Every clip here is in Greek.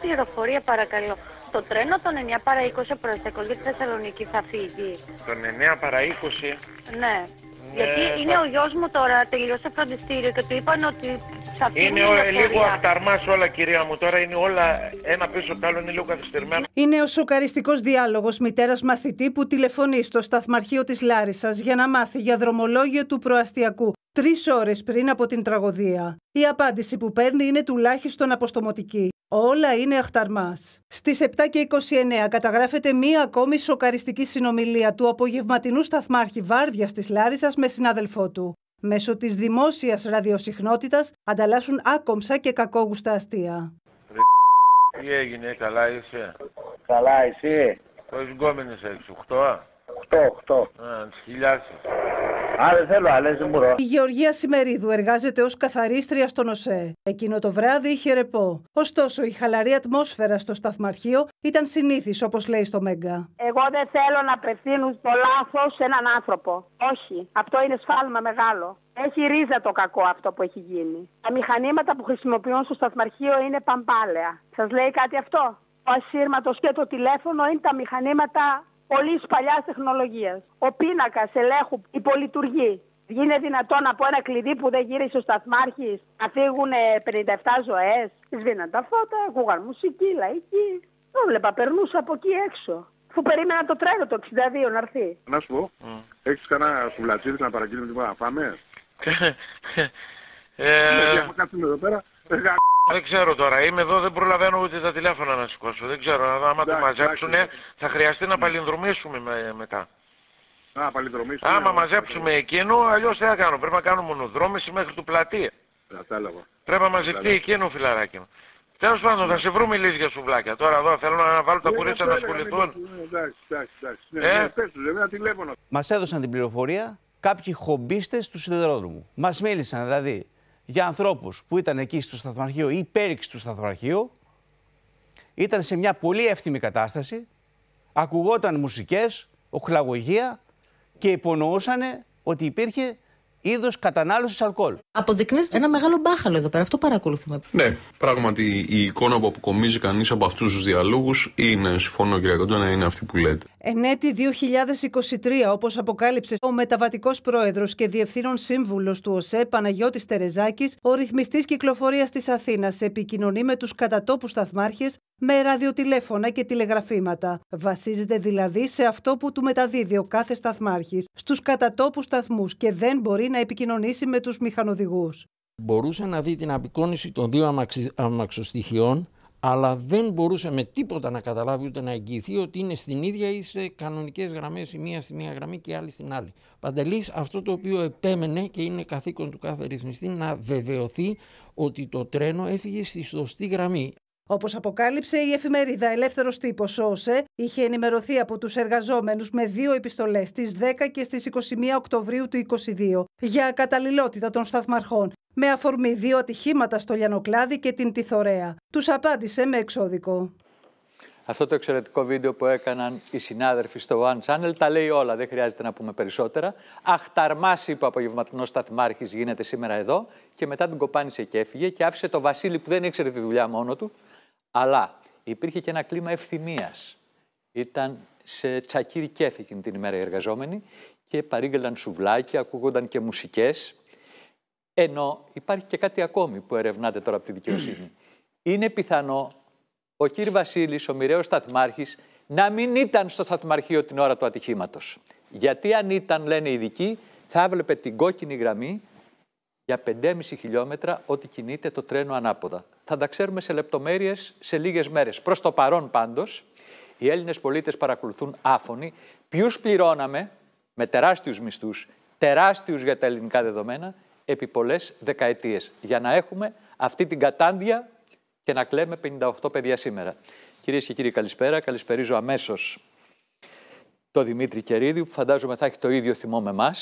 πληροφορία παρακαλώ. Το τρένο των 9 παρα 20 προς Θεσσαλονίκη, Θεσσαλονίκη θα φύγει. Τον 9 παρα 20. Ναι. Γιατί είναι ο γιος μου τώρα, τελειώσε φροντιστήριο και του είπαν ότι θα φύγει. Είναι ο, λίγο αφταρμά όλα, κυρία μου. Τώρα είναι όλα ένα πίσω από το άλλο, είναι λίγο καθυστερημένα. Είναι ο σοκαριστικός διάλογος μητέρας μαθητή που τηλεφωνεί στο σταθμαρχείο της Λάρισας για να μάθει για δρομολόγιο του προαστιακού τρεις ώρες πριν από την τραγωδία. Η απάντηση που παίρνει είναι τουλάχιστον αποστομωτική. Όλα είναι αχταρμάς. Στις 7 και 29 καταγράφεται μία ακόμη σοκαριστική συνομιλία του απογευματινού σταθμάρχη Βάρδια της Λάρισας με συνάδελφό του. Μέσω της δημόσιας ραδιοσυχνότητας ανταλλάσσουν άκομψα και κακόγουστα αστεία. έγινε, καλά Καλά είσαι! έξω, 8. 8, 8. Άρα θέλω δεν μπορώ. Η Γεωργία Σημερίδου εργάζεται ως καθαρίστρια στον ΟΣΕ. Εκείνο το βράδυ είχε ρεπό. Ωστόσο, η χαλαρή ατμόσφαιρα στο σταθμαρχείο ήταν συνήθις, όπως λέει στο Μέγκα. Εγώ δεν θέλω να απευθύνουν το λάθος σε έναν άνθρωπο. Όχι. Αυτό είναι σφάλμα μεγάλο. Έχει ρίζα το κακό αυτό που έχει γίνει. Τα μηχανήματα που χρησιμοποιούν στο σταθμαρχείο είναι παμπάλαια. Σας λέει κάτι αυτό. Ο ασύρματος και το τηλέφωνο είναι τα μηχανήματα πολύς σπαλιά τεχνολογίας. Ο πίνακας ελέγχου υπολειτουργεί. Είναι δυνατόν από ένα κλειδί που δεν γύρισε ο σταθμάρχης να φύγουν 57 ε, ζωέ. Σβήναν τα φώτα, ακούγαν μουσική, λαϊκή. Το βλέπα, περνούσα από εκεί έξω. Που περίμενα το τρένο το 62 να έρθει. Να σου πω, mm. έχεις κανένα σουβλατσίδι να παραγγείλουμε τίποτα να φάμε. ε... Ναι, εδώ πέρα δεν ξέρω τώρα, είμαι εδώ, δεν προλαβαίνω ούτε τα τηλέφωνα να σηκώσω. Δεν ξέρω, άμα το μαζέψουν θα χρειαστεί να παλινδρομήσουμε με, μετά. Α, παλινδρομήσουμε. Άμα ναι, ναι, μαζέψουμε ναι. εκείνο, αλλιώς τι θα κάνω. Πρέπει να κάνω μονοδρόμηση μέχρι του πλατεία. Κατάλαβα. Πρέπει να μαζευτεί εκείνο, φιλαράκι μου. Τέλος πάντων, θα σε βρούμε λύση για σουβλάκια. Τώρα εδώ θέλω να βάλω τα ε, κουρίτσα να ασχοληθούν. Εντάξει, εντάξει. Ναι, ε? ένα Μας έδωσαν την πληροφορία κάποιοι χομπίστες του σιδηρόδρομου. Μας μίλησαν δηλαδή για ανθρώπους που ήταν εκεί στο σταθμαρχείο ή πέριξ του σταθμαρχείου. Ήταν σε μια πολύ εύθυμη κατάσταση. Ακουγόταν μουσικές, οχλαγωγία και υπονοούσαν ότι υπήρχε είδο κατανάλωσης αλκοόλ. Αποδεικνύεται ένα μεγάλο μπάχαλο εδώ πέρα. Αυτό παρακολουθούμε. Ναι, πράγματι η εικόνα που αποκομίζει κανείς από αυτούς τους διαλόγους είναι, συμφωνώ κύριε να είναι αυτή που λέτε. Εν έτη 2023, όπως αποκάλυψε ο μεταβατικός πρόεδρος και διευθύνων σύμβουλος του ΟΣΕ, Παναγιώτης Τερεζάκης, ο ρυθμιστής κυκλοφορίας της Αθήνας επικοινωνεί με τους κατατόπους σταθμάρχες με ραδιοτηλέφωνα και τηλεγραφήματα. Βασίζεται δηλαδή σε αυτό που του μεταδίδει ο κάθε σταθμάρχης στους κατατόπους σταθμούς και δεν μπορεί να να επικοινωνήσει με τους μηχανοδηγούς. Μπορούσε να δει την απεικόνηση των δύο αμαξοστοιχειών, αλλά δεν μπορούσε με τίποτα να καταλάβει ούτε να εγγυηθεί ότι είναι στην ίδια ή σε κανονικές γραμμές, η μία στη μία γραμμή και η άλλη στην άλλη. Παντελής, αυτό το οποίο επέμενε και είναι καθήκον του κάθε ρυθμιστή να βεβαιωθεί ότι το τρένο έφυγε στη σωστή γραμμή. Όπως αποκάλυψε η εφημερίδα Ελεύθερος Τύπος, ΩΣΕ, είχε ενημερωθεί από τους εργαζόμενους με δύο επιστολές στις 10 και στις 21 Οκτωβρίου του 2022 για καταλληλότητα των σταθμαρχών, με αφορμή δύο ατυχήματα στο Λιανοκλάδι και την Τιθωρέα. Τους απάντησε με εξώδικο. Αυτό το εξαιρετικό βίντεο που έκαναν οι συνάδελφοι στο One Channel τα λέει όλα, δεν χρειάζεται να πούμε περισσότερα. Αχταρμάς, είπε ο απογευματινός σταθμάρχης, γίνεται σήμερα εδώ. Και μετά την κοπάνισε και έφυγε και άφησε το Βασίλη που δεν ήξερε τη δουλειά μόνο του, αλλά υπήρχε και ένα κλίμα ευθυμίας. Ήταν σε τσακίρι κέφι την ημέρα οι εργαζόμενοι και παρήγγελαν σουβλάκια, ακούγονταν και μουσικές. Ενώ υπάρχει και κάτι ακόμη που ερευνάται τώρα από τη δικαιοσύνη. Είναι πιθανό ο κύριος Βασίλης, ο μοιραίος σταθμάρχης, να μην ήταν στο σταθμαρχείο την ώρα του ατυχήματος. Γιατί αν ήταν, λένε οι ειδικοί, θα έβλεπε την κόκκινη γραμμή για 5,5 χιλιόμετρα ότι κινείται το τρένο ανάποδα. Θα τα ξέρουμε σε λεπτομέρειες σε λίγες μέρες. Προς το παρόν πάντως, οι Έλληνες πολίτες παρακολουθούν άφωνοι ποιους πληρώναμε με τεράστιους μισθούς, τεράστιους για τα ελληνικά δεδομένα, επί πολλές δεκαετίες. Για να έχουμε αυτή την κατάντια και να κλαίμε 58 παιδιά σήμερα. Κυρίες και κύριοι, καλησπέρα. Καλησπερίζω αμέσως το Δημήτρη Κερίδη, που φαντάζομαι θα έχει το ίδιο θυμό με εμά.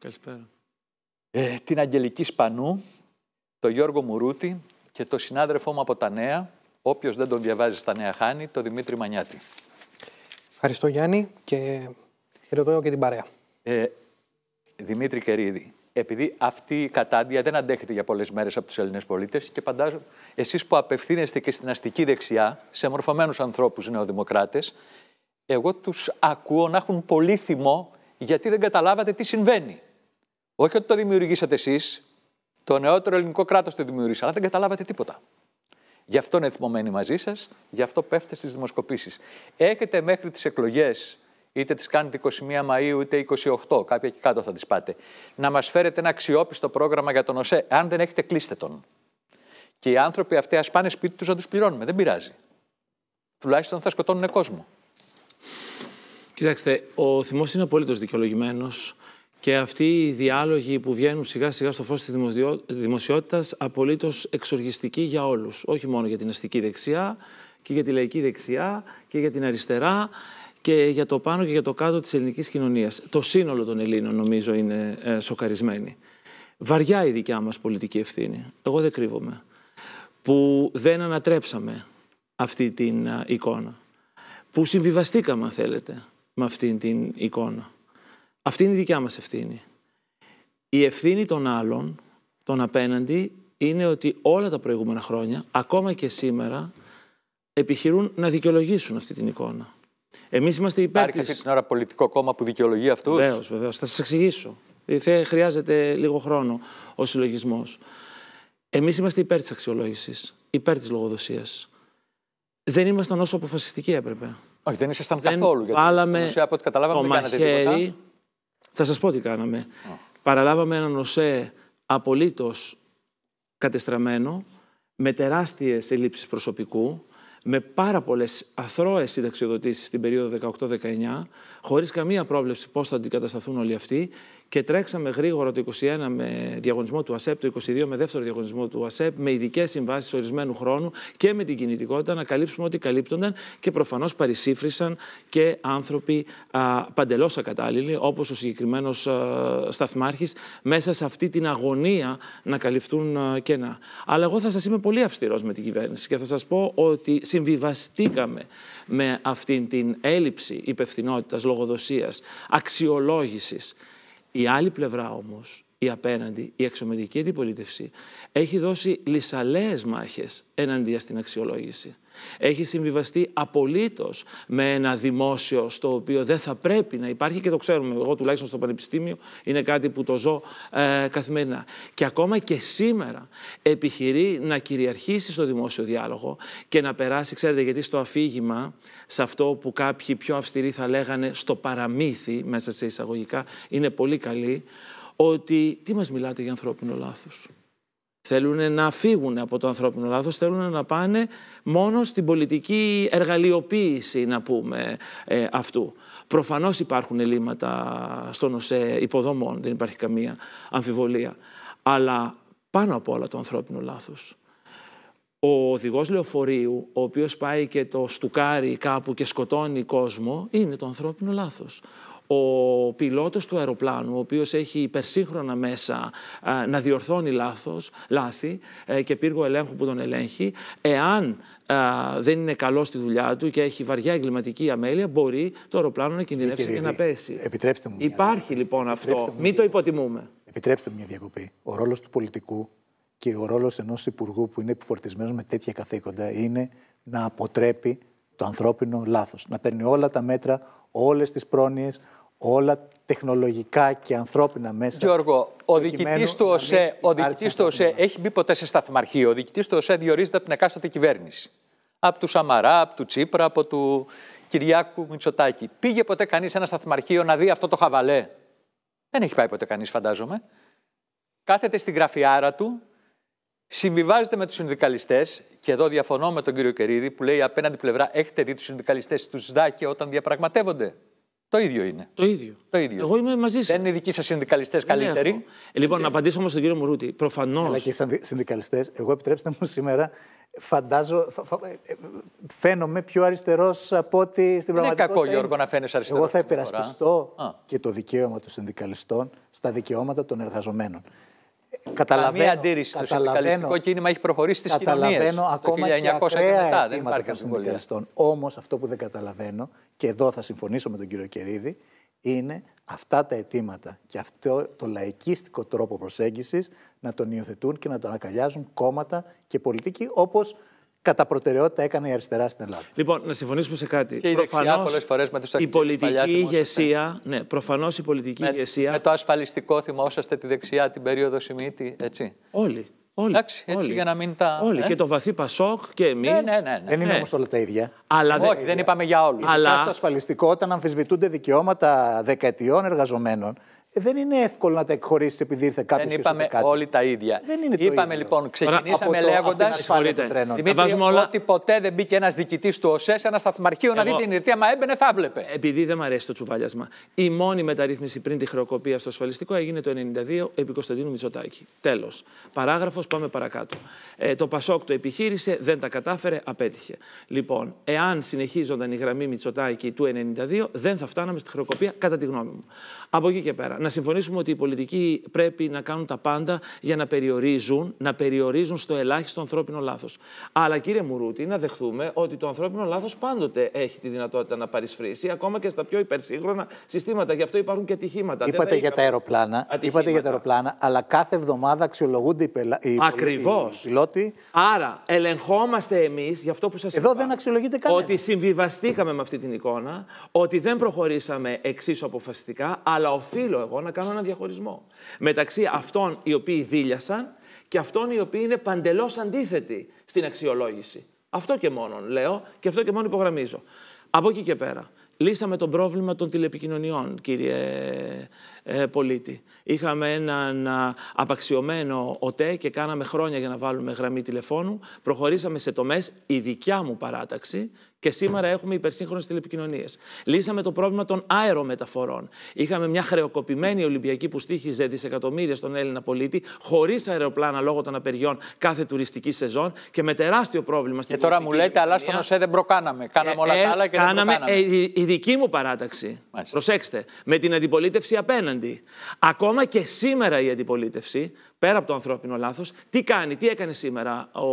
Καλησπέρα ε, την Αγγελική Σπανού, τον Γιώργο Μουρούτη και το συνάδελφό μου από τα Νέα, όποιος δεν τον διαβάζει στα Νέα χάνει, τον Δημήτρη Μανιάτη. Ευχαριστώ Γιάννη και χαιρετώ και την παρέα. Ε, Δημήτρη Κερίδη, επειδή αυτή η κατάντια δεν αντέχεται για πολλές μέρες από τους Έλληνες πολίτες και παντάζω εσείς που απευθύνεστε και στην αστική δεξιά, σε μορφωμένους ανθρώπους νεοδημοκράτες, εγώ τους ακούω να έχουν πολύ θυμό γιατί δεν καταλάβατε τι συμβαίνει. Όχι ότι το δημιουργήσατε εσείς, το νεότερο ελληνικό κράτος το δημιουργήσατε, αλλά δεν καταλάβατε τίποτα. Γι' αυτό είναι θυμωμένοι μαζί σας, γι' αυτό πέφτε στις δημοσκοπήσεις. Έχετε μέχρι τις εκλογές, είτε τις κάνετε 21 Μαου είτε 28, κάποια εκεί κάτω θα τις πάτε, να μας φέρετε ένα αξιόπιστο πρόγραμμα για τον ΟΣΕ. Αν δεν έχετε, κλείστε τον. Και οι άνθρωποι αυτοί ας πάνε σπίτι τους να τους πληρώνουμε. Δεν πειράζει. Τουλάχιστον θα σκοτώνουν κόσμο. Κοιτάξτε, ο θυμός είναι απολύτως δικαιολογημένος και αυτοί οι διάλογοι που βγαίνουν σιγά σιγά στο φως της δημοσιότητας απολύτως εξοργιστικοί για όλους. Όχι μόνο για την αστική δεξιά και για τη λαϊκή δεξιά και για την αριστερά και για το πάνω και για το κάτω της ελληνικής κοινωνίας. Το σύνολο των Ελλήνων νομίζω είναι ε, σοκαρισμένοι. Βαριά η δικιά μας πολιτική ευθύνη. Εγώ δεν κρύβομαι. Που δεν ανατρέψαμε αυτή την ε, εικόνα. Που συμβιβαστήκαμε αν θέλετε με αυτή την εικόνα. Αυτή είναι η δικιά μας ευθύνη. Η ευθύνη των άλλων, των απέναντι, είναι ότι όλα τα προηγούμενα χρόνια, ακόμα και σήμερα, επιχειρούν να δικαιολογήσουν αυτή την εικόνα. Εμείς είμαστε υπέρ Υπάρχει της... αυτή την ώρα πολιτικό κόμμα που δικαιολογεί αυτούς. Βεβαίως, βεβαίως. Θα σας εξηγήσω. Θα χρειάζεται λίγο χρόνο ο συλλογισμός. Εμείς είμαστε υπέρ της αξιολόγησης, υπέρ της λογοδοσίας. Δεν ήμασταν όσο αποφασιστικοί έπρεπε. Όχι, δεν ήσασταν καθόλου. βάλαμε από ό,τι το μαχαίρι, θα σας πω τι κάναμε. Oh. Παραλάβαμε έναν ΟΣΕ απολύτως κατεστραμμένο, με τεράστιες ελλείψεις προσωπικού, με πάρα πολλές αθρώες συνταξιοδοτήσεις στην περίοδο 18-19, χωρίς καμία πρόβλεψη πώς θα αντικατασταθούν όλοι αυτοί και τρέξαμε γρήγορα το 21 με διαγωνισμό του ΑΣΕΠ, το 22 με δεύτερο διαγωνισμό του ΑΣΕΠ, με ειδικές συμβάσεις ορισμένου χρόνου και με την κινητικότητα να καλύψουμε ό,τι καλύπτονταν και προφανώς παρισύφρισαν και άνθρωποι παντελώς ακατάλληλοι, όπως ο συγκεκριμένος σταθμάρχης, μέσα σε αυτή την αγωνία να καλυφθούν κενά. Αλλά εγώ θα σας είμαι πολύ αυστηρός με την κυβέρνηση και θα σας πω ότι συμβιβαστήκαμε με αυτήν την έλλειψη υπευθυνότητας, λογοδοσίας, αξιολόγησης η άλλη πλευρά όμως η απέναντι, η αξιωματική αντιπολίτευση, έχει δώσει λυσαλέες μάχες εναντίον στην αξιολόγηση. Έχει συμβιβαστεί απολύτως με ένα δημόσιο στο οποίο δεν θα πρέπει να υπάρχει και το ξέρουμε εγώ τουλάχιστον στο Πανεπιστήμιο, είναι κάτι που το ζω ε, καθημερινά. Και ακόμα και σήμερα επιχειρεί να κυριαρχήσει στο δημόσιο διάλογο και να περάσει, ξέρετε γιατί στο αφήγημα, σε αυτό που κάποιοι πιο αυστηροί θα λέγανε στο παραμύθι μέσα σε εισαγωγικά, είναι πολύ καλή, ότι τι μας μιλάτε για ανθρώπινο λάθος. Θέλουν να φύγουν από το ανθρώπινο λάθος, θέλουν να πάνε μόνο στην πολιτική εργαλειοποίηση, να πούμε, ε, αυτού. Προφανώς υπάρχουν ελλείμματα στον ΟΣΕ υποδομών, δεν υπάρχει καμία αμφιβολία. Αλλά πάνω από όλα το ανθρώπινο λάθος. Ο οδηγός λεωφορείου, ο οποίος πάει και το στουκάρει κάπου και σκοτώνει κόσμο, είναι το ανθρώπινο λάθος ο πιλότος του αεροπλάνου, ο οποίος έχει υπερσύγχρονα μέσα να διορθώνει λάθος, λάθη ε, και πύργο ελέγχου που τον ελέγχει, εάν δεν είναι καλός στη δουλειά του και έχει βαριά εγκληματική αμέλεια, μπορεί το αεροπλάνο να κινδυνεύσει και, να πέσει. Επιτρέψτε μου. Υπάρχει λοιπόν αυτό. Μην Μην το υποτιμούμε. Επιτρέψτε μου μια διακοπή. Ο ρόλος του πολιτικού και ο ρόλος ενός υπουργού που είναι επιφορτισμένος με τέτοια καθήκοντα είναι να αποτρέπει το ανθρώπινο λάθος. Να παίρνει όλα τα μέτρα, όλες τις πρόνοιες, όλα τεχνολογικά και ανθρώπινα μέσα. Γιώργο, ο διοικητής του ΟΣΕ, ο διοικητής του ΟΣΕ έχει μπει ποτέ σε σταθμαρχείο. Ο διοικητής του ΟΣΕ διορίζεται από την εκάστοτε κυβέρνηση. Από του Σαμαρά, από του Τσίπρα, από του Κυριάκου Μητσοτάκη. Πήγε ποτέ κανείς σε ένα σταθμαρχείο να δει αυτό το χαβαλέ. Δεν έχει πάει ποτέ κανείς, φαντάζομαι. Κάθεται στην γραφιάρα του, συμβιβάζεται με τους συνδικαλιστές. Και εδώ διαφωνώ με τον κύριο Κερίδη που λέει απέναντι πλευρά: Έχετε δει τους συνδικαλιστές τους ΣΔΑ όταν διαπραγματεύονται. Το ίδιο είναι. Το ίδιο. Το ίδιο. Εγώ είμαι μαζί σας. Δεν είναι δικοί σας συνδικαλιστές ναι, καλύτεροι. Ε, λοιπόν, να απαντήσω όμως στον κύριο Μουρούτη. Προφανώς. Αλλά και σαν συνδικαλιστές, εγώ επιτρέψτε μου σήμερα, φαντάζω, φα, ε, ε, φαίνομαι πιο αριστερός από ότι στην πραγματικότητα. Είναι κακό, Γιώργο, να φαίνει αριστερός. Εγώ θα υπερασπιστώ και το δικαίωμα των συνδικαλιστών στα δικαιώματα των εργαζομένων καταλαβαίνω, καμία αντίρρηση στο συνδικαλιστικό κίνημα έχει προχωρήσει στις καταλαβαίνω, κοινωνίες. Καταλαβαίνω ακόμα το 1900 και μετά. Δεν υπάρχει των συνδικαλιστών. Όμως αυτό που δεν καταλαβαίνω, και εδώ θα συμφωνήσω με τον κύριο Κερίδη, είναι αυτά τα αιτήματα και αυτό το λαϊκίστικο τρόπο προσέγγισης να τον υιοθετούν και να τον ακαλιάζουν κόμματα και πολιτικοί όπως κατά προτεραιότητα έκανε η αριστερά στην Ελλάδα. Λοιπόν, να συμφωνήσουμε σε κάτι. Και προφανώς, η φορές με Η πολιτική ηγεσία. Ναι, προφανώς η πολιτική με, ηγεσία. Με το ασφαλιστικό θυμόσαστε τη δεξιά την περίοδο Σιμίτη, έτσι. Όλοι. Όλοι. Εντάξει, έτσι για να μην τα. Όλοι. Ε? Και το βαθύ Πασόκ και ναι, εμείς. Ναι, ναι, δεν είναι όμως όλα τα ίδια. Αλλά Όχι, δεν, δεν είπαμε για όλους. Αλλά στο ασφαλιστικό, όταν αμφισβητούνται δικαιώματα δεκαετιών εργαζομένων, ε, δεν είναι εύκολο να τα εκχωρήσεις επειδή ήρθε κάποιος. Δεν είπαμε κάτι. όλοι τα ίδια. Δεν είναι είπαμε ίδιο. λοιπόν, ξεκινήσαμε λέγοντα. Δημήτρη, όλα... ότι ποτέ δεν μπήκε ένας διοικητής του ΟΣΕ σε ένα σταθμαρχείο να δει την ιδέα. Μα έμπαινε, θα βλέπε. Επειδή δεν μου αρέσει το τσουβάλιασμα. Η μόνη μεταρρύθμιση πριν τη χρεοκοπία στο ασφαλιστικό έγινε το 92 επί Κωνσταντίνου Μητσοτάκη. Τέλος. Παράγραφος, πάμε παρακάτω. Ε, το Πασόκ το επιχείρησε, δεν τα κατάφερε, απέτυχε. Λοιπόν, εάν συνεχίζονταν η γραμμή Μητσοτάκη του 92, δεν θα φτάναμε στη χρεοκοπία, κατά τη γνώμη μου. Από εκεί και πέρα να συμφωνήσουμε ότι οι πολιτικοί πρέπει να κάνουν τα πάντα για να περιορίζουν, να περιορίζουν στο ελάχιστο ανθρώπινο λάθος. Αλλά κύριε Μουρούτη, να δεχθούμε ότι το ανθρώπινο λάθος πάντοτε έχει τη δυνατότητα να παρισφρήσει, ακόμα και στα πιο υπερσύγχρονα συστήματα. Γι' αυτό υπάρχουν και ατυχήματα. Είπατε, για, τα αεροπλάνα, είπατε για τα αεροπλάνα, αλλά κάθε εβδομάδα αξιολογούνται οι, πελα... οι, πιλότοι. Άρα, ελεγχόμαστε εμείς γι' αυτό που σας είπα. Εδώ δεν αξιολογείται κανένα. Ότι συμβιβαστήκαμε με αυτή την εικόνα, ότι δεν προχωρήσαμε εξίσου αποφασιστικά, αλλά οφείλω εγώ να κάνω ένα διαχωρισμό μεταξύ αυτών οι οποίοι δίλιασαν και αυτών οι οποίοι είναι παντελώς αντίθετοι στην αξιολόγηση. Αυτό και μόνο λέω και αυτό και μόνο υπογραμμίζω. Από εκεί και πέρα. Λύσαμε το πρόβλημα των τηλεπικοινωνιών, κύριε ε, Πολίτη. Είχαμε έναν απαξιωμένο ΟΤΕ και κάναμε χρόνια για να βάλουμε γραμμή τηλεφώνου. Προχωρήσαμε σε τομές, η δικιά μου παράταξη, και σήμερα έχουμε υπερσύγχρονες τηλεπικοινωνίες. Λύσαμε το πρόβλημα των αερομεταφορών. Είχαμε μια χρεοκοπημένη Ολυμπιακή που στήχιζε δισεκατομμύρια στον Έλληνα πολίτη, χωρίς αεροπλάνα λόγω των απεριών κάθε τουριστική σεζόν και με τεράστιο πρόβλημα στην Και τώρα μου λέτε, αλλά στον ΟΣΕ δεν προκάναμε. Κάναμε όλα ε, ε, τα άλλα και κάναμε, δεν προκάναμε. Ε, η, η δική μου παράταξη. Προσέξτε, με την αντιπολίτευση απέναντι. Ακόμα και σήμερα η αντιπολίτευση, πέρα από το ανθρώπινο λάθος, τι κάνει, τι έκανε σήμερα ο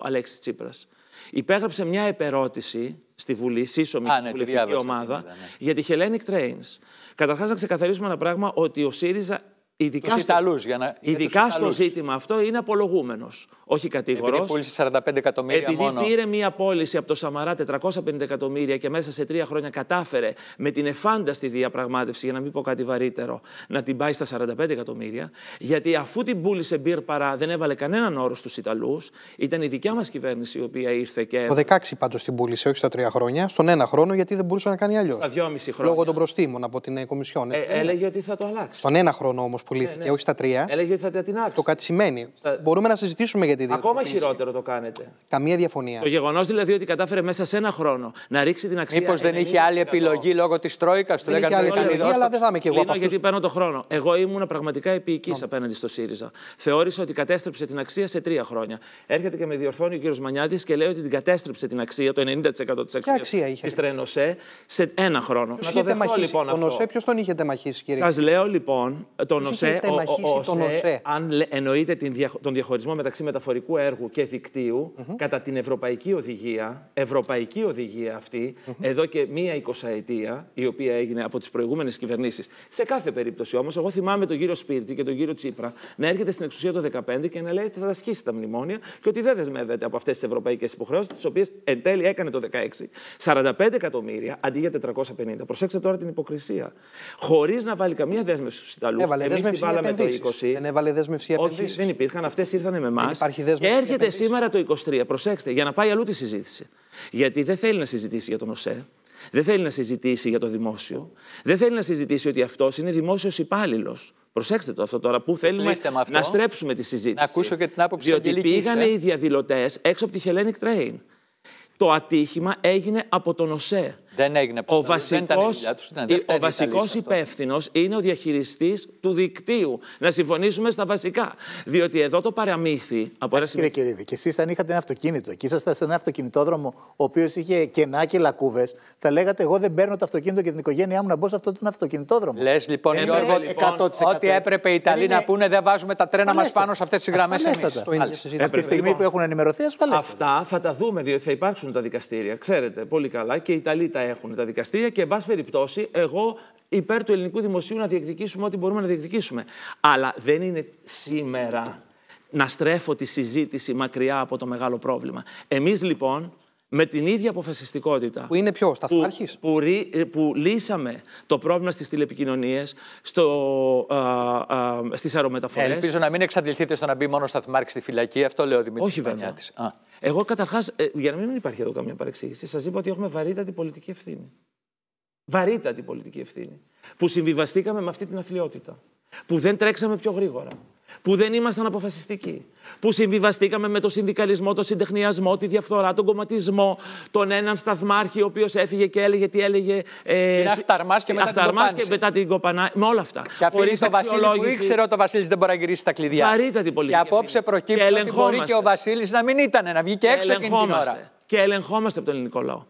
Αλέξης Τσίπρας υπέγραψε μια επερώτηση στη Βουλή, σύσσωμη Α, ναι, βουλευτική ομάδα, ναι. για τη Hellenic Trains. Καταρχάς, να ξεκαθαρίσουμε ένα πράγμα ότι ο ΣΥΡΙΖΑ Ειδικά, στο, Ιταλούς, για να... ειδικά στο ζήτημα αυτό είναι απολογούμενος. Όχι κατηγορός. Επειδή πούλησε 45 εκατομμύρια επειδή μόνο. Επειδή πήρε μία πώληση από το Σαμαρά 450 εκατομμύρια και μέσα σε τρία χρόνια κατάφερε με την εφάνταστη διαπραγμάτευση, για να μην πω κάτι βαρύτερο, να την πάει στα 45 εκατομμύρια. Γιατί αφού την πούλησε μπυρ παρά δεν έβαλε κανέναν όρο στους Ιταλούς. Ήταν η δικιά μας κυβέρνηση η οποία ήρθε και. Το 16 πάντως την πούλησε, όχι στα τρία χρόνια, στον ένα χρόνο γιατί δεν μπορούσε να κάνει αλλιώς. Στα δυόμιση χρόνια. Λόγω των προστίμων από την ε, Κομισιόν. Ε, έλεγε ότι θα το αλλάξει. Στον ένα χρόνο όμως πουλήθηκε, ναι, ναι. όχι στα τρία. Έλεγε ότι θα την Το κάτι σημαίνει. Στα... Μπορούμε να συζητήσουμε για τη Ακόμα χειρότερο το κάνετε. Καμία διαφωνία. Το γεγονός δηλαδή ότι κατάφερε μέσα σε ένα χρόνο να ρίξει την αξία. Μήπως δεν είχε άλλη επιλογή λόγω της Τρόικας, του λέγανε άλλη αλλά δεν θα είμαι και εγώ γιατί παίρνω το χρόνο. Εγώ ήμουν πραγματικά επίοικης απέναντι στο ΣΥΡΙΖΑ. Θεώρησα ότι κατέστρεψε την αξία σε τρία χρόνια. Έρχεται και με διορθώνει ο κ. Μανιάτης και λέει ότι την κατέστρεψε την αξία, το 90% τη αξία τη Τρενοσέ, σε ένα χρόνο. Ποιος λοιπόν, είχε τεμαχίσει, κύριε. Σας λέω λοιπόν, τον ΟΣΕ, αν εννοείται τον διαχωρισμό μεταξύ μεταφορικού έργου και δικτύου, κατά την ευρωπαϊκή οδηγία, ευρωπαϊκή οδηγία αυτή, εδώ και μία εικοσαετία, η οποία έγινε από τις προηγούμενες κυβερνήσεις. Σε κάθε περίπτωση όμως, εγώ θυμάμαι τον κύριο Σπίρτζη και τον κύριο Τσίπρα να έρχεται στην εξουσία το 2015 και να λέει ότι θα τα τα μνημόνια και ότι δεν δεσμεύεται από αυτές τις ευρωπαϊκές υποχρεώσεις, τις οποίες εν τέλει έκανε το 2016. 45 εκατομμύρια αντί για 450. Προσέξτε τώρα την υποκρισία. Χωρίς να βάλει καμία δέσμευση στους Ιταλούς. Έβαλε δέσμευση το 20. Δεν έβαλε δέσμευση Όχι, δεν υπήρχαν. Αυτές ήρθαν με εμάς. έρχεται σήμερα το 23, προσέξτε, για να πάει αλλού τη συζήτηση. Γιατί δεν θέλει να συζητήσει για τον ΟΣΕ. Δεν θέλει να συζητήσει για το δημόσιο. Δεν θέλει να συζητήσει ότι αυτός είναι δημόσιος υπάλληλος. Προσέξτε το αυτό τώρα που θέλουμε αυτό, να στρέψουμε τη συζήτηση. Να ακούσω και την άποψη Διότι πήγανε ε. οι διαδηλωτές έξω από τη Hellenic Train. Το ατύχημα έγινε από τον ΟΣΕ. Δεν έγινε ο βασικός, Ο βασικός υπεύθυνος είναι ο διαχειριστής του δικτύου. Να συμφωνήσουμε στα βασικά. Διότι εδώ το παραμύθι. Από ένα κύριε Κυρίδη, και εσείς αν είχατε ένα αυτοκίνητο και ήσασταν σε ένα αυτοκινητόδρομο ο οποίος είχε κενά και λακκούβες, θα λέγατε Εγώ δεν παίρνω το αυτοκίνητο και την οικογένειά μου να μπω σε αυτόν τον αυτοκινητόδρομο. Λες λοιπόν, ε, Γιώργο, ε, λοιπόν, ότι έπρεπε οι Ιταλοί είναι... να πούνε Δεν βάζουμε τα τρένα μας πάνω σε αυτές τις γραμμές. Από τη στιγμή λοιπόν. που έχουν ενημερωθεί, Αυτά θα τα δούμε διότι θα υπάρξουν τα δικαστήρια. Ξέρετε πολύ καλά και οι Ιταλοί τα έχουν τα δικαστήρια και, εν πάση περιπτώσει, εγώ υπέρ του ελληνικού δημοσίου να διεκδικήσουμε ό,τι μπορούμε να διεκδικήσουμε. Αλλά δεν είναι σήμερα να στρέφω τη συζήτηση μακριά από το μεγάλο πρόβλημα. Εμείς λοιπόν με την ίδια αποφασιστικότητα. Που είναι πιο σταθμάρχη. Που, που, ε, που, λύσαμε το πρόβλημα στις τηλεπικοινωνίες, στις αερομεταφορές. Ελπίζω να μην εξαντληθείτε στο να μπει μόνο σταθμάρχης στη φυλακή. Αυτό λέω Δημήτρη. Όχι βέβαια. Α. Εγώ καταρχάς, ε, για να μην υπάρχει εδώ καμία παρεξήγηση, σας είπα ότι έχουμε βαρύτατη πολιτική ευθύνη. Βαρύτατη πολιτική ευθύνη. Που συμβιβαστήκαμε με αυτή την αθλειότητα. Που δεν τρέξαμε πιο γρήγορα που δεν ήμασταν αποφασιστικοί, που συμβιβαστήκαμε με το συνδικαλισμό, τον συντεχνιασμό, τη διαφθορά, τον κομματισμό, τον έναν σταθμάρχη ο οποίος έφυγε και έλεγε τι έλεγε. Ε, Είναι αυταρμά και, και μετά την κοπανά. Με όλα αυτά. Και αφήνει το Βασίλη που ήξερε ότι ο Βασίλης δεν μπορεί να γυρίσει τα κλειδιά. Βαρύτατη πολιτική. Και απόψε προκύπτει ότι μπορεί και ο Βασίλης να μην ήταν, να βγει και έξω από την ώρα. Και ελεγχόμαστε από τον ελληνικό λαό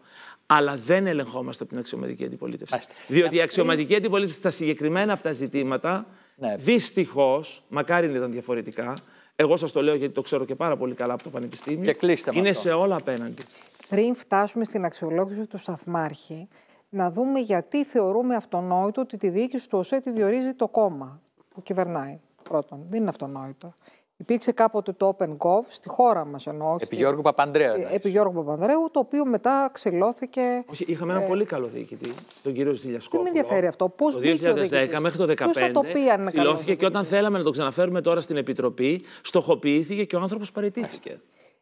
αλλά δεν ελεγχόμαστε από την αξιωματική αντιπολίτευση. Διότι η ε, αξιωματική αντιπολίτευση στα συγκεκριμένα αυτά ζητήματα ναι. Δυστυχώς, μακάρι να ήταν διαφορετικά. Εγώ σας το λέω γιατί το ξέρω και πάρα πολύ καλά από το Πανεπιστήμιο. Και κλείστε Είναι σε όλα απέναντι. Πριν φτάσουμε στην αξιολόγηση του Σταθμάρχη, να δούμε γιατί θεωρούμε αυτονόητο ότι τη διοίκηση του ΟΣΕ τη διορίζει το κόμμα που κυβερνάει. Πρώτον, δεν είναι αυτονόητο. Υπήρξε κάποτε το Open Gov στη χώρα μας εννοώ. Επί Γιώργου Παπανδρέου. Ε, επί Γιώργου Παπανδρέου, το οποίο μετά ξυλώθηκε. Όχι, είχαμε ε... ένα πολύ καλό διοικητή, τον κύριο Ζηλιασκό. Τι με ενδιαφέρει αυτό. Πώς το 2010 μέχρι το 2015 το και όταν θέλαμε να το ξαναφέρουμε τώρα στην Επιτροπή, στοχοποιήθηκε και ο άνθρωπος παραιτήθηκε.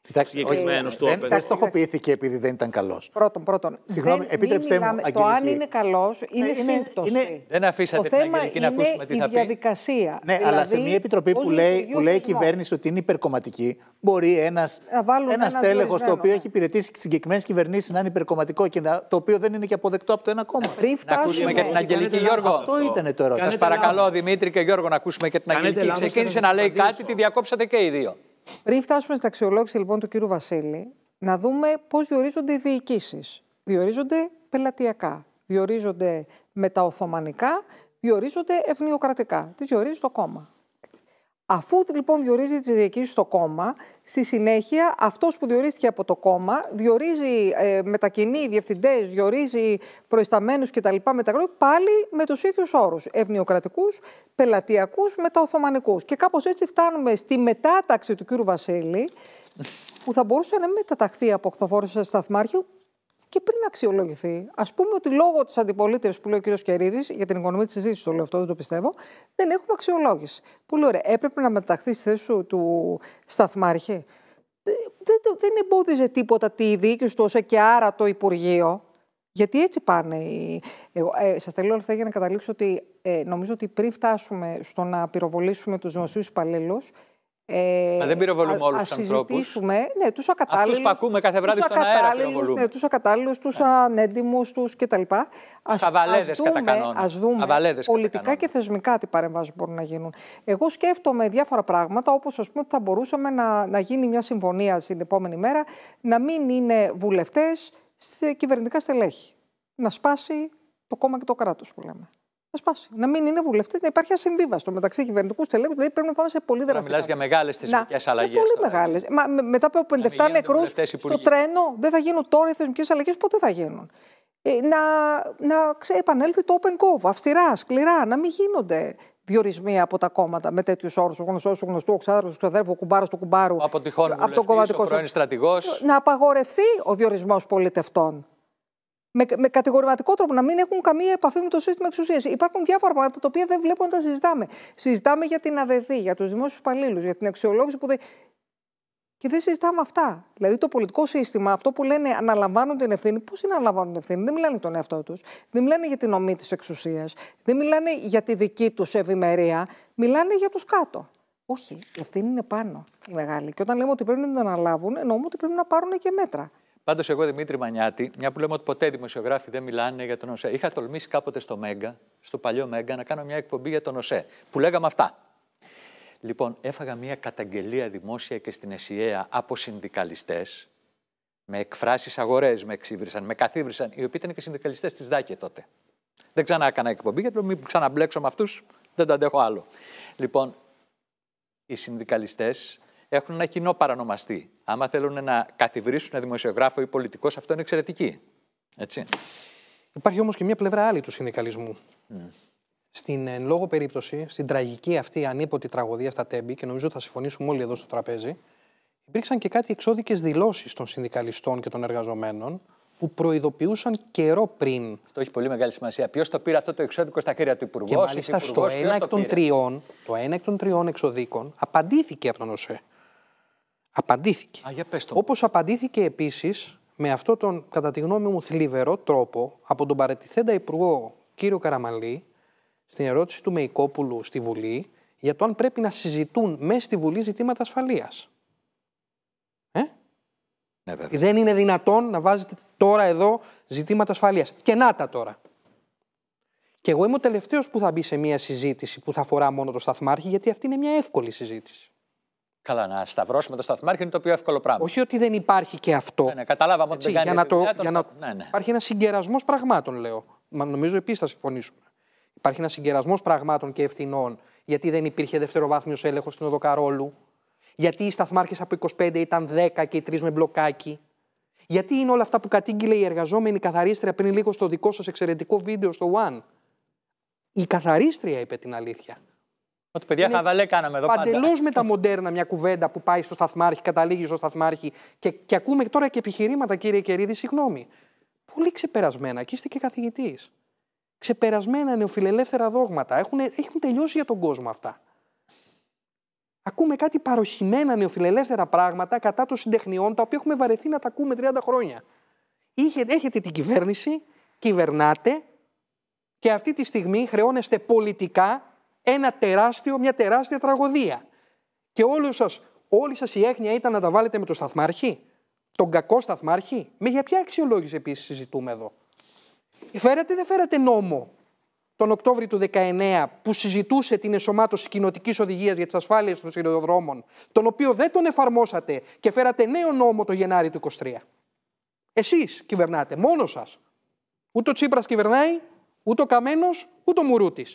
Κοιτάξτε, συγκεκριμένο του Δεν στοχοποιήθηκε επειδή δεν ήταν καλός. Πρώτον, πρώτον. Συγγνώμη, επίτρεψτε μου. Το αν είναι καλός είναι, ναι, είναι σύμπτωση. Είναι... Δεν αφήσατε την Αγγελική να ακούσουμε τι θα πει. Είναι διαδικασία. Ναι, δηλαδή, αλλά σε δηλαδή, μια επιτροπή που λέει, που λέει η κυβέρνηση ότι είναι υπερκομματική, μπορεί ένας τέλεχο το οποίο ναι. έχει υπηρετήσει συγκεκριμένες κυβερνήσεις να είναι υπερκομματικό και το οποίο δεν είναι και αποδεκτό από το ένα κόμμα. Να ακούσουμε και την Αγγελική Γιώργο. Αυτό ήταν το ερώτημα. Σας παρακαλώ, Δημήτρη και Γιώργο, να ακούσουμε και την Αγγελική. Ξεκίνησε να λέει κάτι, τη διακόψατε και οι δύο. Πριν φτάσουμε στην αξιολόγηση λοιπόν του κύρου Βασίλη, να δούμε πώς διορίζονται οι διοικήσεις. Διορίζονται πελατειακά, διορίζονται μεταοθωμανικά, διορίζονται ευνοιοκρατικά. Τις διορίζει το κόμμα. Αφού λοιπόν διορίζει τις διοικήσεις στο κόμμα, στη συνέχεια αυτός που διορίστηκε από το κόμμα διορίζει, ε, μετακινεί διευθυντές, διορίζει τα κτλ. πάλι με τους ίδιους όρους, ευνοιοκρατικούς, πελατειακούς, μεταοθωμανικούς. Και κάπως έτσι φτάνουμε στη μετάταξη του κύρου Βασίλη, που θα μπορούσε να μεταταχθεί από χθοφόρο σε σταθμάρχη, και πριν αξιολογηθεί, ας πούμε ότι λόγω της αντιπολίτευσης που λέει ο κ. Κερίδης, για την οικονομία της συζήτησης το λέω αυτό, δεν το πιστεύω, δεν έχουμε αξιολόγηση. Πολύ ωραία. Έπρεπε να μεταχθεί στη θέση του σταθμάρχη. Ε, δεν, δεν εμπόδιζε τίποτα τη διοίκηση του όσο και άρα το Υπουργείο. Γιατί έτσι πάνε. Οι... Εγώ, ε, σας τα λέω αυτά για να καταλήξω ότι ε, νομίζω ότι πριν φτάσουμε στο να πυροβολήσουμε τους δημοσίους υπαλλήλους, ε, Α, δεν πυροβολούμε ε, όλους τους ανθρώπου. Ναι, τους ακατάλληλους. Αυτούς που ακούμε κάθε βράδυ στον αέρα πυροβολούμε. τους ακατάλληλους, τους ναι. ναι. ανέντιμους, τους κτλ. Αβαλέδε κατά κανόνα. Ας δούμε πολιτικά και θεσμικά τι παρεμβάσεις μπορούν να γίνουν. Εγώ σκέφτομαι διάφορα πράγματα, όπως ας πούμε ότι θα μπορούσαμε να, να γίνει μια συμφωνία στην επόμενη μέρα να μην είναι βουλευτές σε κυβερνητικά στελέχη. Να σπάσει το κόμμα και το κράτος που λέμε να σπάσει. Να μην είναι βουλευτή, να υπάρχει ασυμβίβαστο μεταξύ κυβερνητικού στελέχου. Δηλαδή πρέπει να πάμε σε πολύ Να Μιλάς για μεγάλες θεσμικέ αλλαγές. Πολύ μεγάλε. μετά από 57 νεκρού στο τρένο, δεν θα γίνουν τώρα οι θεσμικές αλλαγές, ποτέ θα γίνουν. Ε, να να ξέ, επανέλθει το open cove, αυστηρά, σκληρά, να μην γίνονται διορισμοί από τα κόμματα με τέτοιους όρους. Ο γνωστός γνωστού, ο ξάδερφος του ξαδέρφου, ο κουμπάρος του κουμπάρου. Από τυχόν από τον κομματικό ο στρατηγός. Να απαγορευτεί ο διορισμός πολιτευτών με, με κατηγορηματικό τρόπο, να μην έχουν καμία επαφή με το σύστημα εξουσίας. Υπάρχουν διάφορα πράγματα τα οποία δεν βλέπω να τα συζητάμε. Συζητάμε για την αδεδή, για τους δημόσιους υπαλλήλους, για την αξιολόγηση που δεν. Και δεν συζητάμε αυτά. Δηλαδή το πολιτικό σύστημα, αυτό που λένε αναλαμβάνουν την ευθύνη, πώς είναι αναλαμβάνουν την ευθύνη, δεν μιλάνε για τον εαυτό τους, δεν μιλάνε για την ομή της εξουσίας, δεν μιλάνε για τη δική τους ευημερία, μιλάνε για τους κάτω. Όχι, η ευθύνη είναι πάνω η μεγάλη. Και όταν λέμε ότι πρέπει να την αναλάβουν, εννοούμε ότι πρέπει να πάρουν και μέτρα. Πάντως, εγώ Δημήτρη Μανιάτη, μια που λέμε ότι ποτέ οι δημοσιογράφοι δεν μιλάνε για τον ΟΣΕ, είχα τολμήσει κάποτε στο Μέγκα, στο παλιό Μέγκα, να κάνω μια εκπομπή για τον ΟΣΕ, που λέγαμε αυτά. Λοιπόν, έφαγα μια καταγγελία δημόσια και στην ΕΣΥΑ από συνδικαλιστές, με εκφράσεις αγορές με εξύβρισαν, με καθύβρισαν, οι οποίοι ήταν και συνδικαλιστές της ΔΑΚΕ τότε. Δεν ξανά έκανα εκπομπή, γιατί μην ξαναμπλέξω με αυτούς, δεν τα αντέχω άλλο. Λοιπόν, οι συνδικαλιστές έχουν ένα κοινό παρανομαστή. Άμα θέλουν να καθιβρίσουν ένα δημοσιογράφο ή πολιτικός, αυτό είναι εξαιρετική. Έτσι. Υπάρχει όμως και μια πλευρά άλλη του συνδικαλισμού. Mm. Στην εν λόγω περίπτωση, στην τραγική αυτή ανίποτη τραγωδία στα Τέμπη, και νομίζω θα συμφωνήσουμε όλοι εδώ στο τραπέζι, υπήρξαν και κάτι εξώδικες δηλώσεις των συνδικαλιστών και των εργαζομένων που προειδοποιούσαν καιρό πριν. Αυτό έχει πολύ μεγάλη σημασία. Ποιος το πήρε αυτό το εξώδικο στα χέρια του Υπουργού, Και μάλιστα στο ένα, εκ των τριών, το εξωδίκων απαντήθηκε από τον ΟΣΕ απαντήθηκε. Α, για Όπως απαντήθηκε επίσης με αυτό τον, κατά τη γνώμη μου, θλιβερό τρόπο από τον παρετηθέντα υπουργό κύριο Καραμαλή στην ερώτηση του Μεϊκόπουλου στη Βουλή για το αν πρέπει να συζητούν μέσα στη Βουλή ζητήματα ασφαλείας. Ε? Ναι, βέβαια. Δεν είναι δυνατόν να βάζετε τώρα εδώ ζητήματα ασφαλείας. Και να τα τώρα. Και εγώ είμαι ο τελευταίος που θα μπει σε μια συζήτηση που θα αφορά μόνο το σταθμάρχη, γιατί αυτή είναι μια εύκολη συζήτηση. Καλά, να σταυρώσουμε το σταθμάρχη είναι το πιο εύκολο πράγμα. Όχι ότι δεν υπάρχει και αυτό. Ναι, ναι καταλάβαμε ότι δεν κάνει για να το, Ναι, ναι. Υπάρχει ένας συγκερασμός πραγμάτων, λέω. Μα νομίζω επίσης θα συμφωνήσουμε. Υπάρχει ένας συγκερασμός πραγμάτων και ευθυνών. Γιατί δεν υπήρχε δευτεροβάθμιος έλεγχος στην Οδοκαρόλου. Γιατί οι σταθμάρχες από 25 ήταν 10 και οι τρεις με μπλοκάκι. Γιατί είναι όλα αυτά που κατήγγειλε η εργαζόμενη καθαρίστρια πριν λίγο στο δικό σας εξαιρετικό βίντεο στο One. Η καθαρίστρια είπε την αλήθεια. Ότι παιδιά χαβαλέ κάναμε εδώ παντελώς με τα μοντέρνα μια κουβέντα που πάει στο σταθμάρχη, καταλήγει στο σταθμάρχη και, και ακούμε τώρα και επιχειρήματα κύριε Κερίδη, συγγνώμη. Πολύ ξεπερασμένα και είστε και καθηγητής. Ξεπερασμένα νεοφιλελεύθερα δόγματα. Έχουν, έχουν τελειώσει για τον κόσμο αυτά. Ακούμε κάτι παροχημένα νεοφιλελεύθερα πράγματα κατά των συντεχνιών, τα οποία έχουμε βαρεθεί να τα ακούμε 30 χρόνια. έχετε την κυβέρνηση, κυβερνάτε και αυτή τη στιγμή χρεώνεστε πολιτικά ένα τεράστιο, μια τεράστια τραγωδία. Και όλοι σας, όλη σας η έγνοια ήταν να τα βάλετε με τον σταθμάρχη, τον κακό σταθμάρχη. Με για ποια αξιολόγηση επίσης συζητούμε εδώ. Φέρατε δεν φέρατε νόμο τον Οκτώβριο του 19 που συζητούσε την εσωμάτωση κοινοτικής οδηγίας για τις ασφάλειες των σιδηροδρόμων, τον οποίο δεν τον εφαρμόσατε και φέρατε νέο νόμο το Γενάρη του 23. Εσείς κυβερνάτε, μόνος σας. Ούτε ο Τσίπρας κυβερνάει, ούτε ο Καμένος, ούτε ο Μουρούτης.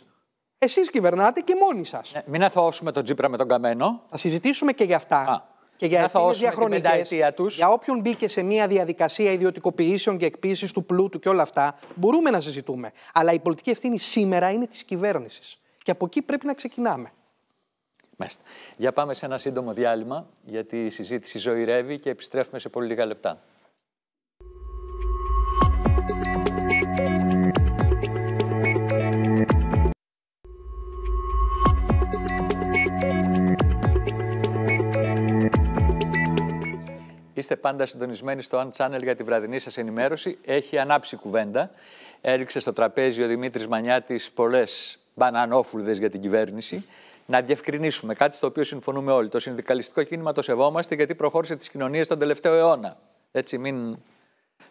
Εσείς κυβερνάτε και μόνοι σας. Ναι, μην αθώσουμε τον Τζίπρα με τον Καμένο. Θα συζητήσουμε και για αυτά. Α. Και για τι διαχρονικέ. Για όποιον μπήκε σε μια διαδικασία ιδιωτικοποιήσεων και εκποίησης του πλούτου και όλα αυτά, μπορούμε να συζητούμε. Αλλά η πολιτική ευθύνη σήμερα είναι της κυβέρνησης. Και από εκεί πρέπει να ξεκινάμε. Μάλιστα. Για πάμε σε ένα σύντομο διάλειμμα, γιατί η συζήτηση ζωηρεύει και επιστρέφουμε σε πολύ λίγα λεπτά. Είστε πάντα συντονισμένοι στο On Channel για τη βραδινή σας ενημέρωση. Έχει ανάψει κουβέντα. Έριξε στο τραπέζι ο Δημήτρης Μανιάτης πολλές μπανανόφουλδες για την κυβέρνηση. Να διευκρινίσουμε κάτι στο οποίο συμφωνούμε όλοι. Το συνδικαλιστικό κίνημα το σεβόμαστε γιατί προχώρησε τις κοινωνίες τον τελευταίο αιώνα. Έτσι, μην...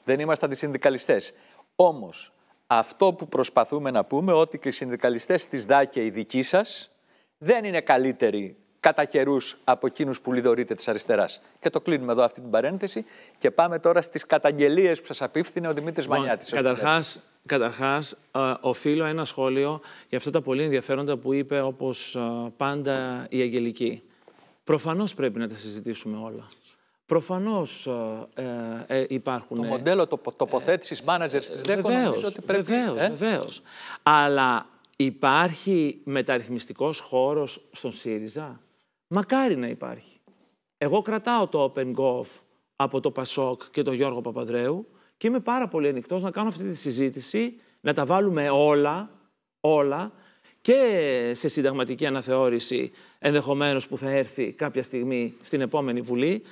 δεν είμαστε αντισυνδικαλιστές. Όμως, αυτό που προσπαθούμε να πούμε ότι και οι συνδικαλιστές της ΔΑΚΕ, οι δικοί σας δεν είναι καλύτεροι κατά καιρούς από εκείνους που λιδωρείται της αριστεράς. Και το κλείνουμε εδώ αυτή την παρένθεση και πάμε τώρα στις καταγγελίες που σας απίφθινε ο Δημήτρης λοιπόν, Μανιάτης. Καταρχά, καταρχάς, ε, οφείλω ένα σχόλιο για αυτά τα πολύ ενδιαφέροντα που είπε όπως ε, πάντα η Αγγελική. Προφανώς πρέπει να τα συζητήσουμε όλα. Προφανώς ε, ε, υπάρχουν. Το μοντέλο το, τοποθέτηση ε, manager τη ΔΕΚΟ νομίζω ότι πρέπει. Βεβαίως, ε? βεβαίως. Αλλά υπάρχει μεταρρυθμιστικός χώρος στον ΣΥΡΙΖΑ. Μακάρι να υπάρχει. Εγώ κρατάω το Open Golf από το Πασόκ και τον Γιώργο Παπαδρέου και είμαι πάρα πολύ ανοιχτός να κάνω αυτή τη συζήτηση, να τα βάλουμε όλα, όλα και σε συνταγματική αναθεώρηση ενδεχομένως που θα έρθει κάποια στιγμή στην επόμενη Βουλή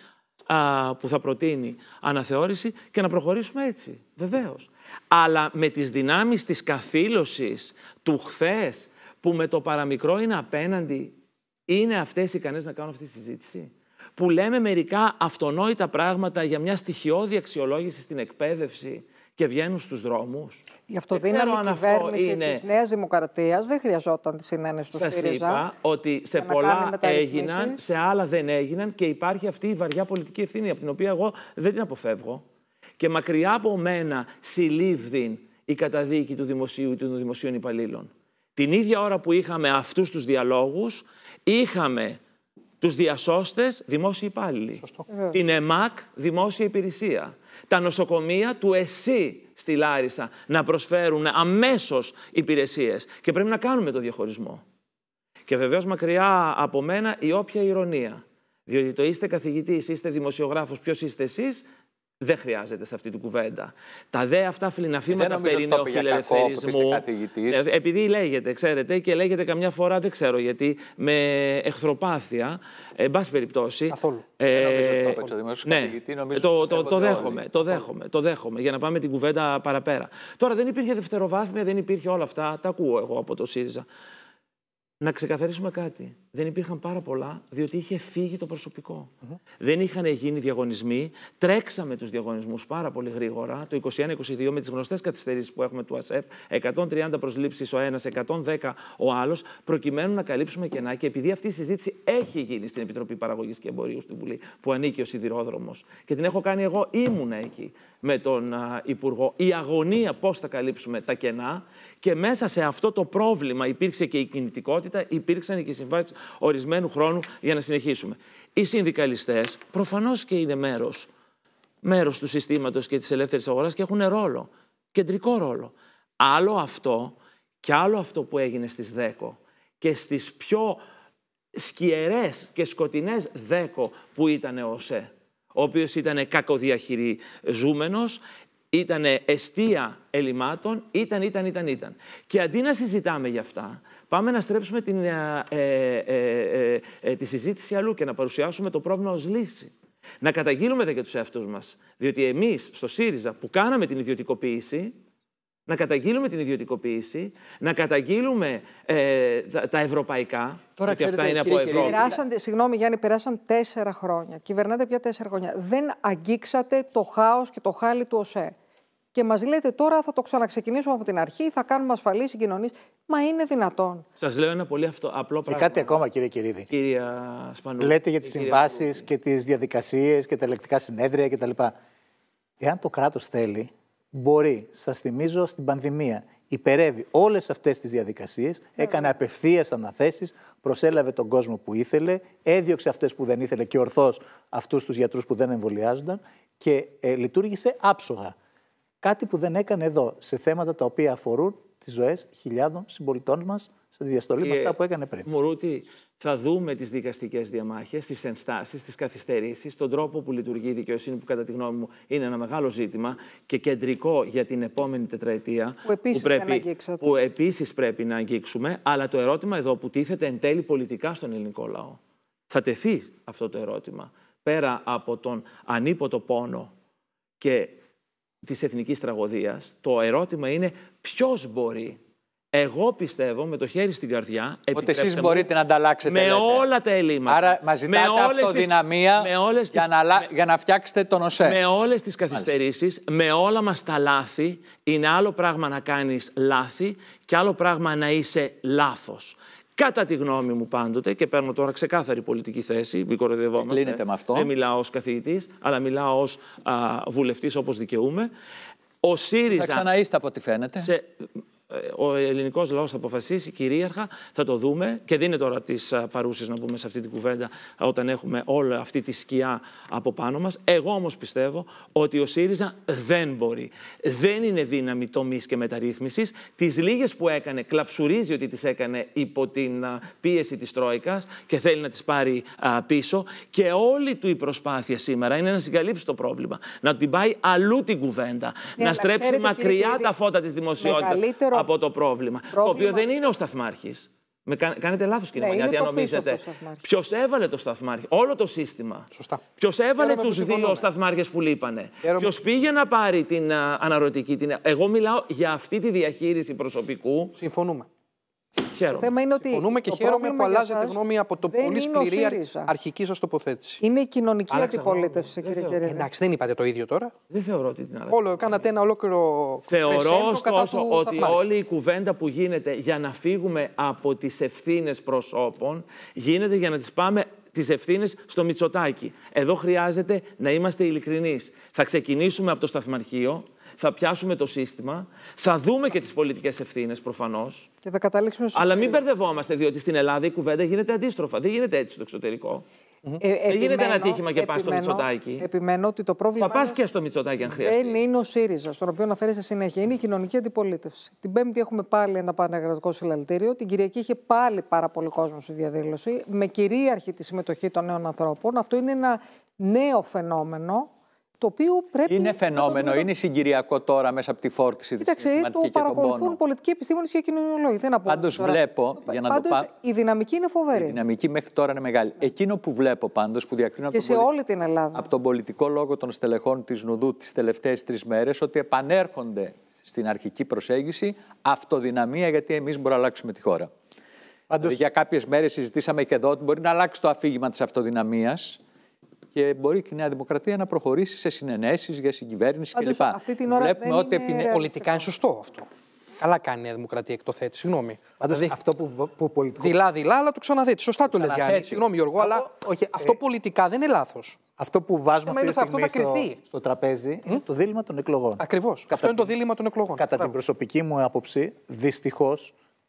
που θα προτείνει αναθεώρηση και να προχωρήσουμε έτσι, βεβαίως. Αλλά με τις δυνάμεις της καθήλωσης του χθες που με το παραμικρό είναι απέναντι είναι αυτές ικανές να κάνουν αυτή τη συζήτηση. Που λέμε μερικά αυτονόητα πράγματα για μια στοιχειώδη αξιολόγηση στην εκπαίδευση και βγαίνουν στους δρόμους. Γι' αυτό η κυβέρνηση της Νέας Δημοκρατίας δεν χρειαζόταν τη συνένεση του ΣΥΡΙΖΑ. Σας είπα ότι σε πολλά έγιναν, σε άλλα δεν έγιναν και υπάρχει αυτή η βαριά πολιτική ευθύνη, από την οποία εγώ δεν την αποφεύγω. Και μακριά από μένα συλλήβδην η καταδίκη του δημοσίου ή των δημοσίων υπαλλήλων. Την ίδια ώρα που είχαμε αυτούς τους διαλόγους, είχαμε τους διασώστες, δημόσιοι υπάλληλοι. Την ΕΜΑΚ, δημόσια υπηρεσία. Τα νοσοκομεία του ΕΣΥ στη Λάρισα να προσφέρουν αμέσως υπηρεσίες. Και πρέπει να κάνουμε το διαχωρισμό. Και βεβαίως μακριά από μένα η όποια ηρωνία. Διότι το είστε καθηγητής, είστε δημοσιογράφος, ποιος είστε εσείς, δεν χρειάζεται σε αυτή την κουβέντα. Τα δε αυτά φιλελευθερισμού. περί νεοφιλελευθερισμού. Επειδή λέγεται, ξέρετε, και λέγεται καμιά φορά, δεν ξέρω γιατί, με εχθροπάθεια, εν πάση περιπτώσει. Καθόλου. Ε, δεν νομίζω ότι το ναι, ε, το, το, το, δέχομαι, το δέχομαι, το δέχομαι, για να πάμε την κουβέντα παραπέρα. Τώρα δεν υπήρχε δευτεροβάθμια, δεν υπήρχε όλα αυτά, τα ακούω εγώ από το ΣΥΡΙΖΑ. Να ξεκαθαρίσουμε κάτι. Δεν υπήρχαν πάρα πολλά, διότι είχε φύγει το προσωπικό. Δεν είχαν γίνει διαγωνισμοί. Τρέξαμε τους διαγωνισμούς πάρα πολύ γρήγορα. Το 2021-2022, με τις γνωστές καθυστερήσεις που έχουμε του ΑΣΕΠ, 130 προσλήψεις ο ένας, 110 ο άλλος, προκειμένου να καλύψουμε κενά. Και επειδή αυτή η συζήτηση έχει γίνει στην Επιτροπή Παραγωγής και Εμπορίου στην Βουλή, που ανήκει ο Σιδηρόδρομος, και την έχω κάνει εγώ, ήμουνα εκεί με τον Υπουργό. Η αγωνία πώς θα καλύψουμε τα κενά και μέσα σε αυτό το πρόβλημα υπήρξε και η κινητικότητα, υπήρξαν και οι συμβάσεις ορισμένου χρόνου για να συνεχίσουμε. Οι συνδικαλιστές προφανώς και είναι μέρος μέρος του συστήματος και της ελεύθερης αγοράς και έχουν ρόλο, κεντρικό ρόλο. Άλλο αυτό και άλλο αυτό που έγινε στις ΔΕΚΟ και στις πιο σκιερές και σκοτεινές ΔΕΚΟ που ήταν ο ΣΕ ο οποίος ήταν κακοδιαχειριζούμενος, ήταν εστία ελλημάτων, ήταν, ήταν, ήταν, ήταν. Και αντί να συζητάμε για αυτά, πάμε να στρέψουμε την, ε ε, ε, ε, ε, τη συζήτηση αλλού και να παρουσιάσουμε το πρόβλημα ως λύση. Να καταγγείλουμε δε και τους εαυτούς μας. Διότι εμείς στο ΣΥΡΙΖΑ που κάναμε την ιδιωτικοποίηση, να καταγγείλουμε την ιδιωτικοποίηση, να καταγγείλουμε ε, τα, τα, ευρωπαϊκά. Τώρα ξέρετε, αυτά είναι από Ευρώπη. Περάσαν, συγγνώμη Γιάννη, περάσαν τέσσερα χρόνια. Κυβερνάτε πια τέσσερα χρόνια. Δεν αγγίξατε το χάος και το χάλι του ΟΣΕ. Και μας λέτε τώρα θα το ξαναξεκινήσουμε από την αρχή, θα κάνουμε ασφαλή συγκοινωνίες. Μα είναι δυνατόν. Σας λέω ένα πολύ αυτό, απλό πράγμα. Και κάτι ακόμα, κύριε Κυρίδη. Κυρία Λέτε για τι συμβάσει και τις διαδικασίες και τα ελεκτικά συνέδρια κτλ. Εάν το κράτος θέλει, μπορεί, σας θυμίζω, στην πανδημία. Υπερεύει όλες αυτές τις διαδικασίες, έκανε απευθείας αναθέσεις, προσέλαβε τον κόσμο που ήθελε, έδιωξε αυτές που δεν ήθελε και ορθώς αυτούς τους γιατρούς που δεν εμβολιάζονταν και ε, λειτουργήσε άψογα. Κάτι που δεν έκανε εδώ, σε θέματα τα οποία αφορούν τις ζωές χιλιάδων συμπολιτών μας σε διαστολή με αυτά που έκανε πριν. Μουρούτη, θα δούμε τις δικαστικές διαμάχες, τις ενστάσεις, τις καθυστερήσεις, τον τρόπο που λειτουργεί η δικαιοσύνη, που κατά τη γνώμη μου είναι ένα μεγάλο ζήτημα και κεντρικό για την επόμενη τετραετία. Που πρέπει, επίσης πρέπει να αγγίξουμε. Αλλά το ερώτημα εδώ που τίθεται εν τέλει πολιτικά στον ελληνικό λαό. Θα τεθεί αυτό το ερώτημα. Πέρα από τον ανίποτο πόνο και της εθνικής τραγωδίας, το ερώτημα είναι ποιος μπορεί. Εγώ πιστεύω με το χέρι στην καρδιά. Ότι εσείς μπορείτε να ανταλλάξετε. Με όλα τα ελλείμματα. Άρα μα με όλες αυτοδυναμία τις... με όλες τις... για, να... Με... για να φτιάξετε τον ΟΣΕ. Με όλες τις καθυστερήσεις, με όλα μας τα λάθη, είναι άλλο πράγμα να κάνεις λάθη και άλλο πράγμα να είσαι λάθος. Κατά τη γνώμη μου πάντοτε, και παίρνω τώρα ξεκάθαρη πολιτική θέση, μην κοροϊδευόμαστε. με αυτό. Δεν μιλάω ως καθηγητής, αλλά μιλάω ως βουλευτής όπως δικαιούμαι. Ο ΣΥΡΙΖΑ. Θα ξαναείστε από ό,τι φαίνεται. Σε, ο ελληνικός λαός θα αποφασίσει κυρίαρχα, θα το δούμε και δεν είναι τώρα τη παρούση να πούμε σε αυτή την κουβέντα, όταν έχουμε όλη αυτή τη σκιά από πάνω μας. Εγώ όμως πιστεύω ότι ο ΣΥΡΙΖΑ δεν μπορεί. Δεν είναι δύναμη τομής και μεταρρύθμισης. Τις λίγες που έκανε, κλαψουρίζει ότι τις έκανε υπό την πίεση της Τρόικας και θέλει να τις πάρει πίσω. Και όλη του η προσπάθεια σήμερα είναι να συγκαλύψει το πρόβλημα. Να την πάει αλλού την κουβέντα. Ναι, να στρέψει μακριά κύριε, τα φώτα της δημοσιότητας από το πρόβλημα. Το οποίο δεν είναι ο σταθμάρχης. κάνετε λάθος, κύριε ναι, γιατί αν νομίζετε. Ποιος έβαλε το σταθμάρχη, όλο το σύστημα. Σωστά. Ποιος έβαλε τους δύο σταθμάρχες που λείπανε. Ποιος πήγε να πάρει την ε, αναρωτική. Την... Εγώ μιλάω για αυτή τη διαχείριση προσωπικού. Συμφωνούμε. Χαίρομαι. θέμα είναι ότι. Συμφωνούμε και χαίρομαι που αλλάζετε γνώμη από το πολύ σκληρή αρχική σας τοποθέτηση. Είναι η κοινωνική Άλλαξα αντιπολίτευση, κύριε Κερδίδη. Εντάξει, δεν είπατε το ίδιο τώρα. Δεν θεωρώ ότι την αλλάξατε. Όλο, κάνατε ένα ολόκληρο. Θεωρώ ωστόσο ότι όλη η κουβέντα που γίνεται για να φύγουμε από τις ευθύνες προσώπων γίνεται για να τις πάμε Τις ευθύνες στο Μητσοτάκι. Εδώ χρειάζεται να είμαστε ειλικρινείς. Θα ξεκινήσουμε από το σταθμαρχείο, θα πιάσουμε το σύστημα, θα δούμε και τις πολιτικές ευθύνες προφανώς. θα καταλήξουμε Αλλά μην μπερδευόμαστε, διότι στην Ελλάδα η κουβέντα γίνεται αντίστροφα. Δεν γίνεται έτσι στο εξωτερικό. Ε, δεν γίνεται ένα τύχημα και πας στο Μητσοτάκι. Επιμένω ότι το πρόβλημα. Θα πας και στο Μητσοτάκι, αν χρειαστεί. είναι ο ΣΥΡΙΖΑ, στον οποίο αναφέρεσαι συνέχεια. Είναι η κοινωνική αντιπολίτευση. Την Πέμπτη έχουμε πάλι ένα πανεργατικό συλλαλητήριο. Την Κυριακή είχε πάλι πάρα πολύ κόσμο στη διαδήλωση. Με κυρίαρχη τη συμμετοχή των νέων ανθρώπων. Αυτό είναι ένα νέο φαινόμενο το οποίο πρέπει. Είναι φαινόμενο, είναι συγκυριακό τώρα μέσα από τη φόρτιση της Κοιτάξτε το παρακολουθούν πολιτικοί επιστήμονες και κοινωνιολόγοι. Πάντω βλέπω. Για να πάντως, το πά... η δυναμική είναι φοβερή. Η δυναμική μέχρι τώρα είναι μεγάλη. Εκείνο που βλέπω πάντως, που διακρίνω και από, σε τον όλη την Ελλάδα. από τον πολιτικό λόγο των στελεχών της Νουδού τις τελευταίες τρεις μέρες, ότι επανέρχονται στην αρχική προσέγγιση αυτοδυναμία, γιατί εμείς μπορούμε να αλλάξουμε τη χώρα. Πάντως... Δηλαδή, για κάποιες μέρες συζητήσαμε και εδώ ότι μπορεί να αλλάξει το αφήγημα της αυτοδυναμίας και μπορεί και η Νέα Δημοκρατία να προχωρήσει σε συνενέσεις για συγκυβέρνηση κλπ. Αυτή την ώρα Βλέπουμε ότι είναι... πολιτικά είναι σωστό αυτό. Καλά κάνει η Νέα Δημοκρατία εκτοθέτη. συγγνώμη. Πάντως, δηλαδή, αυτό που, που πολιτικό. Δειλά, δειλά, αλλά το ξαναθέτει. Σωστά το, λες λε, Γιάννη. Συγγνώμη, Γιώργο, αλλά όχι, αυτό ε, πολιτικά δεν είναι λάθος. Αυτό που βάζουμε ε, αυτή τη στιγμή στο, τραπέζι είναι το δίλημα των εκλογών. Ακριβώς. Αυτό είναι το δίλημα των εκλογών. Κατά την προσωπική μου άποψη, δυστυχώς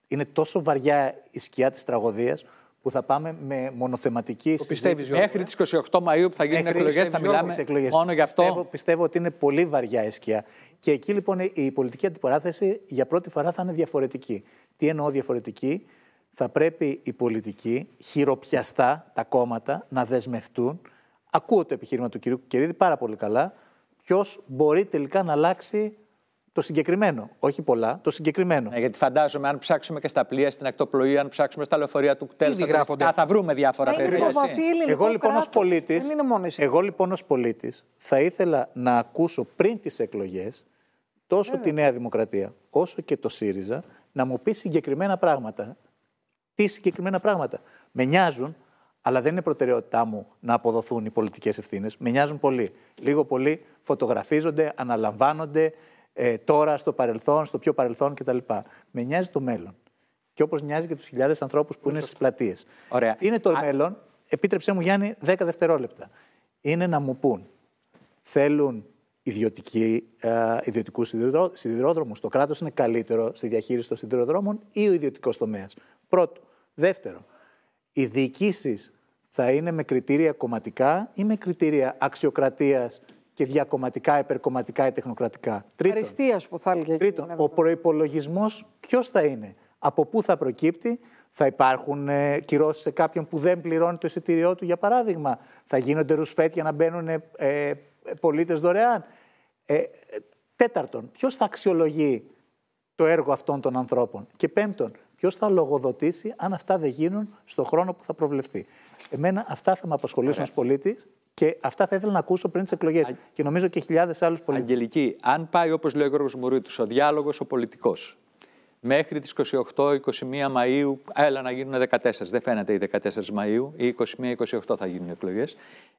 είναι τόσο βαριά η σκιά της τραγωδίας που θα πάμε με μονοθεματική το συζήτηση. Μέχρι τι 28 Μαου που θα γίνουν εκλογέ, θα μιλάμε εκλογές. μόνο αυτό. Πιστεύω, ότι είναι πολύ βαριά η σκιά. Και εκεί λοιπόν η πολιτική αντιπαράθεση για πρώτη φορά θα είναι διαφορετική. Τι εννοώ διαφορετική, θα πρέπει οι πολιτικοί χειροπιαστά τα κόμματα να δεσμευτούν. Ακούω το επιχείρημα του κ. Κερίδη πάρα πολύ καλά. Ποιος μπορεί τελικά να αλλάξει το συγκεκριμένο. Όχι πολλά, το συγκεκριμένο. Ναι, γιατί φαντάζομαι, αν ψάξουμε και στα πλοία, στην ακτοπλοεία, αν ψάξουμε στα λεωφορεία του κτέλου, θα, θα βρούμε διάφορα τέτοια. Εγώ λοιπόν, λοιπόν ως πολίτη. Εγώ λοιπόν ως πολίτης θα ήθελα να ακούσω πριν τις εκλογές τόσο τη Νέα Δημοκρατία όσο και το ΣΥΡΙΖΑ να μου πει συγκεκριμένα πράγματα. Τι συγκεκριμένα πράγματα. Με νοιάζουν, αλλά δεν είναι προτεραιότητά μου να αποδοθούν οι πολιτικές ευθύνες. Με νοιάζουν πολύ. Λίγο πολύ φωτογραφίζονται, αναλαμβάνονται ε, τώρα, στο παρελθόν, στο πιο παρελθόν κτλ. Με νοιάζει το μέλλον. Και όπως νοιάζει και τους χιλιάδες ανθρώπους που είναι στις πλατείες. Είναι το μέλλον. Επίτρεψέ μου, Γιάννη, δέκα δευτερόλεπτα. Είναι να μου πούν, θέλουν ε, ιδιωτικούς σιδηρόδρομους. Το κράτος είναι καλύτερο στη διαχείριση των σιδηροδρόμων ή ο ιδιωτικός τομέας. Πρώτο. Δεύτερο, οι διοικήσεις θα είναι με κριτήρια κομματικά ή με κριτήρια αξιοκρατίας και διακομματικά, υπερκομματικά ή τεχνοκρατικά. Τρίτον, που θα έλεγε. ο προπολογισμό ποιος θα είναι, από πού θα προκύπτει, θα υπάρχουν ε, κυρώσεις σε κάποιον που δεν πληρώνει το εισιτήριό του, για παράδειγμα. Θα γίνονται ρουσφέτια να μπαίνουν ε, ε, πολίτες δωρεάν. Ε, τέταρτον, ποιος θα αξιολογεί το έργο αυτών των ανθρώπων. Και πέμπτον, ποιος θα λογοδοτήσει αν αυτά δεν γίνουν στο χρόνο που θα προβλεφθεί. ρουσφετια να μπαινουν ε πολιτε δωρεαν ε τεταρτον ποιο θα αξιολογει το εργο αυτων των ανθρωπων και πεμπτον ποιο θα λογοδοτησει αν αυτα δεν γινουν στον χρονο που θα προβλεφθει εμενα αυτα θα με απασχολήσουν ως πολίτης και αυτά θα ήθελα να ακούσω πριν τις εκλογές. Και νομίζω και χιλιάδες άλλους πολίτε. Αγγελική, αν πάει όπως λέει ο Γιώργος Μουρίτης, ο διάλογος ο πολιτικός μέχρι τις 28-21 Μαου, έλα να γίνουν 14. Δεν φαίνεται οι 14 Μαου, ή 21-28 θα γίνουν οι εκλογές.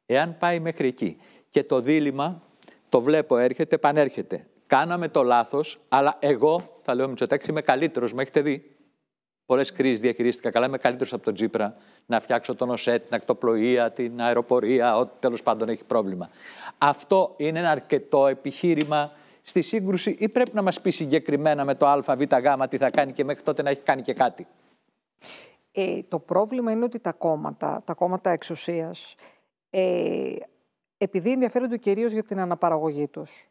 Εάν πάει μέχρι εκεί και το δίλημα το βλέπω έρχεται, επανέρχεται. Κάναμε το λάθος, αλλά εγώ, θα λέω Μητσοτέξη, είμαι καλύτερος. Με έχετε δει. Πολλές κρίσεις διαχειρίστηκα καλά. Είμαι καλύτερος από τον Τζίπρα να φτιάξω τον ΟΣΕΤ, την ακτοπλοεία, την αεροπορία, ό,τι τέλος πάντων έχει πρόβλημα. Αυτό είναι ένα αρκετό επιχείρημα στη σύγκρουση ή πρέπει να μας πει συγκεκριμένα με το α, β, γ τι θα κάνει και μέχρι τότε να έχει κάνει και κάτι. Ε, το πρόβλημα είναι ότι τα κόμματα, τα κόμματα εξουσίας, ε, επειδή ενδιαφέρονται κυρίως για την αναπαραγωγή τους,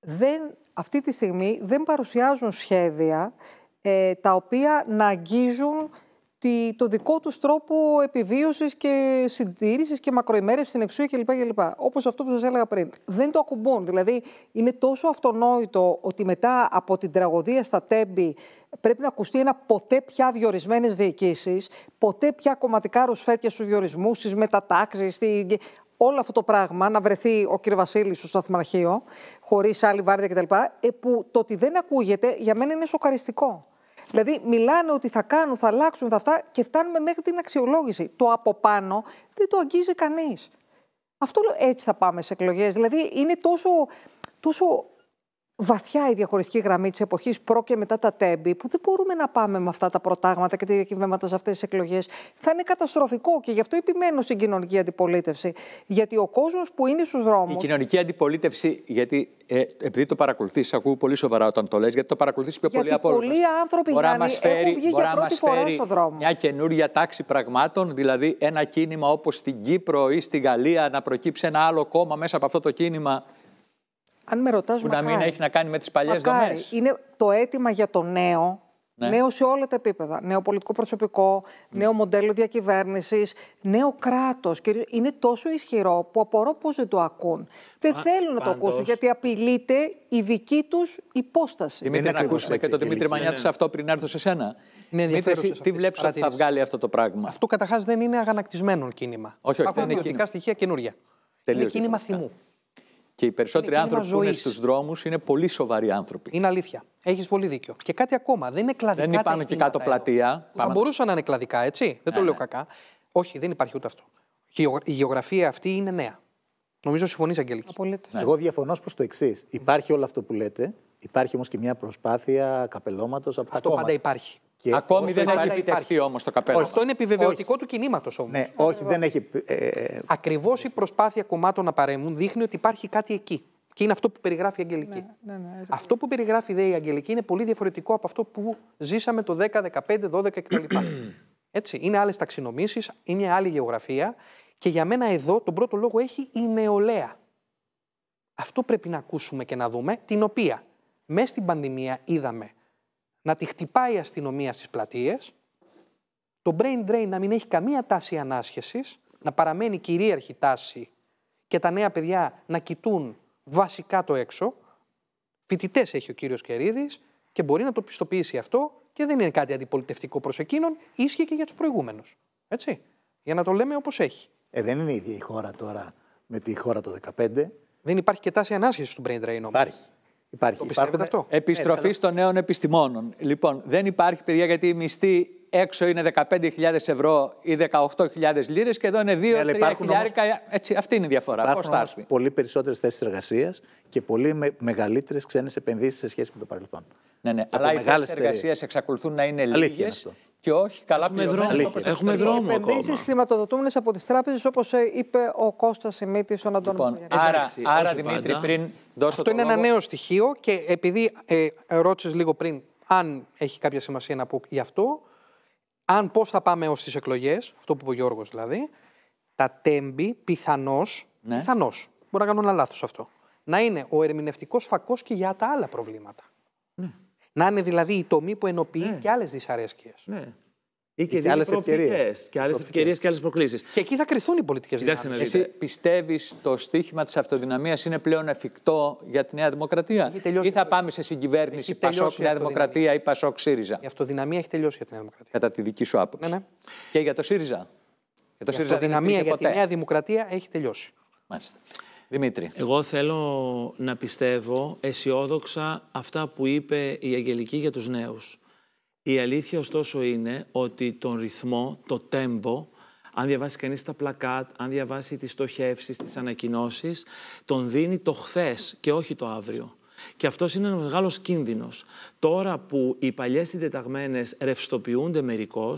δεν, αυτή τη στιγμή δεν παρουσιάζουν σχέδια ε, τα οποία να αγγίζουν τη, το δικό τους τρόπο επιβίωσης και συντήρησης και μακροημέρευσης στην εξουσία κλπ. κλπ. Όπως αυτό που σας έλεγα πριν. Δεν το ακουμπούν. Δηλαδή, είναι τόσο αυτονόητο ότι μετά από την τραγωδία στα Τέμπη πρέπει να ακουστεί ένα ποτέ πια διορισμένες διοικήσεις, ποτέ πια κομματικά ρουσφέτια στους διορισμούς, στις μετατάξεις, όλο αυτό το πράγμα, να βρεθεί ο κ. Βασίλης στο Σταθμαρχείο, χωρίς άλλη βάρδια κτλ. Ε, που το ότι δεν ακούγεται για μένα είναι σοκαριστικό. Δηλαδή, μιλάνε ότι θα κάνουν, θα αλλάξουν, θα αυτά και φτάνουμε μέχρι την αξιολόγηση. Το από πάνω δεν το αγγίζει κανείς. Αυτό έτσι θα πάμε σε εκλογές. Δηλαδή, είναι τόσο, τόσο βαθιά η διαχωριστική γραμμή της εποχής προ και μετά τα τέμπη, που δεν μπορούμε να πάμε με αυτά τα προτάγματα και τα διακυβεύματα σε αυτές τις εκλογές, θα είναι καταστροφικό και γι' αυτό επιμένω στην κοινωνική αντιπολίτευση. Γιατί ο κόσμος που είναι στους δρόμους. Η κοινωνική αντιπολίτευση, γιατί ε, επειδή το παρακολουθείς, ακούω πολύ σοβαρά όταν το λες, γιατί το παρακολουθείς πιο πολύ από γιατί Πολλοί άνθρωποι Γιάννη, φέρει, έχουν βγει για πρώτη φορά στον δρόμο. Μια καινούργια τάξη πραγμάτων, δηλαδή ένα κίνημα όπως στην Κύπρο ή στη Γαλλία να προκύψει ένα άλλο κόμμα μέσα από αυτό το κίνημα. Αν με ρωτάς, που να μην έχει να κάνει με τις παλιές δομές. Είναι το αίτημα για το νέο, ναι. νέο σε όλα τα επίπεδα. Νέο πολιτικό προσωπικό, ναι. νέο μοντέλο διακυβέρνησης, νέο κράτος. Είναι τόσο ισχυρό που απορώ πώς δεν το ακούν. Δεν θέλουν πάντως... να το ακούσουν γιατί απειλείται η δική τους υπόσταση. Δημήτρη, να ακούσετε και το Δημήτρη Μανιάτης ναι, ναι. αυτό πριν έρθω σε σένα. Είναι Τι βλέπει ότι θα βγάλει αυτό το πράγμα. Αυτό καταρχάς δεν είναι αγανακτισμένο κίνημα. Όχι, όχι, Υπάρχουν στοιχεία καινούρια. είναι κίνημα θυμού. Και οι περισσότεροι είναι άνθρωποι που είναι στους δρόμους είναι πολύ σοβαροί άνθρωποι. Είναι αλήθεια. Έχεις πολύ δίκιο. Και κάτι ακόμα. Δεν είναι κλαδικά. Δεν υπάρχουν και κάτω ε. πλατεία. Θα μπορούσαν να είναι κλαδικά, έτσι. δεν το ναι, λέω ναι. κακά. Όχι, δεν υπάρχει ούτε αυτό. η γεωγραφία αυτή είναι νέα. Νομίζω συμφωνείς, Αγγελική. Ναι. Εγώ διαφωνώ προς το εξής. Υπάρχει όλο αυτό που λέτε. Υπάρχει όμως και μια προσπάθεια καπελώματος από τα κόμματα. Αυτό πάντα υπάρχει. Ακόμη δεν έχει επιτευχθεί όμως το καπέλο. Αυτό είναι επιβεβαιωτικό του κινήματος όμως. Ναι, όχι, δεν έχει. Ε... Ακριβώς η προσπάθεια κομμάτων να παρέμουν δείχνει ότι υπάρχει κάτι εκεί. Και είναι αυτό που περιγράφει η Αγγελική. Ναι, ναι, ναι, αυτό που περιγράφει δε, η Αγγελική είναι πολύ διαφορετικό από αυτό που ζήσαμε το 10, 15, 12 κτλ. Έτσι, είναι άλλες ταξινομήσεις, είναι μια άλλη γεωγραφία. Και για μένα εδώ τον πρώτο λόγο έχει η νεολαία. Αυτό πρέπει να ακούσουμε και να δούμε, την οποία μέσα στην πανδημία είδαμε να τη χτυπάει η αστυνομία στις πλατείες, το brain drain να μην έχει καμία τάση ανάσχεσης, να παραμένει κυρίαρχη τάση και τα νέα παιδιά να κοιτούν βασικά το έξω. Φοιτητές έχει ο κύριος Κερίδης και μπορεί να το πιστοποιήσει αυτό και δεν είναι κάτι αντιπολιτευτικό προς εκείνον, ίσχυε και για τους προηγούμενους. Έτσι, για να το λέμε όπως έχει. Ε, δεν είναι η ίδια η χώρα τώρα με τη χώρα το 15. Δεν υπάρχει και τάση ανάσχεσης του brain drain όμως. Υπάρχει. Υπάρχει. αυτό. Επιστροφή ε, των νέων επιστημόνων. Λοιπόν, δεν υπάρχει, παιδιά, γιατί η μισθή έξω είναι 15.000 ευρώ ή 18.000 λίρες και εδώ είναι 2-3 ναι, χιλιάρικα. Όμως... Έτσι, αυτή είναι η διαφορά. Υπάρχουν όμως περισσότερε θέσει εργασία και εδω ειναι 2 3 χιλιαρικα ετσι αυτη ειναι η διαφορα υπαρχουν ομως πολυ περισσοτερες θεσει εργασια και πολυ με, μεγαλύτερες ξένες επενδύσεις σε σχέση με το παρελθόν. Ναι, ναι. Αλλά οι θέσεις εργασίας εξακολουθούν να είναι λίγες και όχι, καλά πληρωμένε. Έχουμε δρόμο. Οι επενδύσεις χρηματοδοτούμενες από τις τράπεζες, όπως είπε ο Κώστας Σιμίτη, στον Αντώνης λοιπόν, Άρα, άρα Δημήτρη, πριν δώσω Αυτό είναι ένα νέο στοιχείο και επειδή ε, ρώτησες λίγο πριν αν έχει κάποια σημασία να πω γι' αυτό, αν πώς θα πάμε ως τις εκλογές, αυτό που είπε ο Γιώργος δηλαδή, τα τέμπη πιθανώς. Ναι. Πιθανώς, μπορεί να κάνω ένα λάθος αυτό. Να είναι ο ερμηνευτικός φακός και για τα άλλα προβλήματα. Να είναι δηλαδή η τομή που ενοποιεί ναι. και άλλες δυσαρέσκειες. Ναι. Ή και, και άλλες ευκαιρίε. Και άλλες ευκαιρίες και άλλες προκλήσεις. Και εκεί θα κρυθούν οι πολιτικές δυνάμει. Εσύ πιστεύεις το στίχημα της αυτοδυναμίας είναι πλέον εφικτό για τη Νέα Δημοκρατία, ή θα πάμε σε συγκυβέρνηση Πασόκ Νέα Δημοκρατία ή Πασόκ ΣΥΡΙΖΑ. Η αυτοδυναμία έχει τελειώσει για τη Νέα Δημοκρατία. Κατά τη δική σου άποψη. Ναι, ναι. Και για το ΣΥΡΙΖΑ. Για το η αυτοδυναμία για τη Νέα Δημοκρατία έχει τελειώσει. Μάλιστα. Δημήτρη. Εγώ θέλω να πιστεύω αισιόδοξα αυτά που είπε η Αγγελική για τους νέους. Η αλήθεια ωστόσο είναι ότι τον ρυθμό, το τέμπο, αν διαβάσει κανείς τα πλακάτ, αν διαβάσει τις στοχεύσεις, τις ανακοινώσεις, τον δίνει το χθες και όχι το αύριο. Και αυτός είναι ένας μεγάλος κίνδυνος. Τώρα που οι παλιές συντεταγμένες ρευστοποιούνται μερικώς,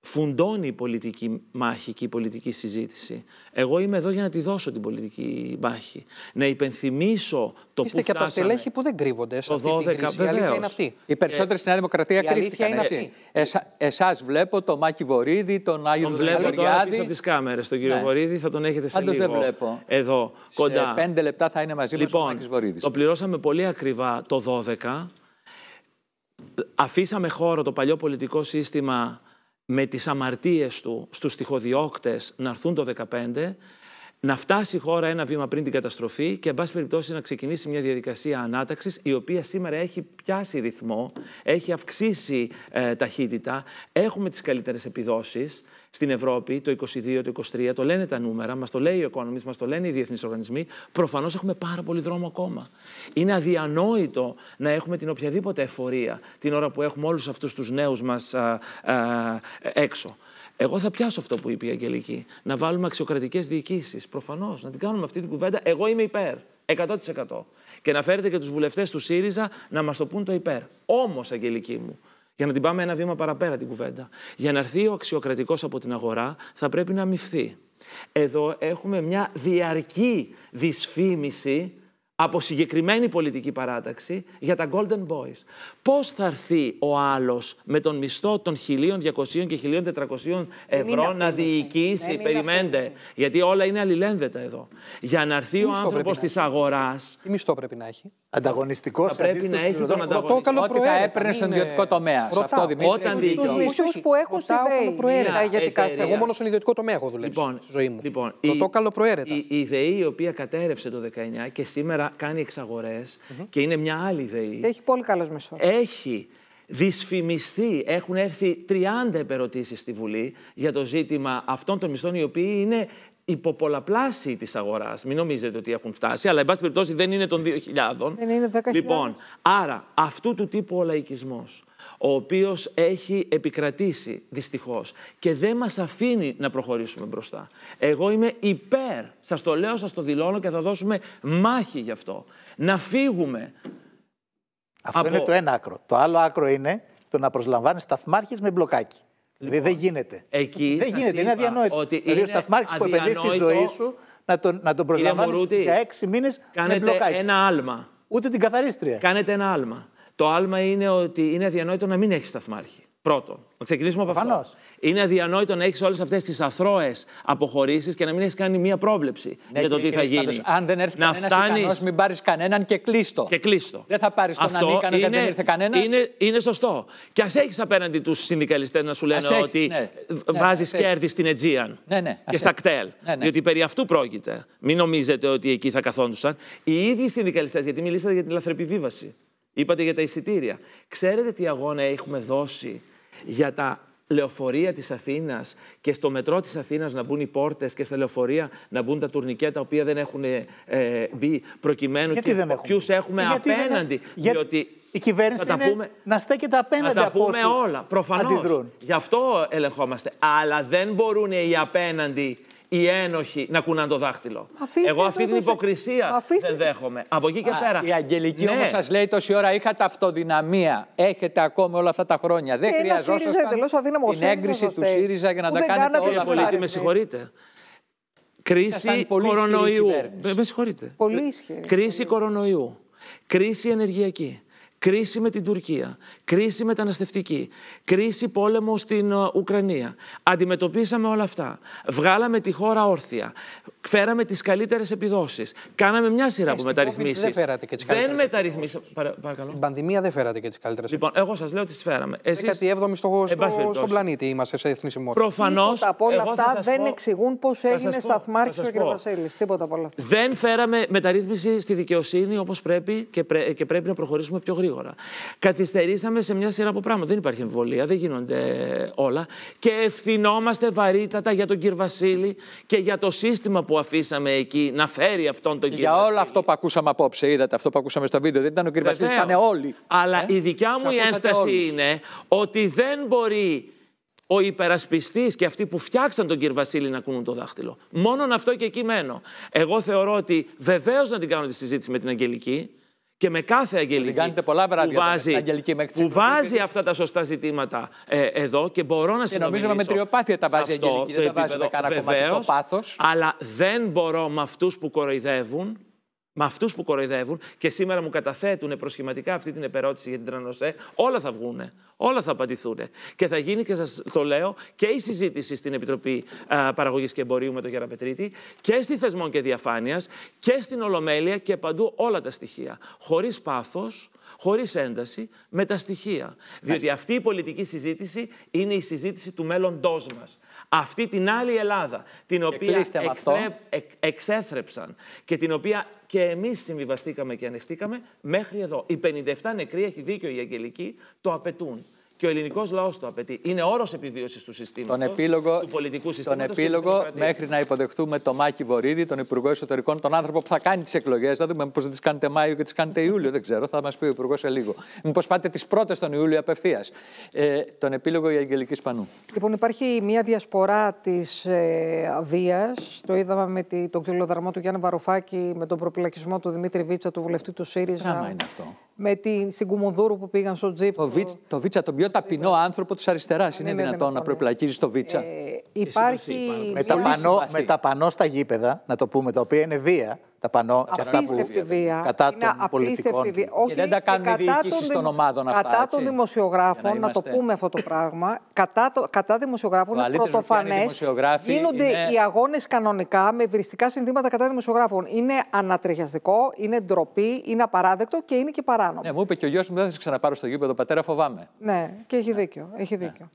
φουντώνει η πολιτική μάχη και η πολιτική συζήτηση. Εγώ είμαι εδώ για να τη δώσω την πολιτική μάχη. Να υπενθυμίσω το Είστε που και από τα στελέχη που δεν κρύβονται σε αυτή 12, την κρίση. Βεβαίως. Η αλήθεια είναι αυτή. Οι περισσότεροι ε, στην Δημοκρατία κρύφτηκαν. Είναι αυτή. Εσά, εσάς βλέπω, τον Μάκη Βορύδη, τον Άγιο Τον βλέπω τώρα πίσω τις κάμερες. Τον κύριο ναι. Βορύδη θα τον έχετε σε Άντως δεν βλέπω. Εδώ, κοντά. Σε πέντε λεπτά θα είναι μαζί λοιπόν, μας ο λοιπόν, Μάκης το πληρώσαμε πολύ ακριβά το 12. Αφήσαμε χώρο το παλιό πολιτικό σύστημα με τις αμαρτίες του στους τυχοδιώκτες να έρθουν το 15, να φτάσει η χώρα ένα βήμα πριν την καταστροφή και, εν πάση περιπτώσει, να ξεκινήσει μια διαδικασία ανάταξης η οποία σήμερα έχει πιάσει ρυθμό, έχει αυξήσει ε, ταχύτητα, έχουμε τις καλύτερες επιδόσεις στην Ευρώπη, το 22, το 23, το λένε τα νούμερα, μας το λέει ο Economist, μας το λένε οι διεθνείς οργανισμοί. Προφανώς έχουμε πάρα πολύ δρόμο ακόμα. Είναι αδιανόητο να έχουμε την οποιαδήποτε εφορία την ώρα που έχουμε όλους αυτούς τους νέους μας έξω. Εγώ θα πιάσω αυτό που είπε η Αγγελική. Να βάλουμε αξιοκρατικές διοικήσεις. Προφανώς, να την κάνουμε αυτή την κουβέντα. Εγώ είμαι υπέρ. 100%. Και να φέρετε και τους βουλευτές του ΣΥΡΙΖΑ να μας το πούν το υπέρ. Όμως, Αγγελική μου, για να την πάμε ένα βήμα παραπέρα την κουβέντα. Για να έρθει ο αξιοκρατικός από την αγορά, θα πρέπει να αμυφθεί. Εδώ έχουμε μια διαρκή δυσφήμιση από συγκεκριμένη πολιτική παράταξη για τα Golden Boys. Πώς θα έρθει ο άλλος με τον μισθό των 1.200 και 1.400 ευρώ να ναι. διοικήσει, περιμένετε, γιατί όλα είναι αλληλένδετα εδώ. Για να έρθει ο άνθρωπος της αγοράς... Τι μισθό πρέπει να έχει. Ανταγωνιστικός θα πρέπει να έχει τον ανταγωνισμό. Ό,τι θα έπαιρνε στον ιδιωτικό τομέα. Τους αυτό Όταν Τους μισθούς που έχουν στην Εγώ μόνο στον ιδιωτικό τομέα έχω δουλέψει λοιπόν, στη ζωή μου. Λοιπόν, η, η ΔΕΗ η οποία κατέρευσε το 19 και σήμερα κάνει εξαγορές και είναι μια άλλη ιδέα. Έχει πολύ καλός μεσός. Έχει δυσφημιστεί, έχουν έρθει 30 επερωτήσεις στη Βουλή για το ζήτημα αυτών των μισθών οι οποίοι είναι υποπολαπλάσιοι της αγοράς. Μην νομίζετε ότι έχουν φτάσει, αλλά εν πάση περιπτώσει δεν είναι των 2.000. Δεν είναι 10.000. Λοιπόν, άρα αυτού του τύπου ο λαϊκισμός, ο οποίος έχει επικρατήσει δυστυχώς και δεν μας αφήνει να προχωρήσουμε μπροστά. Εγώ είμαι υπέρ, σας το λέω, σας το δηλώνω και θα δώσουμε μάχη γι' αυτό. Να φύγουμε. Αυτό από... είναι το ένα άκρο. Το άλλο άκρο είναι το να προσλαμβάνεις σταθμάρχες με μπλοκάκι. Λοιπόν, δεν γίνεται. Εκεί δεν γίνεται. Είναι αδιανόητο. Ότι δηλαδή, είναι ο σταθμάρχης που επενδύει τη ζωή σου να τον, να τον προλαμβάνει για έξι μήνες με μπλοκάκι. ένα άλμα. Ούτε την καθαρίστρια. Κάνετε ένα άλμα. Το άλμα είναι ότι είναι αδιανόητο να μην έχεις σταθμάρχη. Πρώτον, να ξεκινήσουμε από αυτό. Είναι αδιανόητο να έχεις όλες αυτές τις αθρώες αποχωρήσεις και να μην έχεις κάνει μία πρόβλεψη ναι, για το τι θα γίνει. αν δεν έρθει να φτάνει. Μην πάρεις κανέναν και κλείστο. Και κλείστο. Δεν θα πάρεις τον να γιατί δεν ήρθε κανένας. Είναι, είναι σωστό. Και ας έχεις απέναντι τους συνδικαλιστές να σου λένε ότι ναι. βάζει ναι, κέρδη στην Αιτζίαν ναι, ναι και στα κτέλ. Ναι, ναι. Διότι περί αυτού πρόκειται. Μην νομίζετε ότι εκεί θα καθόντουσαν. Οι ίδιοι συνδικαλιστές, γιατί μιλήσατε για την λαθρεπιβίβαση. Είπατε για τα εισιτήρια. Ξέρετε τι αγώνα έχουμε δώσει για τα λεωφορεία της Αθήνας και στο μετρό της Αθήνας να μπουν οι πόρτες και στα λεωφορεία να μπουν τα τουρνικέ τα οποία δεν έχουν ε, ε μπει προκειμένου γιατί και ποιους έχουμε γιατί απέναντι. Δεν... Διότι η κυβέρνηση είναι να στέκεται απέναντι από πούμε όλα, προφανώς. αντιδρούν. Γι' αυτό ελεγχόμαστε. Αλλά δεν μπορούν οι απέναντι οι ένοχοι να κουνάνε το δάχτυλο. Αφήστε Εγώ αυτή την υποκρισία αφήστε. δεν δέχομαι. Από εκεί και πέρα. Η Αγγελική ναι. όμω σας λέει τόση ώρα είχατε αυτοδυναμία. Έχετε ακόμη όλα αυτά τα χρόνια. Δεν ε, χρειαζόταν την έγκριση του ΣΥΡΙΖΑ για να τα κάνετε όλα αυτά. Με συγχωρείτε. Ε, Κρίση κορονοϊού. Με συγχωρείτε. Πολύ ισχυρή. Κρίση κορονοϊού. Κρίση ενεργειακή. Κρίση με την Τουρκία. Κρίση μεταναστευτική. Κρίση πόλεμο στην ε, Ουκρανία. Αντιμετωπίσαμε όλα αυτά. Βγάλαμε τη χώρα όρθια. Φέραμε τις καλύτερες επιδόσεις. Κάναμε μια σειρά ε, από μεταρρυθμίσεις. Δεν φέρατε και τις καλύτερε. Δεν μεταρρυθμίσαμε. Παρακαλώ. Στην πανδημία δεν φέρατε και τις καλύτερες. Λοιπόν, εγώ σας λέω ότι τις φεραμε εσει Εσείς... 17η στο, στο, στον πλανήτη είμαστε σε εθνισμότητα. Προφανώς. Τίποτα από όλα αυτά δεν πω... εξηγούν πώς έγινε σταθμάρχη ο κ. Βασίλης. Τίποτα από όλα αυτά. Δεν φέραμε μεταρρύθμιση στη δικαιοσύνη όπως πρέπει και πρέπει να προχωρήσουμε πιο γρήγορα γρήγορα. Καθυστερήσαμε σε μια σειρά από πράγματα. Δεν υπάρχει εμβολία, δεν γίνονται όλα. Και ευθυνόμαστε βαρύτατα για τον κύριο Βασίλη και για το σύστημα που αφήσαμε εκεί να φέρει αυτόν τον κύριο. Για όλο αυτό που ακούσαμε απόψε, είδατε αυτό που ακούσαμε στο βίντεο. Δεν ήταν ο κύριος Βασίλης, ήταν όλοι. Αλλά ε, η δικιά μου ένσταση όλους. είναι ότι δεν μπορεί ο υπερασπιστής και αυτοί που φτιάξαν τον κύριο Βασίλη να κούνουν το δάχτυλο. Μόνον αυτό και εκεί μένω. Εγώ θεωρώ ότι βεβαίως να την κάνω τη συζήτηση με την Αγγελική και με κάθε αγγελική πολλά βράδια, που βάζει, αγγελική μέχρι που βάζει αυτά τα σωστά ζητήματα ε, εδώ και μπορώ να συνομιλήσω. Νομίζω με τριοπάθεια τα βάζει αγγελική, δεν τα βάζει με κανένα πάθος. Αλλά δεν μπορώ με αυτούς που κοροϊδεύουν με αυτούς που κοροϊδεύουν και σήμερα μου καταθέτουν προσχηματικά αυτή την επερώτηση για την Τρανοσέ, όλα θα βγούνε, όλα θα απαντηθούν. Και θα γίνει και σας το λέω και η συζήτηση στην Επιτροπή Παραγωγής και Εμπορίου με τον Γεραπετρίτη και στη Θεσμών και Διαφάνειας και στην Ολομέλεια και παντού όλα τα στοιχεία. Χωρίς πάθος, χωρίς ένταση, με τα στοιχεία. Διότι αυτή η πολιτική συζήτηση είναι η συζήτηση του μέλλοντός μας. Αυτή την άλλη Ελλάδα, την οποία εξέθρεψαν και την οποία και εμείς συμβιβαστήκαμε και ανεχτήκαμε μέχρι εδώ. Οι 57 νεκροί, έχει δίκιο η Αγγελική, το απαιτούν και ο ελληνικός λαός το απαιτεί. Είναι όρος επιβίωσης του συστήματος. Τον επίλογο, του πολιτικού συστήματος, τον επίλογο μέχρι να υποδεχτούμε το Μάκη Βορύδη, τον Υπουργό Εσωτερικών, τον άνθρωπο που θα κάνει τις εκλογές. Θα δούμε πώς τις κάνετε Μάιο και τις κάνετε Ιούλιο. Δεν ξέρω, θα μας πει ο Υπουργός σε λίγο. Μήπως πάτε τις πρώτες τον Ιούλιο απευθείας. Ε, τον επίλογο η Αγγελική Σπανού. Λοιπόν, υπάρχει μια διασπορά της ε, βίας. Το είδαμε με τη, τον ξυλοδαρμό του Γιάννη Βαρουφάκη, με τον προπυλακισμό του Δημήτρη Βίτσα, του βουλευτή του ΣΥΡΙΖΑ. Πράγμα είναι αυτό με την Συγκουμουνδούρου που πήγαν στο τζίπ. Το, Βίτσα, το Βίτσα, τον πιο ταπεινό άνθρωπο της αριστεράς. Είναι ναι, ναι, ναι, δυνατόν να προεπλακίζεις το Βίτσα. Ε, υπάρχει. Με τα, πανό με τα πανώ στα γήπεδα, να το πούμε, τα οποία είναι βία τα πανό και βία. κατά είναι πολιτικών. Βία. Όχι, και δεν τα κάνουν οι διοικήσεις των, ομάδων αυτά. Κατά των δημοσιογράφων, να, το πούμε αυτό το πράγμα, κατά, το, κατά δημοσιογράφων είναι πρωτοφανές, γίνονται οι αγώνες κανονικά με βριστικά συνθήματα κατά δημοσιογράφων. Είναι ανατριχιαστικό, είναι ντροπή, είναι απαράδεκτο και είναι και παράνομο. Ναι, μου είπε και ο γιος μου δεν θα σε ξαναπάρω στο γήπεδο, πατέρα φοβάμαι. Ναι, και έχει ναι. δίκιο. Έχει ναι. δίκιο.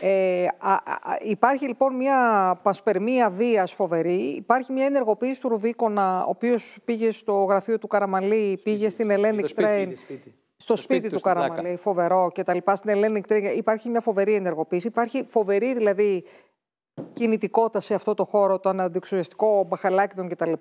Ε, υπάρχει λοιπόν μια πασπερμία βίας φοβερή, υπάρχει μια ενεργοποίηση του Ρουβίκονα, ο πήγες πήγε στο γραφείο του Καραμαλή, σπίτι. πήγε στην Ελένη Train. Στο, στο σπίτι, του Καραμαλή, φοβερό και τα λοιπά. Στην Ελένη Train υπάρχει μια φοβερή ενεργοποίηση. Υπάρχει φοβερή δηλαδή κινητικότητα σε αυτό το χώρο, το αναδεξιοστικό μπαχαλάκι κτλ. Και,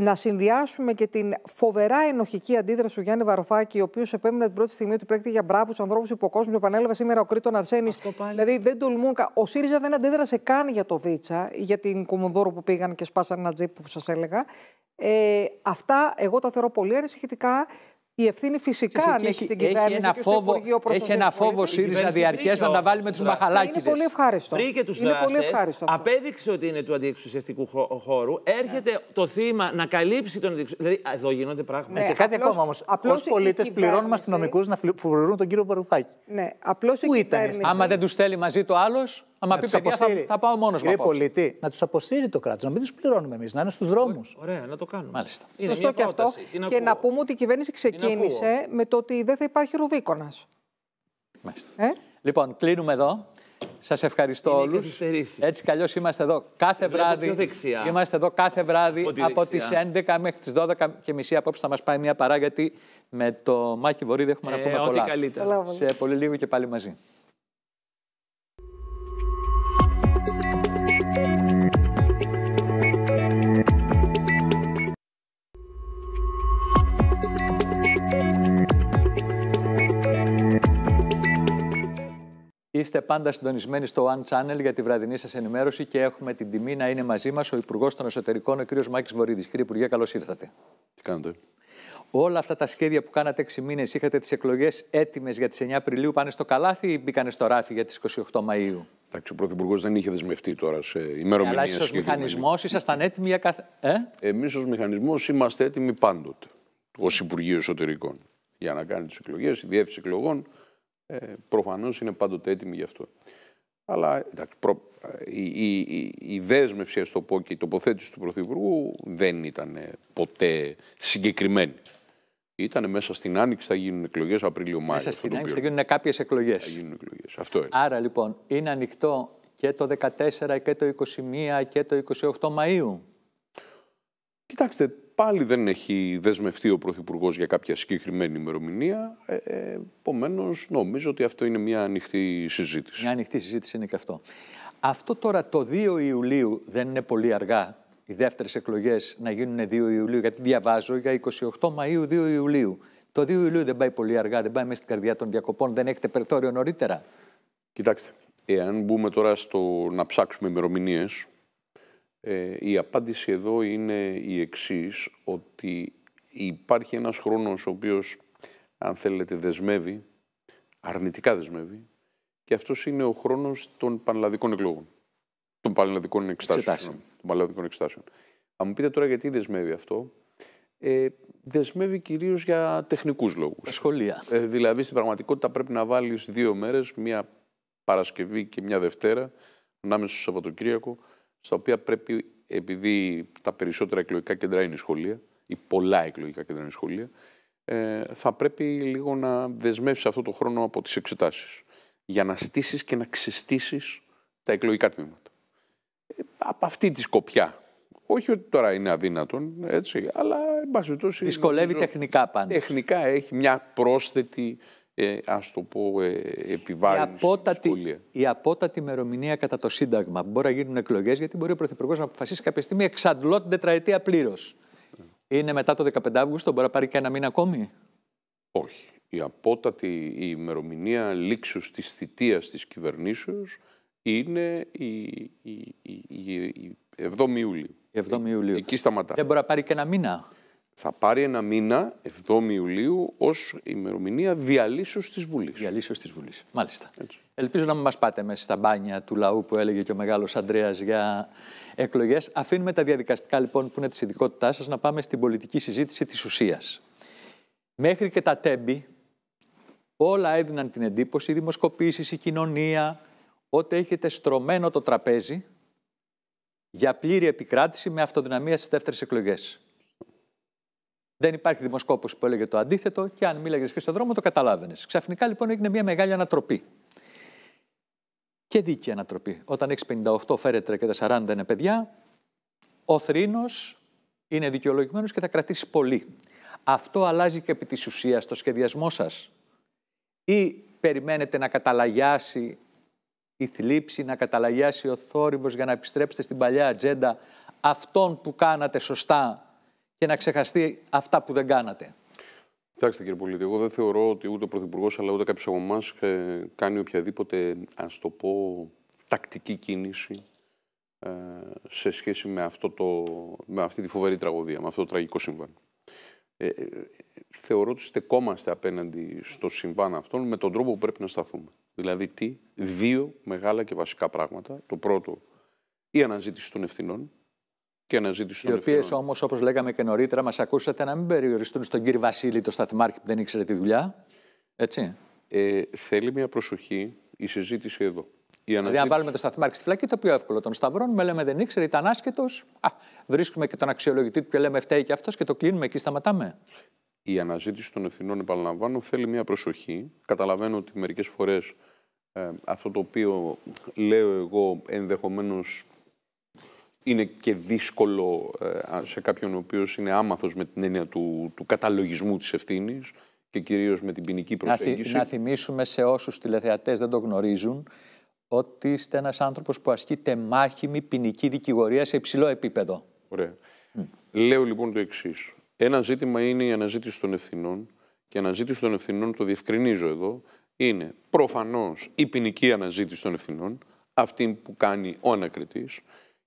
να συνδυάσουμε και την φοβερά ενοχική αντίδραση του Γιάννη Βαροφάκη, ο οποίος επέμεινε την πρώτη στιγμή ότι πρέπει για μπράβους ανθρώπους υποκόσμους που επανέλαβε σήμερα ο Κρήτον Αρσένης. Δηλαδή δεν τολμούν. Ο ΣΥΡΙΖΑ δεν αντέδρασε καν για το Βίτσα, για την Κομοδόρο που πήγαν και σπάσαν ένα τζίπ που σας έλεγα. Ε, αυτά εγώ τα θεωρώ πολύ ανησυχητικά. Η ευθύνη φυσικά αν έχει στην κυβέρνηση έχει ένα και φόβο, Έχει ένα φόβο ΣΥΡΙΖΑ διαρκέ να τα βάλει με του μαχαλάκιδε. Είναι πολύ ευχάριστο. Βρήκε τους δράστε. Απέδειξε ότι είναι του αντιεξουσιαστικού χώρου. Έρχεται ναι. το θύμα να καλύψει τον αντιεξουσιαστικό. Δηλαδή εδώ γίνονται πράγματα. Ναι, ναι, και κάτι ακόμα όμως. Ω πολίτε πληρώνουμε αστυνομικούς να φρουρούν τον κύριο Βαρουφάκη. Ναι, απλώς Πού ήταν. Άμα δεν τους στέλνει μαζί το άλλος. Άμα πει παιδιά, θα, θα πάω μόνος μου. Πολιτή, να τους αποσύρει το κράτος, να μην τους πληρώνουμε εμείς, να είναι στους δρόμους. Ωραία, να το κάνουμε. Μάλιστα. Είναι Σωστό και αυτό. και να πούμε ότι η κυβέρνηση ξεκίνησε με το ότι δεν θα υπάρχει ρουβίκονας. Μάλιστα. Ε? Λοιπόν, κλείνουμε εδώ. Σας ευχαριστώ όλου. Έτσι κι αλλιώς είμαστε εδώ κάθε βράδυ. Είμαστε εδώ κάθε βράδυ από τι 11 μέχρι τις 12 και μισή. Απόψε θα μας πάει μια παρά γιατί με το Μάκη Βορύδη έχουμε να ε, πούμε πολλά. Καλύτερα. Σε πολύ λίγο και πάλι μαζί. Είστε πάντα συντονισμένοι στο One Channel για τη βραδινή σας ενημέρωση και έχουμε την τιμή να είναι μαζί μας ο Υπουργός των Εσωτερικών, ο κ. Μάκης Βορύδης. Κύριε Υπουργέ, καλώς ήρθατε. Τι κάνετε. Όλα αυτά τα σχέδια που κάνατε 6 μήνες, είχατε τις εκλογές έτοιμες για τις 9 Απριλίου, πάνε στο καλάθι ή μπήκανε στο ράφι για τις 28 Μαου. Εντάξει, ο Πρωθυπουργός δεν είχε δεσμευτεί τώρα σε ημερομηνία. Ε, αλλά εσεί ω μηχανισμός ήσασταν έτοιμοι για κάθε. Ε? Εμείς ως μηχανισμός είμαστε έτοιμοι πάντοτε ως Υπουργείο Εσωτερικών για να κάνει τις εκλογές, η διεύθυνση εκλογών ε, προφανώς είναι πάντοτε έτοιμοι γι' αυτό. Αλλά εντάξει, προ... η, η, η, δέσμευση, ας το πω, και η τοποθέτηση του Πρωθυπουργού δεν ήταν ε, ποτέ συγκεκριμένη. Ήταν μέσα στην Άνοιξη, θα γίνουν εκλογές Απρίλιο-Μάιο. Μέσα στην Άνοιξη θα γίνουν κάποιες εκλογές. Θα γίνουν εκλογές. Αυτό είναι. Άρα λοιπόν είναι ανοιχτό και το 14 και το 21 και το 28 Μαΐου. Κοιτάξτε, Πάλι δεν έχει δεσμευτεί ο Πρωθυπουργός για κάποια συγκεκριμένη ημερομηνία. Ε, ε Επομένως, νομίζω ότι αυτό είναι μια ανοιχτή συζήτηση. Μια ανοιχτή συζήτηση είναι και αυτό. Αυτό τώρα το 2 Ιουλίου δεν είναι πολύ αργά. Οι δεύτερες εκλογές να γίνουν 2 Ιουλίου, γιατί διαβάζω για 28 Μαου 2 Ιουλίου. Το 2 Ιουλίου δεν πάει πολύ αργά, δεν πάει μέσα στην καρδιά των διακοπών, δεν έχετε περιθώριο νωρίτερα. Κοιτάξτε, εάν μπούμε τώρα στο να ψάξουμε ημερομηνίες, ε, η απάντηση εδώ είναι η εξής, ότι υπάρχει ένας χρόνος ο οποίος, αν θέλετε, δεσμεύει, αρνητικά δεσμεύει, και αυτός είναι ο χρόνος των πανελλαδικών εκλογών. Των πανελλαδικών εξετάσεων. εξετάσεων. Αν μου πείτε τώρα γιατί δεσμεύει αυτό, ε, δεσμεύει κυρίως για τεχνικούς λόγους. Σχολεία. Ε, δηλαδή, στην πραγματικότητα πρέπει να βάλεις δύο μέρες, μία Παρασκευή και μία Δευτέρα, ανάμεσα στο Σαββατοκύριακο, στα οποία πρέπει, επειδή τα περισσότερα εκλογικά κέντρα είναι σχολεία, ή πολλά εκλογικά κέντρα είναι σχολεία, ε, θα πρέπει λίγο να δεσμεύσεις αυτό το χρόνο από τις εξετάσεις. Για να στήσεις και να ξεστήσεις τα εκλογικά τμήματα. Ε, από αυτή τη σκοπιά. Όχι ότι τώρα είναι αδύνατον, έτσι, αλλά εν πάση Δυσκολεύει τεχνικά πάντα. Τεχνικά έχει μια πρόσθετη ε, ας το πω, ε, επιβάλλουν η απότατη, Η απότατη ημερομηνία κατά το Σύνταγμα. Μπορεί να γίνουν εκλογές, γιατί μπορεί ο Πρωθυπουργός να αποφασίσει κάποια στιγμή εξαντλώ την τετραετία πλήρως. Είναι μετά το 15 Αύγουστο, μπορεί να πάρει και ένα μήνα ακόμη. Όχι. Η απότατη η ημερομηνία λήξου της θητείας της κυβερνήσεως είναι η, η, η, η η 7η Ιουλίου. Εκεί σταματά. Δεν μπορεί να πάρει και ένα μήνα θα πάρει ένα μήνα, 7 Ιουλίου, ως ημερομηνία διαλύσεως της Βουλής. Διαλύσεως της Βουλής. Μάλιστα. Ελπίζω να μην μας πάτε μέσα στα μπάνια του λαού που έλεγε και ο μεγάλος Αντρέα για εκλογές. Αφήνουμε τα διαδικαστικά λοιπόν που είναι της ειδικότητάς σας να πάμε στην πολιτική συζήτηση της ουσίας. Μέχρι και τα τέμπη, όλα έδιναν την εντύπωση, οι δημοσκοπήσει, η κοινωνία, ότι έχετε στρωμένο το τραπέζι για πλήρη επικράτηση με αυτοδυναμία στις δεύτερες εκλογές. Δεν υπάρχει δημοσκόπος που έλεγε το αντίθετο και αν μίλαγες και στον δρόμο το καταλάβαινες. Ξαφνικά λοιπόν έγινε μια μεγάλη ανατροπή. Και δίκαιη ανατροπή. Όταν έχει 58 φέρετρα και τα 40 είναι παιδιά, ο θρήνος είναι δικαιολογημένος και θα κρατήσει πολύ. Αυτό αλλάζει και επί της ουσίας το σχεδιασμό σας. Ή περιμένετε να καταλαγιάσει η θλίψη, να καταλαγιάσει ο θόρυβος για να επιστρέψετε στην παλιά ατζέντα αυτών που κάνατε σωστά και να ξεχαστεί αυτά που δεν κάνατε. Κοιτάξτε κύριε Πολίτη, εγώ δεν θεωρώ ότι ούτε ο Πρωθυπουργός αλλά ούτε κάποιος από εμάς ε, κάνει οποιαδήποτε ας το πω τακτική κίνηση ε, σε σχέση με, αυτό το, με αυτή τη φοβερή τραγωδία, με αυτό το τραγικό συμβάν. Ε, θεωρώ ότι στεκόμαστε απέναντι στο συμβάν αυτόν με τον τρόπο που πρέπει να σταθούμε. Δηλαδή τι, δύο μεγάλα και βασικά πράγματα. Το πρώτο, η αναζήτηση των ευθυνών, και αναζήτηση των Οι οποίε όμως, όπως λέγαμε και νωρίτερα, μας ακούσατε να μην περιοριστούν στον κύριο Βασίλη, το σταθμάρχη που δεν ήξερε τη δουλειά. Έτσι. Ε, θέλει μια προσοχή η συζήτηση εδώ. Η αναζήτηση... Δηλαδή, αν βάλουμε το σταθμάρχη στη φυλακή, το πιο εύκολο. Τον Με λέμε δεν ήξερε, ήταν άσχετο. Βρίσκουμε και τον αξιολογητή του και λέμε φταίει και αυτός και το κλείνουμε εκεί, σταματάμε. Η αναζήτηση των ευθυνών, επαναλαμβάνω, θέλει μια προσοχή. Καταλαβαίνω ότι μερικές φορές ε, αυτό το οποίο λέω εγώ ενδεχομένως είναι και δύσκολο ε, σε κάποιον ο οποίος είναι άμαθος με την έννοια του, του καταλογισμού της ευθύνης και κυρίως με την ποινική προσέγγιση. Να, να θυμίσουμε σε όσους τηλεθεατές δεν το γνωρίζουν ότι είστε ένας άνθρωπος που ασκείται μάχημη ποινική δικηγορία σε υψηλό επίπεδο. Ωραία. Mm. Λέω λοιπόν το εξής. Ένα ζήτημα είναι η αναζήτηση των ευθυνών και η αναζήτηση των ευθυνών, το διευκρινίζω εδώ, είναι προφανώς η ποινική αναζήτηση των ευθυνών, αυτή που κάνει ο ανακριτής,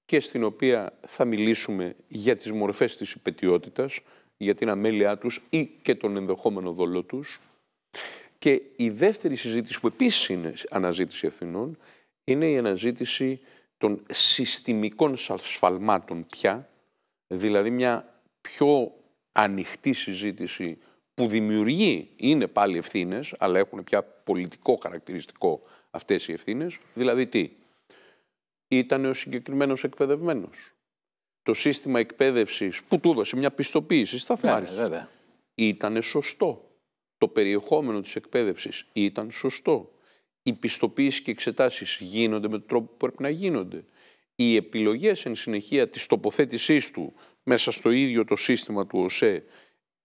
και στην οποία θα μιλήσουμε για τις μορφές της υπετιότητας, για την αμέλειά τους ή και τον ενδεχόμενο δόλο τους. Και η δεύτερη συζήτηση που επίσης είναι αναζήτηση ευθυνών είναι η αναζήτηση των συστημικών σφαλμάτων πια, δηλαδή μια πιο ανοιχτή συζήτηση που δημιουργεί, είναι πάλι ευθύνες, αλλά έχουν πια πολιτικό χαρακτηριστικό αυτές οι ευθύνες, δηλαδή τι, ήταν ο συγκεκριμένος εκπαιδευμένος. Το σύστημα εκπαίδευσης που του έδωσε μια πιστοποίηση σταθμάρχης ήταν σωστό. Το περιεχόμενο της εκπαίδευσης ήταν σωστό. Οι πιστοποίησεις και εξετάσεις γίνονται με τον τρόπο που πρέπει να γίνονται. Οι επιλογές εν συνεχεία της τοποθέτησής του μέσα στο ίδιο το σύστημα του ΟΣΕ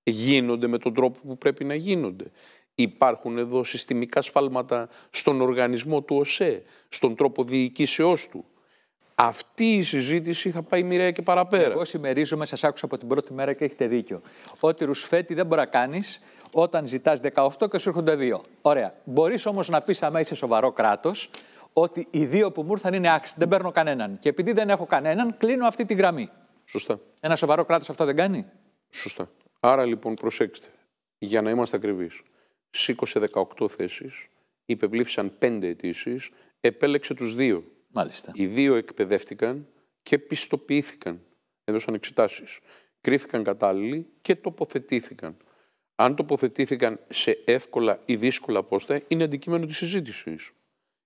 γίνονται με τον τρόπο που πρέπει να γίνονται. Υπάρχουν εδώ συστημικά σφάλματα στον οργανισμό του ΟΣΕ, στον τρόπο διοικήσεώς του αυτή η συζήτηση θα πάει μοιραία και παραπέρα. Εγώ συμμερίζομαι, σας άκουσα από την πρώτη μέρα και έχετε δίκιο. Ότι ρουσφέτη δεν μπορεί να κάνεις όταν ζητάς 18 και σου έρχονται 2. Ωραία. Μπορείς όμως να πεις, αν είσαι σοβαρό κράτος, ότι οι δύο που μου ήρθαν είναι άξιοι. Δεν παίρνω κανέναν. Και επειδή δεν έχω κανέναν, κλείνω αυτή τη γραμμή. Σωστά. Ένα σοβαρό κράτος αυτό δεν κάνει. Σωστά. Άρα λοιπόν προσέξτε, για να είμαστε ακριβείς. Σήκωσε 18 θέσει, υπευλήφθησαν 5 αιτήσεις, επέλεξε τους δύο. Μάλιστα. Οι δύο εκπαιδεύτηκαν και πιστοποιήθηκαν. Έδωσαν εξετάσεις. Κρίθηκαν κατάλληλοι και τοποθετήθηκαν. Αν τοποθετήθηκαν σε εύκολα ή δύσκολα πόστα, είναι αντικείμενο της συζήτησης.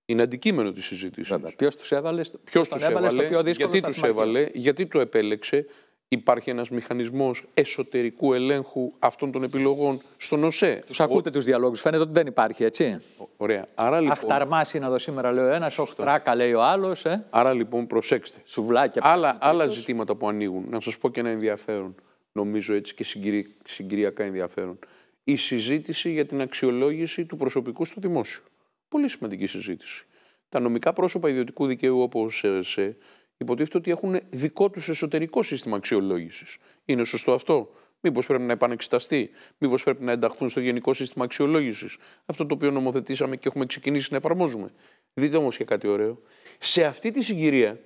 Είναι αντικείμενο της συζήτησης. Ποιος τους έβαλε, ποιος τους έβαλε, τους έβαλε γιατί του έβαλε, γιατί το επέλεξε, Υπάρχει ένας μηχανισμός εσωτερικού ελέγχου αυτών των επιλογών στον ΟΣΕ. Τους ακούτε τους διαλόγους. Φαίνεται ότι δεν υπάρχει, έτσι. Ωραία. Άρα, λοιπόν... Αχταρμά είναι εδώ σήμερα, λέει ο ένα, οχτράκα λέει ο άλλος. Ε. Άρα λοιπόν προσέξτε. Σουβλάκια. Άλλα, άλλα ζητήματα που ανοίγουν. Να σας πω και ένα ενδιαφέρον, νομίζω έτσι και συγκυρι... συγκυριακά ενδιαφέρον. Η συζήτηση για την αξιολόγηση του προσωπικού στο δημόσιο. Πολύ σημαντική συζήτηση. Τα νομικά πρόσωπα ιδιωτικού δικαίου, όπως ΣΕ, υποτίθεται ότι έχουν δικό τους εσωτερικό σύστημα αξιολόγησης. Είναι σωστό αυτό. Μήπως πρέπει να επανεξεταστεί, μήπως πρέπει να ενταχθούν στο γενικό σύστημα αξιολόγησης. Αυτό το οποίο νομοθετήσαμε και έχουμε ξεκινήσει να εφαρμόζουμε. Δείτε όμως και κάτι ωραίο. Σε αυτή τη συγκυρία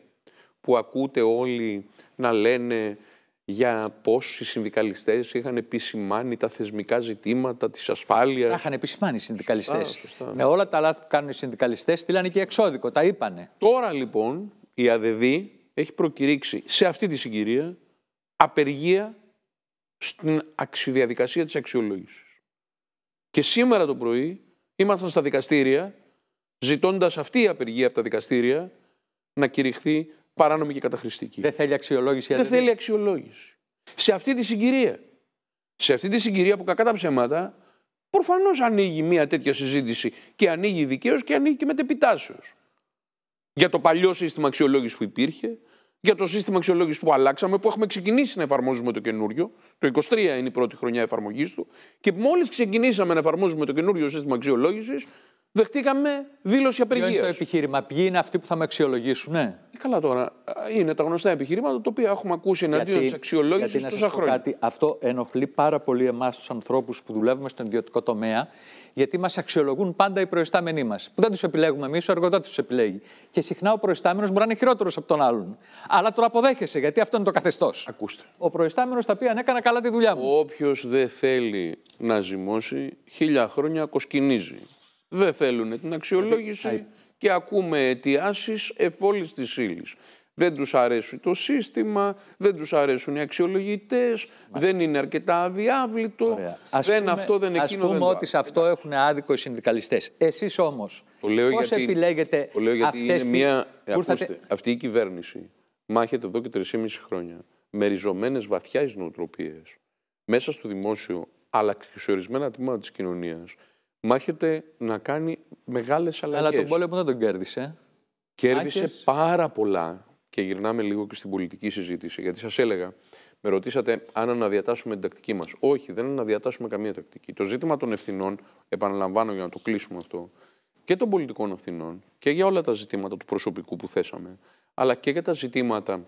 που ακούτε όλοι να λένε για πώς οι συνδικαλιστές είχαν επισημάνει τα θεσμικά ζητήματα της ασφάλειας. Τα είχαν επισημάνει οι συνδικαλιστές. Με όλα τα λάθη που κάνουν οι συνδικαλιστές στείλανε και εξώδικο, τα είπανε. Τώρα λοιπόν η ΑΔΔ έχει προκηρύξει σε αυτή τη συγκυρία απεργία στην διαδικασία της αξιολόγησης. Και σήμερα το πρωί ήμασταν στα δικαστήρια ζητώντας αυτή η απεργία από τα δικαστήρια να κηρυχθεί παράνομη και καταχρηστική. Δεν θέλει αξιολόγηση. Δεν θέλει αξιολόγηση. Σε αυτή τη συγκυρία. Σε αυτή τη συγκυρία που κακά τα ψέματα προφανώς ανοίγει μια τέτοια συζήτηση και ανοίγει δικαίως και ανοίγει και μετεπιτάσεως για το παλιό σύστημα αξιολόγησης που υπήρχε, για το σύστημα αξιολόγησης που αλλάξαμε, που έχουμε ξεκινήσει να εφαρμόζουμε το καινούριο. Το 23 είναι η πρώτη χρονιά εφαρμογής του. Και μόλις ξεκινήσαμε να εφαρμόζουμε το καινούριο σύστημα αξιολόγησης, δεχτήκαμε δήλωση απεργία. Ποιο είναι το επιχείρημα, Ποιοι είναι αυτοί που θα με αξιολογήσουν, ναι. Ε, καλά τώρα. Ε, είναι τα γνωστά επιχειρήματα τα οποία έχουμε ακούσει εναντίον της αξιολόγησης τόσα χρόνια. Κάτι, αυτό ενοχλεί πάρα πολύ εμάς τους ανθρώπους που δουλεύουμε στον ιδιωτικό τομέα, γιατί μας αξιολογούν πάντα οι προϊστάμενοι μας. Που δεν τους επιλέγουμε εμείς, ο εργοδότης τους επιλέγει. Και συχνά ο προϊστάμενος μπορεί να είναι χειρότερος από τον άλλον. Αλλά τον αποδέχεσαι, γιατί αυτό είναι το καθεστώς. Ακούστε. Ο προϊστάμενος θα πει αν έκανα καλά τη δουλειά μου. Όποιος δεν θέλει να ζυμώσει, χίλια χρόνια κοσκινίζει δεν θέλουν την αξιολόγηση και ακούμε αιτιάσεις εφόλη της ύλης. Δεν τους αρέσει το σύστημα, δεν τους αρέσουν οι αξιολογητές, δεν είναι αρκετά αδιάβλητο, ας δεν πούμε, αυτό, δεν εκείνο, ας πούμε δεν ότι σε αυτό έχουν άδικο οι συνδικαλιστές. Εσείς όμως, το επιλέγετε λέω γιατί είναι μια, Αυτή η κυβέρνηση μάχεται εδώ και 3,5 χρόνια με ριζωμένες βαθιά νοοτροπίες μέσα στο δημόσιο αλλά και σε ορισμένα τμήματα της κοινωνίας μάχεται να κάνει μεγάλες αλλαγέ. Αλλά τον πόλεμο δεν τον κέρδισε. Κέρδισε πάρα πολλά. Και γυρνάμε λίγο και στην πολιτική συζήτηση. Γιατί σας έλεγα, με ρωτήσατε αν αναδιατάσσουμε την τακτική μας. Όχι, δεν αναδιατάσσουμε καμία τακτική. Το ζήτημα των ευθυνών, επαναλαμβάνω για να το κλείσουμε αυτό, και των πολιτικών ευθυνών και για όλα τα ζητήματα του προσωπικού που θέσαμε, αλλά και για τα ζητήματα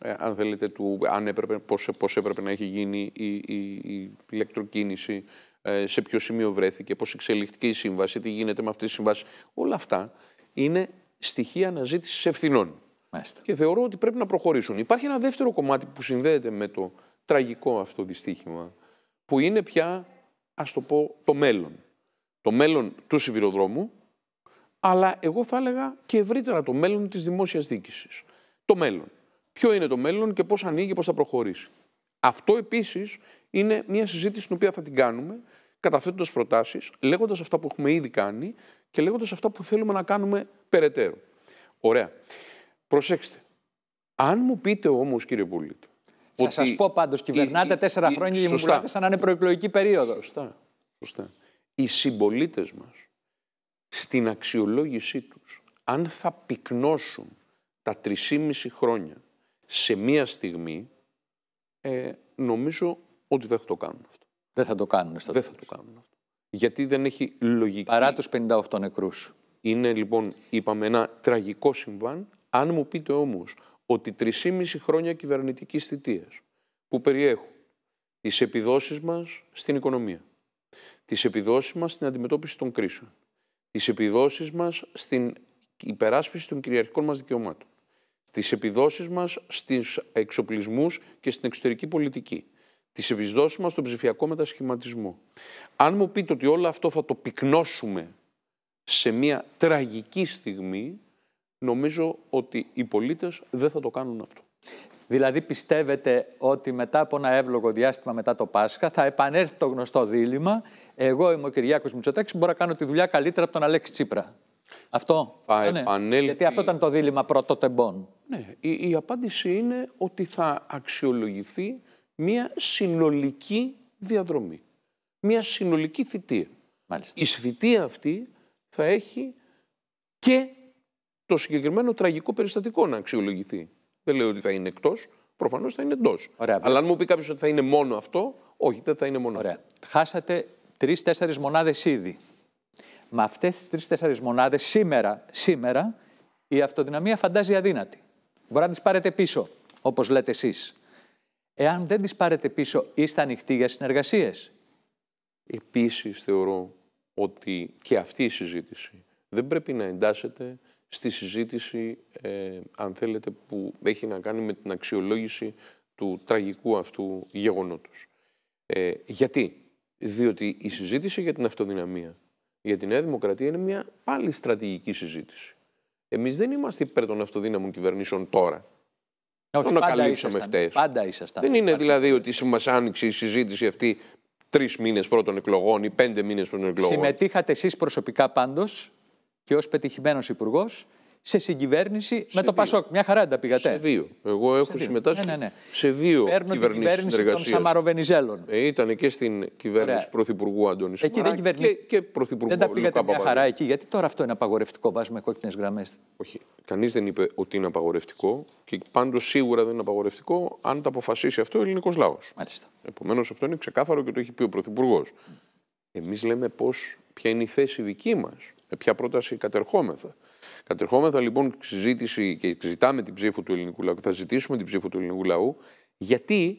ε, αν θέλετε, του αν έπρεπε, πώς, έπρεπε να έχει γίνει η, η, η ηλεκτροκίνηση, ε, σε ποιο σημείο βρέθηκε, πώς εξελιχτική η σύμβαση, τι γίνεται με αυτή τη σύμβαση. Όλα αυτά είναι στοιχεία αναζήτησης ευθυνών. Μάλιστα. Και θεωρώ ότι πρέπει να προχωρήσουν. Υπάρχει ένα δεύτερο κομμάτι που συνδέεται με το τραγικό αυτό δυστύχημα, που είναι πια, ας το πω, το μέλλον. Το μέλλον του σιβηροδρόμου, αλλά εγώ θα έλεγα και ευρύτερα το μέλλον της δημόσιας διοίκησης. Το μέλλον. Ποιο είναι το μέλλον και πώς ανοίγει, πώς θα προχωρήσει. Αυτό επίσης είναι μια συζήτηση την οποία θα την κάνουμε, καταθέτοντας προτάσεις, λέγοντας αυτά που έχουμε ήδη κάνει και λέγοντας αυτά που θέλουμε να κάνουμε περαιτέρω. Ωραία. Προσέξτε. Αν μου πείτε όμως, κύριε Πουλίτο. Θα σας πω πάντως, κυβερνάτε η, τέσσερα χρόνια και μου πουλάτε σαν να είναι προεκλογική περίοδος. Σωστά. σωστά. Οι συμπολίτες μας στην αξιολόγησή τους, αν θα πυκνώσουν τα 3,5 χρόνια σε μία στιγμή, ε, νομίζω ότι δεν θα το κάνουν αυτό. Δεν θα το κάνουν αυτό. Δεν θα το κάνουν αυτό. Γιατί δεν έχει λογική. Παρά τους 58 νεκρούς. Είναι λοιπόν, είπαμε, ένα τραγικό συμβάν. Αν μου πείτε όμως ότι 3,5 χρόνια κυβερνητικής θητείας που περιέχουν τις επιδόσεις μας στην οικονομία, τις επιδόσεις μας στην αντιμετώπιση των κρίσεων, τις επιδόσεις μας στην υπεράσπιση των κυριαρχικών μας δικαιωμάτων, τις επιδόσεις μας στους εξοπλισμούς και στην εξωτερική πολιτική, της εμπιστόση μας στον ψηφιακό μετασχηματισμό. Αν μου πείτε ότι όλο αυτό θα το πυκνώσουμε σε μια τραγική στιγμή, νομίζω ότι οι πολίτες δεν θα το κάνουν αυτό. Δηλαδή πιστεύετε ότι μετά από ένα εύλογο διάστημα μετά το Πάσχα θα επανέλθει το γνωστό δίλημα εγώ είμαι ο Κυριάκος Μητσοτάκης, μπορώ να κάνω τη δουλειά καλύτερα από τον Αλέξη Τσίπρα. Αυτό θα ναι, ναι. επανέλθει... Γιατί αυτό ήταν το δίλημα πρώτο τεμπών. Ναι, η, η απάντηση είναι ότι θα αξιολογηθεί μια συνολική διαδρομή. Μια συνολική θητεία. Η θητεία αυτή θα έχει και το συγκεκριμένο τραγικό περιστατικό να αξιολογηθεί. Δεν λέω ότι θα είναι εκτός, προφανώς θα είναι εντός. Αλλά αν μου πει κάποιος ότι θα είναι μόνο αυτό, όχι, δεν θα είναι μόνο Ωραία. αυτό. Χάσατε τρει-τέσσερι μονάδες ήδη. Με αυτές τις τρει-τέσσερι μονάδες σήμερα, σήμερα η αυτοδυναμία φαντάζει αδύνατη. Μπορεί να τις πάρετε πίσω, όπως λέτε εσείς. Εάν δεν τις πάρετε πίσω, είστε ανοιχτοί για συνεργασίες. Επίσης θεωρώ ότι και αυτή η συζήτηση δεν πρέπει να εντάσσεται στη συζήτηση, ε, αν θέλετε, που έχει να κάνει με την αξιολόγηση του τραγικού αυτού γεγονότος. Ε, γιατί. Διότι η συζήτηση για την αυτοδυναμία, για την Νέα Δημοκρατία, είναι μια πάλι στρατηγική συζήτηση. Εμείς δεν είμαστε υπέρ των αυτοδύναμων κυβερνήσεων τώρα. Όχι, να ανακαλύψαμε χτες. Πάντα ήσασταν. Δεν είναι δηλαδή ότι μας άνοιξε η συζήτηση αυτή τρεις μήνες πρώτων εκλογών ή πέντε μήνες πρώτων εκλογών. Συμμετείχατε εσείς προσωπικά πάντως και ως πετυχημένος υπουργός σε συγκυβέρνηση σε με το Πασόκ. Μια χαρά τα πήγατε. Σε δύο. Εγώ έχω συμμετάσχει ναι, ναι, ναι. σε δύο Παίρνω κυβερνήσεις την κυβέρνηση των Σαμαροβενιζέλων. Ε, ήταν και στην κυβέρνηση Ωραία. Πρωθυπουργού Αντώνη Εκεί δεν κυβέρνη... και, και Πρωθυπουργού Δεν τα πήγατε μια χαρά εκεί, γιατί τώρα αυτό είναι απαγορευτικό βάζουμε κόκκινες γραμμές. Όχι. Κανείς δεν είπε ότι είναι απαγορευτικό και πάντως σίγουρα δεν είναι απαγορευτικό αν το αποφασίσει αυτό ο ελληνικός λαός. Επομένως αυτό είναι ξεκάθαρο και το έχει πει ο Πρωθυπουργός. Εμείς λέμε πώς, ποια είναι η θέση δική μας, με ποια πρόταση κατερχόμεθα. Κατερχόμεθα λοιπόν συζήτηση και ζητάμε την ψήφο του ελληνικού λαού και θα ζητήσουμε την ψήφο του ελληνικού λαού, γιατί,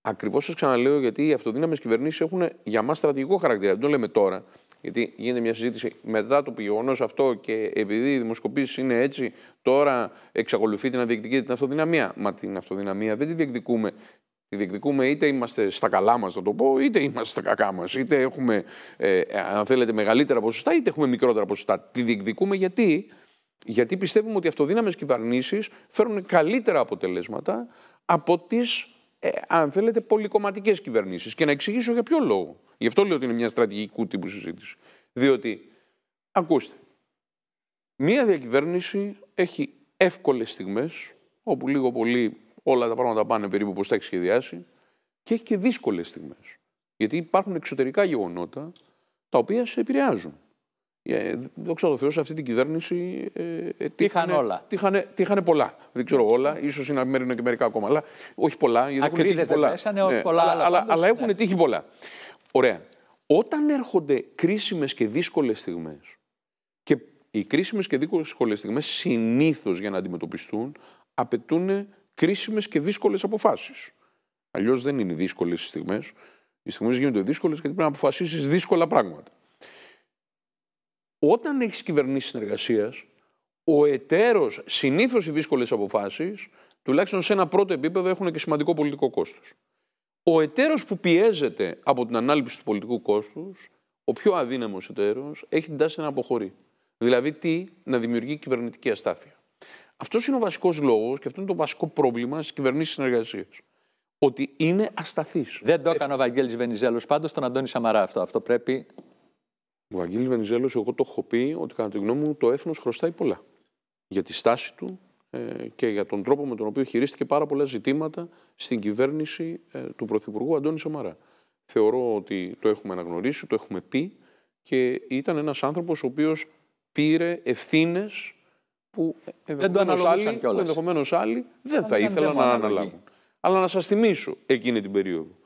ακριβώς σας ξαναλέω, γιατί οι αυτοδύναμες κυβερνήσεις έχουν για μας στρατηγικό χαρακτήρα. Δεν το λέμε τώρα, γιατί γίνεται μια συζήτηση μετά το γεγονός αυτό και επειδή οι δημοσκοπήσεις είναι έτσι, τώρα εξακολουθείτε να διεκδικείτε την αυτοδυναμία. Μα την αυτοδυναμία δεν τη διεκδικούμε. Τη διεκδικούμε είτε είμαστε στα καλά μας, να το πω, είτε είμαστε στα κακά μας. Είτε έχουμε, ε, αν θέλετε, μεγαλύτερα ποσοστά, είτε έχουμε μικρότερα ποσοστά. Τη διεκδικούμε γιατί γιατί πιστεύουμε ότι οι αυτοδύναμες κυβερνήσεις φέρουν καλύτερα αποτελέσματα από τις, ε, αν θέλετε, πολυκομματικές κυβερνήσεις. Και να εξηγήσω για ποιο λόγο. Γι' αυτό λέω ότι είναι μια στρατηγικού τύπου συζήτηση. Διότι, ακούστε, μία διακυβέρνηση έχει εύκολες στιγμές, όπου λίγο πολύ όλα τα πράγματα πάνε περίπου όπως τα έχει σχεδιάσει, και έχει και δύσκολες στιγμές. Γιατί υπάρχουν εξωτερικά γεγονότα τα οποία σε επηρεάζουν. Ε, δόξα τω Θεώ, αυτή την κυβέρνηση. Ε, ε τύχανε, όλα. Τύχανε, πολλά. Δεν ξέρω ναι. όλα, ίσως είναι και μερικά ακόμα. Αλλά όχι πολλά. Ακρίδε δεν Πέσανε, ναι, πολλά αλλά, αλλά, αλλά έχουν ναι. τύχει πολλά. Ωραία. Όταν έρχονται κρίσιμες και δύσκολες στιγμές, και οι κρίσιμες και δύσκολες στιγμές συνήθως για να αντιμετωπιστούν απαιτούν κρίσιμες και δύσκολες αποφάσεις. Αλλιώς δεν είναι δύσκολε οι στιγμές. Οι στιγμές γίνονται δύσκολες γιατί πρέπει να αποφασίσεις δύσκολα πράγματα. Όταν έχεις κυβερνήσεις συνεργασίας, ο εταίρος συνήθως οι δύσκολες αποφάσεις, τουλάχιστον σε ένα πρώτο επίπεδο, έχουν και σημαντικό πολιτικό κόστος. Ο εταίρος που πιέζεται από την ανάληψη του πολιτικού κόστους, ο πιο αδύναμος εταίρος, έχει την τάση να αποχωρεί. Δηλαδή, τι να δημιουργεί κυβερνητική αστάθεια. Αυτός είναι ο βασικός λόγος και αυτό είναι το βασικό πρόβλημα στις κυβερνήσεις συνεργασίας. Ότι είναι ασταθή. Δεν το έκανε ο Βαγγέλης Βενιζέλος πάντως, τον Αντώνη Σαμαρά αυτό. Αυτό πρέπει ο Βαγγίλη Βενιζέλος, εγώ το έχω πει ότι κατά τη γνώμη μου το έθνος χρωστάει πολλά. Για τη στάση του ε, και για τον τρόπο με τον οποίο χειρίστηκε πάρα πολλά ζητήματα στην κυβέρνηση ε, του Πρωθυπουργού Αντώνη Σαμαρά. Θεωρώ ότι το έχουμε αναγνωρίσει, το έχουμε πει και ήταν ένας άνθρωπος ο οποίος πήρε ευθύνες που ενδεχομένως άλλοι, δεν, δεν θα ήθελαν να αναλάβουν. Αλλά να σας θυμίσω εκείνη την περίοδο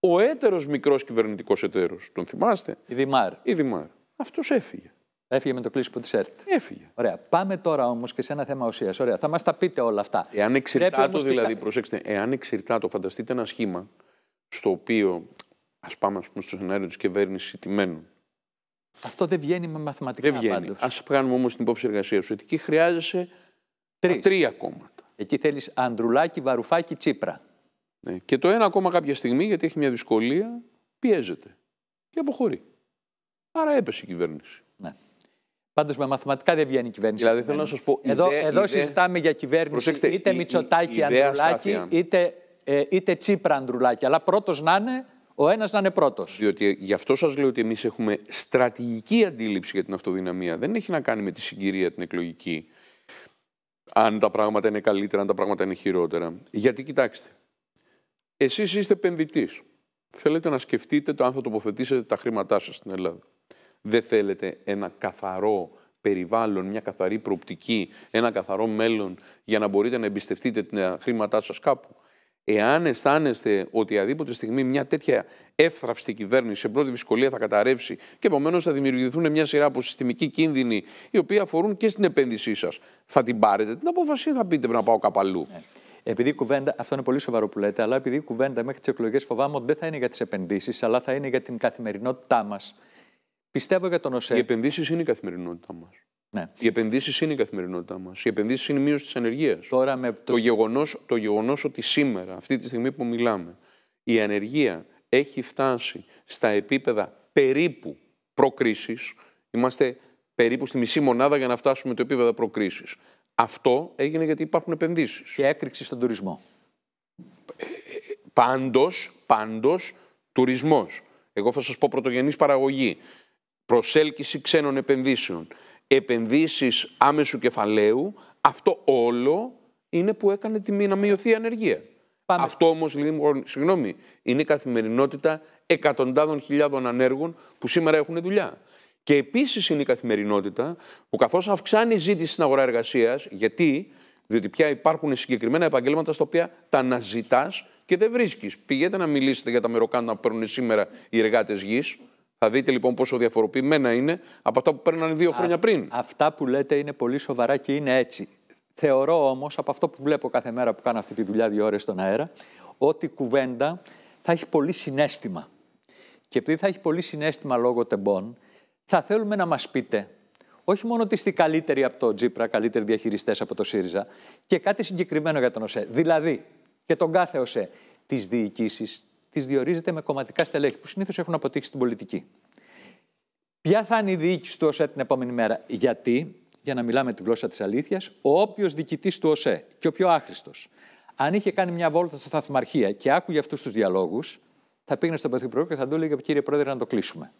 ο έτερος μικρός κυβερνητικός εταίρος, Τον θυμάστε. Η Δημάρ. Η Δημάρ. Αυτός έφυγε. Έφυγε με το κλείσιμο της ΕΡΤ. Έφυγε. Ωραία. Πάμε τώρα όμως και σε ένα θέμα ουσίας. Ωραία. Θα μας τα πείτε όλα αυτά. Εάν το, δηλαδή, προσέξτε, εάν το, φανταστείτε ένα σχήμα στο οποίο ας πάμε ας πούμε, στο σενάριο της κυβέρνησης μένουν. Αυτό δεν βγαίνει με μαθηματικά. Δεν βγαίνει. Ας κάνουμε όμως την υπόψη εργασία σου. Εκεί χρειάζεσαι τρία κόμματα. Εκεί θέλεις Ανδρουλάκι, βαρουφάκι, Τσίπρα. Ναι. Και το ένα ακόμα κάποια στιγμή, γιατί έχει μια δυσκολία, πιέζεται και αποχωρεί. Άρα έπεσε η κυβέρνηση. Ναι. Πάντως με μαθηματικά δεν βγαίνει η κυβέρνηση. Δηλαδή θέλω να σας πω. Εδώ, εδώ συζητάμε για κυβέρνηση είτε Μητσοτάκη Ανδρουλάκη, είτε, ε, είτε Τσίπρα Ανδρουλάκη. Αλλά πρώτος να είναι, ο ένας να είναι πρώτος. Διότι γι' αυτό σας λέω ότι εμείς έχουμε στρατηγική αντίληψη για την αυτοδυναμία. Δεν έχει να κάνει με τη συγκυρία την εκλογική. Αν τα πράγματα είναι καλύτερα, αν τα πράγματα είναι χειρότερα. Γιατί κοιτάξτε, Εσείς είστε επενδυτής. Θέλετε να σκεφτείτε το αν θα τοποθετήσετε τα χρήματά σας στην Ελλάδα. Δεν θέλετε ένα καθαρό περιβάλλον, μια καθαρή προοπτική, ένα καθαρό μέλλον για να μπορείτε να εμπιστευτείτε τα χρήματά σας κάπου. Εάν αισθάνεστε ότι αδίποτε στιγμή μια τέτοια εύθραυστη κυβέρνηση σε πρώτη δυσκολία θα καταρρεύσει και επομένως θα δημιουργηθούν μια σειρά από συστημικοί κίνδυνοι οι οποίοι αφορούν και στην επένδυσή σας, θα την πάρετε την απόφαση ή θα πείτε να πάω κάπου αλλού. Ναι επειδή η κουβέντα, αυτό είναι πολύ σοβαρό που λέτε, αλλά επειδή η κουβέντα μέχρι τις εκλογές φοβάμαι ότι δεν θα είναι για τις επενδύσεις, αλλά θα είναι για την καθημερινότητά μας. Πιστεύω για τον ΟΣΕ. Οι επενδύσεις είναι η καθημερινότητά μας. Ναι. Οι επενδύσεις είναι η καθημερινότητά μας. Οι επενδύσεις είναι η μείωση της ανεργίας. Το, το γεγονός το γεγονός ότι σήμερα, αυτή τη στιγμή που μιλάμε, η ανεργία έχει φτάσει στα επίπεδα περίπου προκρίσεις. Είμαστε περίπου στη μισή μονάδα για να φτάσουμε το επίπεδο προκρίσεις. Αυτό έγινε γιατί υπάρχουν επενδύσεις. Και έκρηξη στον τουρισμό. Πάντως, πάντως, τουρισμός. Εγώ θα σας πω πρωτογενής παραγωγή. Προσέλκυση ξένων επενδύσεων. Επενδύσεις άμεσου κεφαλαίου. Αυτό όλο είναι που έκανε τη να μειωθεί η ανεργία. Πάμε. Αυτό όμως, λοιπόν, συγγνώμη, είναι η καθημερινότητα εκατοντάδων χιλιάδων ανέργων που σήμερα έχουν δουλειά. Και επίσης είναι η καθημερινότητα που καθώς αυξάνει η ζήτηση στην αγορά εργασίας, γιατί διότι πια υπάρχουν συγκεκριμένα επαγγέλματα στα οποία τα αναζητάς και δεν βρίσκεις. Πηγαίνετε να μιλήσετε για τα μεροκάντα που παίρνουν σήμερα οι εργάτες γης. Θα δείτε λοιπόν πόσο διαφοροποιημένα είναι από αυτά που παίρνανε δύο χρόνια πριν. Αυτά που λέτε είναι πολύ σοβαρά και είναι έτσι. Θεωρώ όμως από αυτό που βλέπω κάθε μέρα που κάνω αυτή τη δουλειά δύο ώρες στον αέρα, ότι η κουβέντα θα έχει πολύ συνέστημα. Και επειδή θα έχει πολύ συνέστημα λόγω τεμπών, θα θέλουμε να μας πείτε όχι μόνο ότι είστε καλύτεροι από το Τζίπρα, καλύτεροι διαχειριστές από το ΣΥΡΙΖΑ, και κάτι συγκεκριμένο για τον ΟΣΕ. Δηλαδή, και τον κάθε ΟΣΕ, τις διοικήσεις τις διορίζετε με κομματικά στελέχη, που συνήθως έχουν αποτύχει στην πολιτική. Ποια θα είναι η διοίκηση του ΟΣΕ την επόμενη μέρα, Γιατί, για να μιλάμε τη γλώσσα της αλήθειας, ο όποιος διοικητής του ΟΣΕ και ο πιο άχρηστος, αν είχε κάνει μια βόλτα στα σταθμαρχία και άκουγε αυτούς τους διαλόγους, θα πήγαινε στον Πρωθυπουργό και θα του έλεγε, κύριε Πρόεδρε, να το κλείσουμε.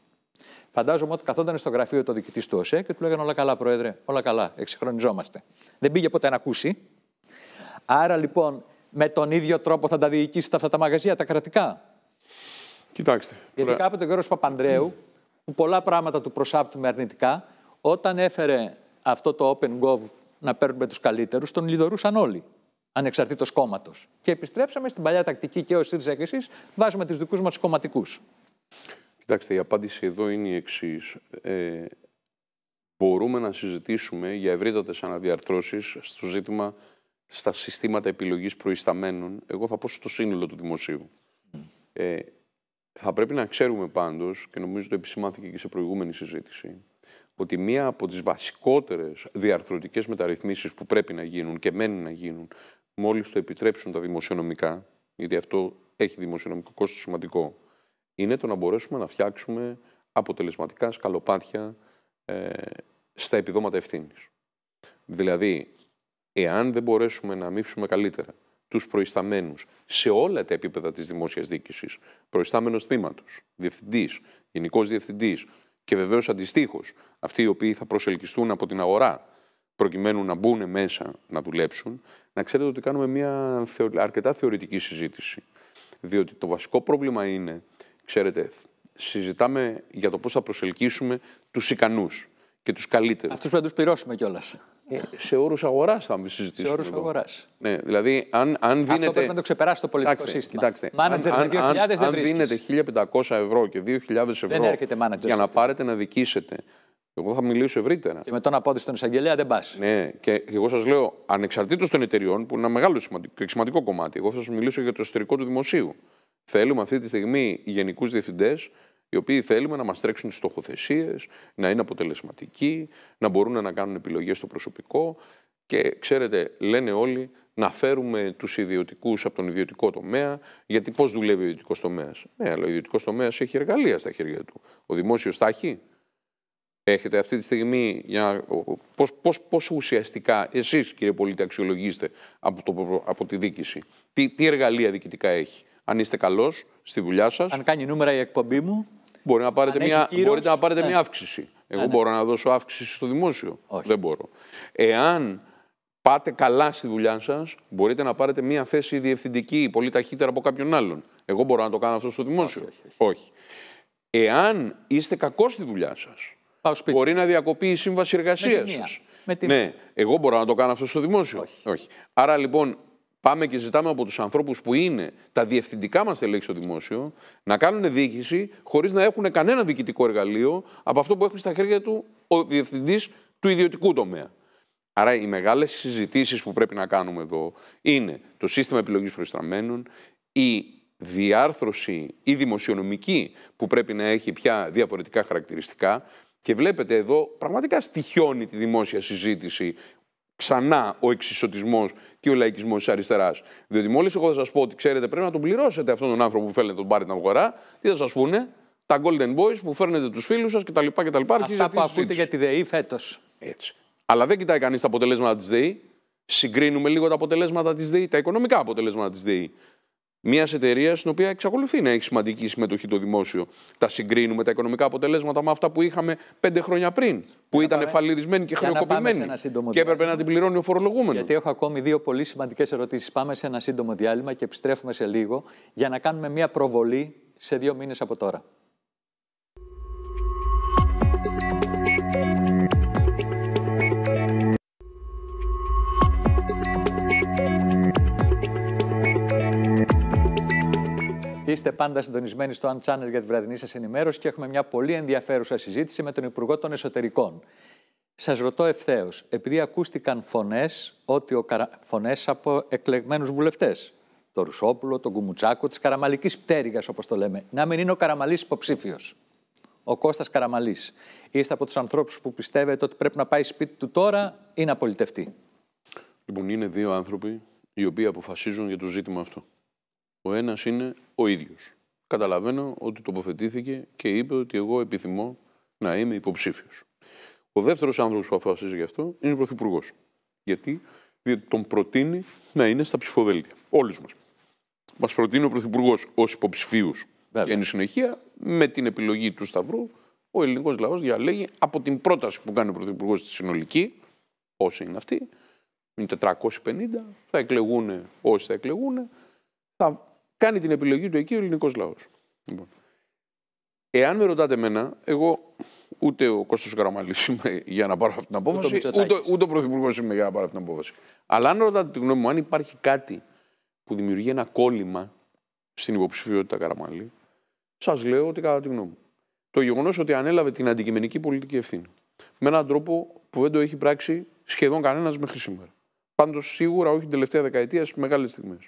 Φαντάζομαι ότι καθόταν στο γραφείο το διοικητής του ΟΣΕ και του λέγανε Όλα καλά, Πρόεδρε, όλα καλά, εξυγχρονιζόμαστε. Δεν πήγε ποτέ να ακούσει. Άρα λοιπόν, με τον ίδιο τρόπο θα τα διοικήσετε αυτά τα μαγαζιά, τα κρατικά. Κοιτάξτε. Γιατί ωραία. κάποτε ο Γιώργο Παπανδρέου, που πολλά πράγματα του προσάπτουμε αρνητικά, όταν έφερε αυτό το Open Gov να παίρνουμε τους καλύτερους, τον λιδωρούσαν όλοι. Ανεξαρτήτως κόμματος. Και επιστρέψαμε στην παλιά τακτική και ο ΣΥΡΙΖΑ και βάζουμε τους δικούς μας κομματικούς. Κοιτάξτε, η απάντηση εδώ είναι η εξής. Ε, μπορούμε να συζητήσουμε για ευρύτατες αναδιαρθρώσεις στο ζήτημα στα συστήματα επιλογής προϊσταμένων, εγώ θα πω στο σύνολο του δημοσίου. Ε, θα πρέπει να ξέρουμε πάντως, και νομίζω το επισημάνθηκε και σε προηγούμενη συζήτηση, ότι μία από τις βασικότερες διαρθρωτικές μεταρρυθμίσεις που πρέπει να γίνουν και μένουν να γίνουν, μόλις το επιτρέψουν τα δημοσιονομικά, γιατί αυτό έχει δημοσιονομικό κόστος σημαντικό, είναι το να μπορέσουμε να φτιάξουμε αποτελεσματικά σκαλοπάτια ε, στα επιδόματα ευθύνης. Δηλαδή, εάν δεν μπορέσουμε να αμύψουμε καλύτερα τους προϊσταμένους σε όλα τα επίπεδα της δημόσιας δίκησης, προϊστάμενος τμήματος, διευθυντής, γενικός διευθυντής και βεβαίως αντιστοίχως, αυτοί οι οποίοι θα προσελκυστούν από την αγορά προκειμένου να μπουν μέσα να δουλέψουν, να ξέρετε ότι κάνουμε μια αρκετά θεωρητική συζήτηση. Διότι το βασικό πρόβλημα είναι Ξέρετε, συζητάμε για το πώς θα προσελκύσουμε τους ικανούς και τους καλύτερους. Αυτούς πρέπει να τους πληρώσουμε κιόλας. Ε, σε όρους αγοράς θα συζητήσουμε. Σε όρους αγοράς. Ναι, δηλαδή, αν, αν Αυτό πρέπει να το ξεπεράσει το πολιτικό σύστημα. Κοιτάξτε, αν, Αν δίνετε 1.500 ευρώ και 2.000 ευρώ για να πάρετε να δικήσετε. Εγώ θα μιλήσω ευρύτερα. Και με τον απόδειξη των εισαγγελέα δεν πας. Ναι, και εγώ σας λέω ανεξαρτήτως των εταιριών, που είναι ένα μεγάλο σημαντικό, σημαντικό κομμάτι, εγώ θα σας μιλήσω για το εσωτερικό του δημοσίου. Θέλουμε αυτή τη στιγμή γενικούς διευθυντές, οι οποίοι θέλουμε να μας τρέξουν τις στοχοθεσίες, να είναι αποτελεσματικοί, να μπορούν να κάνουν επιλογές στο προσωπικό. Και ξέρετε, λένε όλοι να φέρουμε τους ιδιωτικούς από τον ιδιωτικό τομέα, γιατί πώς δουλεύει ο ιδιωτικός τομέας. Ναι, αλλά ο ιδιωτικός τομέας έχει εργαλεία στα χέρια του. Ο δημόσιος τα έχει. Έχετε αυτή τη στιγμή, για, πώς, ουσιαστικά εσείς, κύριε Πολίτη αξιολογήσετε από, το, από τη δίκηση, τι, τι εργαλεία διοικητικά έχει αν είστε καλός στη δουλειά σας. Αν κάνει νούμερα η εκπομπή μου. Μπορεί να πάρετε μια, μπορείτε να πάρετε ναι. μια αύξηση. Ναι, εγώ ναι. μπορώ να δώσω αύξηση στο δημόσιο. Δεν μπορώ. Εάν πάτε καλά στη δουλειά σας, μπορείτε να πάρετε μια θέση διευθυντική πολύ ταχύτερα από κάποιον άλλον. Εγώ μπορώ να το κάνω αυτό στο δημόσιο. Όχι. Εάν είστε κακός στη δουλειά σας, μπορεί να διακοπεί η σύμβαση εργασία σα. Ναι, εγώ μπορώ να το κάνω αυτό στο δημόσιο. Όχι. Άρα λοιπόν Πάμε και ζητάμε από τους ανθρώπους που είναι τα διευθυντικά μας τελέχη στο δημόσιο να κάνουν διοίκηση χωρίς να έχουν κανένα διοικητικό εργαλείο από αυτό που έχει στα χέρια του ο διευθυντής του ιδιωτικού τομέα. Άρα οι μεγάλες συζητήσεις που πρέπει να κάνουμε εδώ είναι το σύστημα επιλογής προϊσταμένων, η διάρθρωση, η δημοσιονομική που πρέπει να έχει πια διαφορετικά χαρακτηριστικά. Και βλέπετε εδώ πραγματικά στοιχιώνει τη δημόσια συζήτηση ξανά ο εξισωτισμός και ο λαϊκισμός της αριστεράς. Διότι μόλις εγώ θα σας πω ότι ξέρετε πρέπει να τον πληρώσετε αυτόν τον άνθρωπο που θέλετε να τον πάρει την αγορά, τι θα σας πούνε, τα Golden Boys που φέρνετε τους φίλους σας κτλ. κτλ. Αυτά που ακούτε για τη ΔΕΗ φέτος. Έτσι. Αλλά δεν κοιτάει κανείς τα αποτελέσματα της ΔΕΗ. Συγκρίνουμε λίγο τα αποτελέσματα της ΔΕΗ, τα οικονομικά αποτελέσματα της ΔΕΗ μιας εταιρείας στην οποία εξακολουθεί να έχει σημαντική συμμετοχή το δημόσιο. Τα συγκρίνουμε τα οικονομικά αποτελέσματα με αυτά που είχαμε πέντε χρόνια πριν, που ήταν εφαλυρισμένη και χρεοκοπημένη Και έπρεπε να την πληρώνει ο φορολογούμενος. Γιατί έχω ακόμη δύο πολύ σημαντικές ερωτήσεις. Πάμε σε ένα σύντομο διάλειμμα και επιστρέφουμε σε λίγο για να κάνουμε μια προβολή σε δύο μήνες από τώρα. Είστε πάντα συντονισμένοι στο Am Channel για τη βραδινή σας ενημέρωση και έχουμε μια πολύ ενδιαφέρουσα συζήτηση με τον Υπουργό των Εσωτερικών. Σας ρωτώ ευθέως, επειδή ακούστηκαν φωνές Καρα... φωνές από εκλεγμένους βουλευτές, τον Ρουσόπουλο, τον Κουμουτσάκο, της καραμαλικής πτέρυγας, όπως το λέμε, να μην είναι ο Καραμαλής υποψήφιος. Ο Κώστας Καραμαλής. Είστε από τους ανθρώπους που πιστεύετε ότι πρέπει να πάει σπίτι του τώρα ή να πολιτευτεί. Λοιπόν, είναι δύο άνθρωποι οι οποίοι αποφασίζουν για το ζήτημα αυτό. Ο ένας είναι ο ίδιος. Καταλαβαίνω ότι τοποθετήθηκε και είπε ότι εγώ επιθυμώ να είμαι υποψήφιος. Ο δεύτερος άνθρωπος που αποφασίζει γι' αυτό είναι ο Πρωθυπουργός. Γιατί? Διότι τον προτείνει να είναι στα ψηφοδέλτια. Όλους μας. Μας προτείνει ο Πρωθυπουργός ως υποψηφίους. Και εν συνεχεία, με την επιλογή του Σταυρού, ο ελληνικός λαός διαλέγει από την πρόταση που κάνει ο Πρωθυπουργός στη συνολική, όσοι είναι αυτοί, είναι 450, θα εκλεγούν όσοι θα εκλεγούν, θα Κάνει την επιλογή του εκεί ο ελληνικός λαός. Λοιπόν. Εάν με ρωτάτε εμένα, εγώ ούτε ο Κώστας Καραμαλής είμαι για να πάρω αυτή την απόφαση, ούτε, ούτε, ο Πρωθυπουργός είμαι για να πάρω αυτή την απόφαση. Αλλά αν ρωτάτε τη γνώμη μου, αν υπάρχει κάτι που δημιουργεί ένα κόλλημα στην υποψηφιότητα Καραμαλή, σας λέω ότι κατά τη γνώμη μου. Το γεγονός ότι ανέλαβε την αντικειμενική πολιτική ευθύνη. Με έναν τρόπο που δεν το έχει πράξει σχεδόν κανένας μέχρι σήμερα. Πάντως σίγουρα όχι την τελευταία δεκαετία στις μεγάλες στιγμές.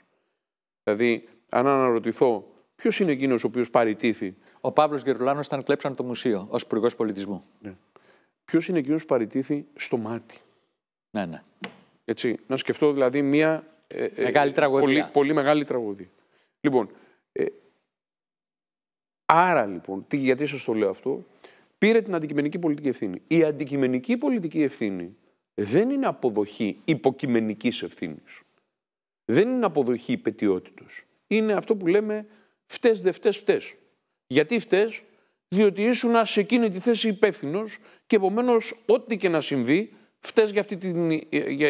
Δηλαδή αν αναρωτηθώ ποιος είναι εκείνος ο οποίος παρητήθη. Ο Παύλος Γερουλάνος ήταν κλέψαν το μουσείο ως υπουργός πολιτισμού. Ναι. Ποιος είναι εκείνος που παρητήθη στο μάτι. Ναι, ναι. Έτσι, να σκεφτώ δηλαδή μια. Ε, ε, μεγάλη τραγωδία. Πολύ, πολύ μεγάλη τραγωδία. Λοιπόν, ε, άρα λοιπόν, τι, γιατί σας το λέω αυτό, πήρε την αντικειμενική πολιτική ευθύνη. Η αντικειμενική πολιτική ευθύνη δεν είναι αποδοχή υποκειμενικής ευθύνης. Δεν είναι αποδοχή υπετιότητος είναι αυτό που λέμε φτες, δε φτες, φτες. Γιατί φτες, διότι ήσουν σε εκείνη τη θέση υπεύθυνος και επομένως ό,τι και να συμβεί φτες για,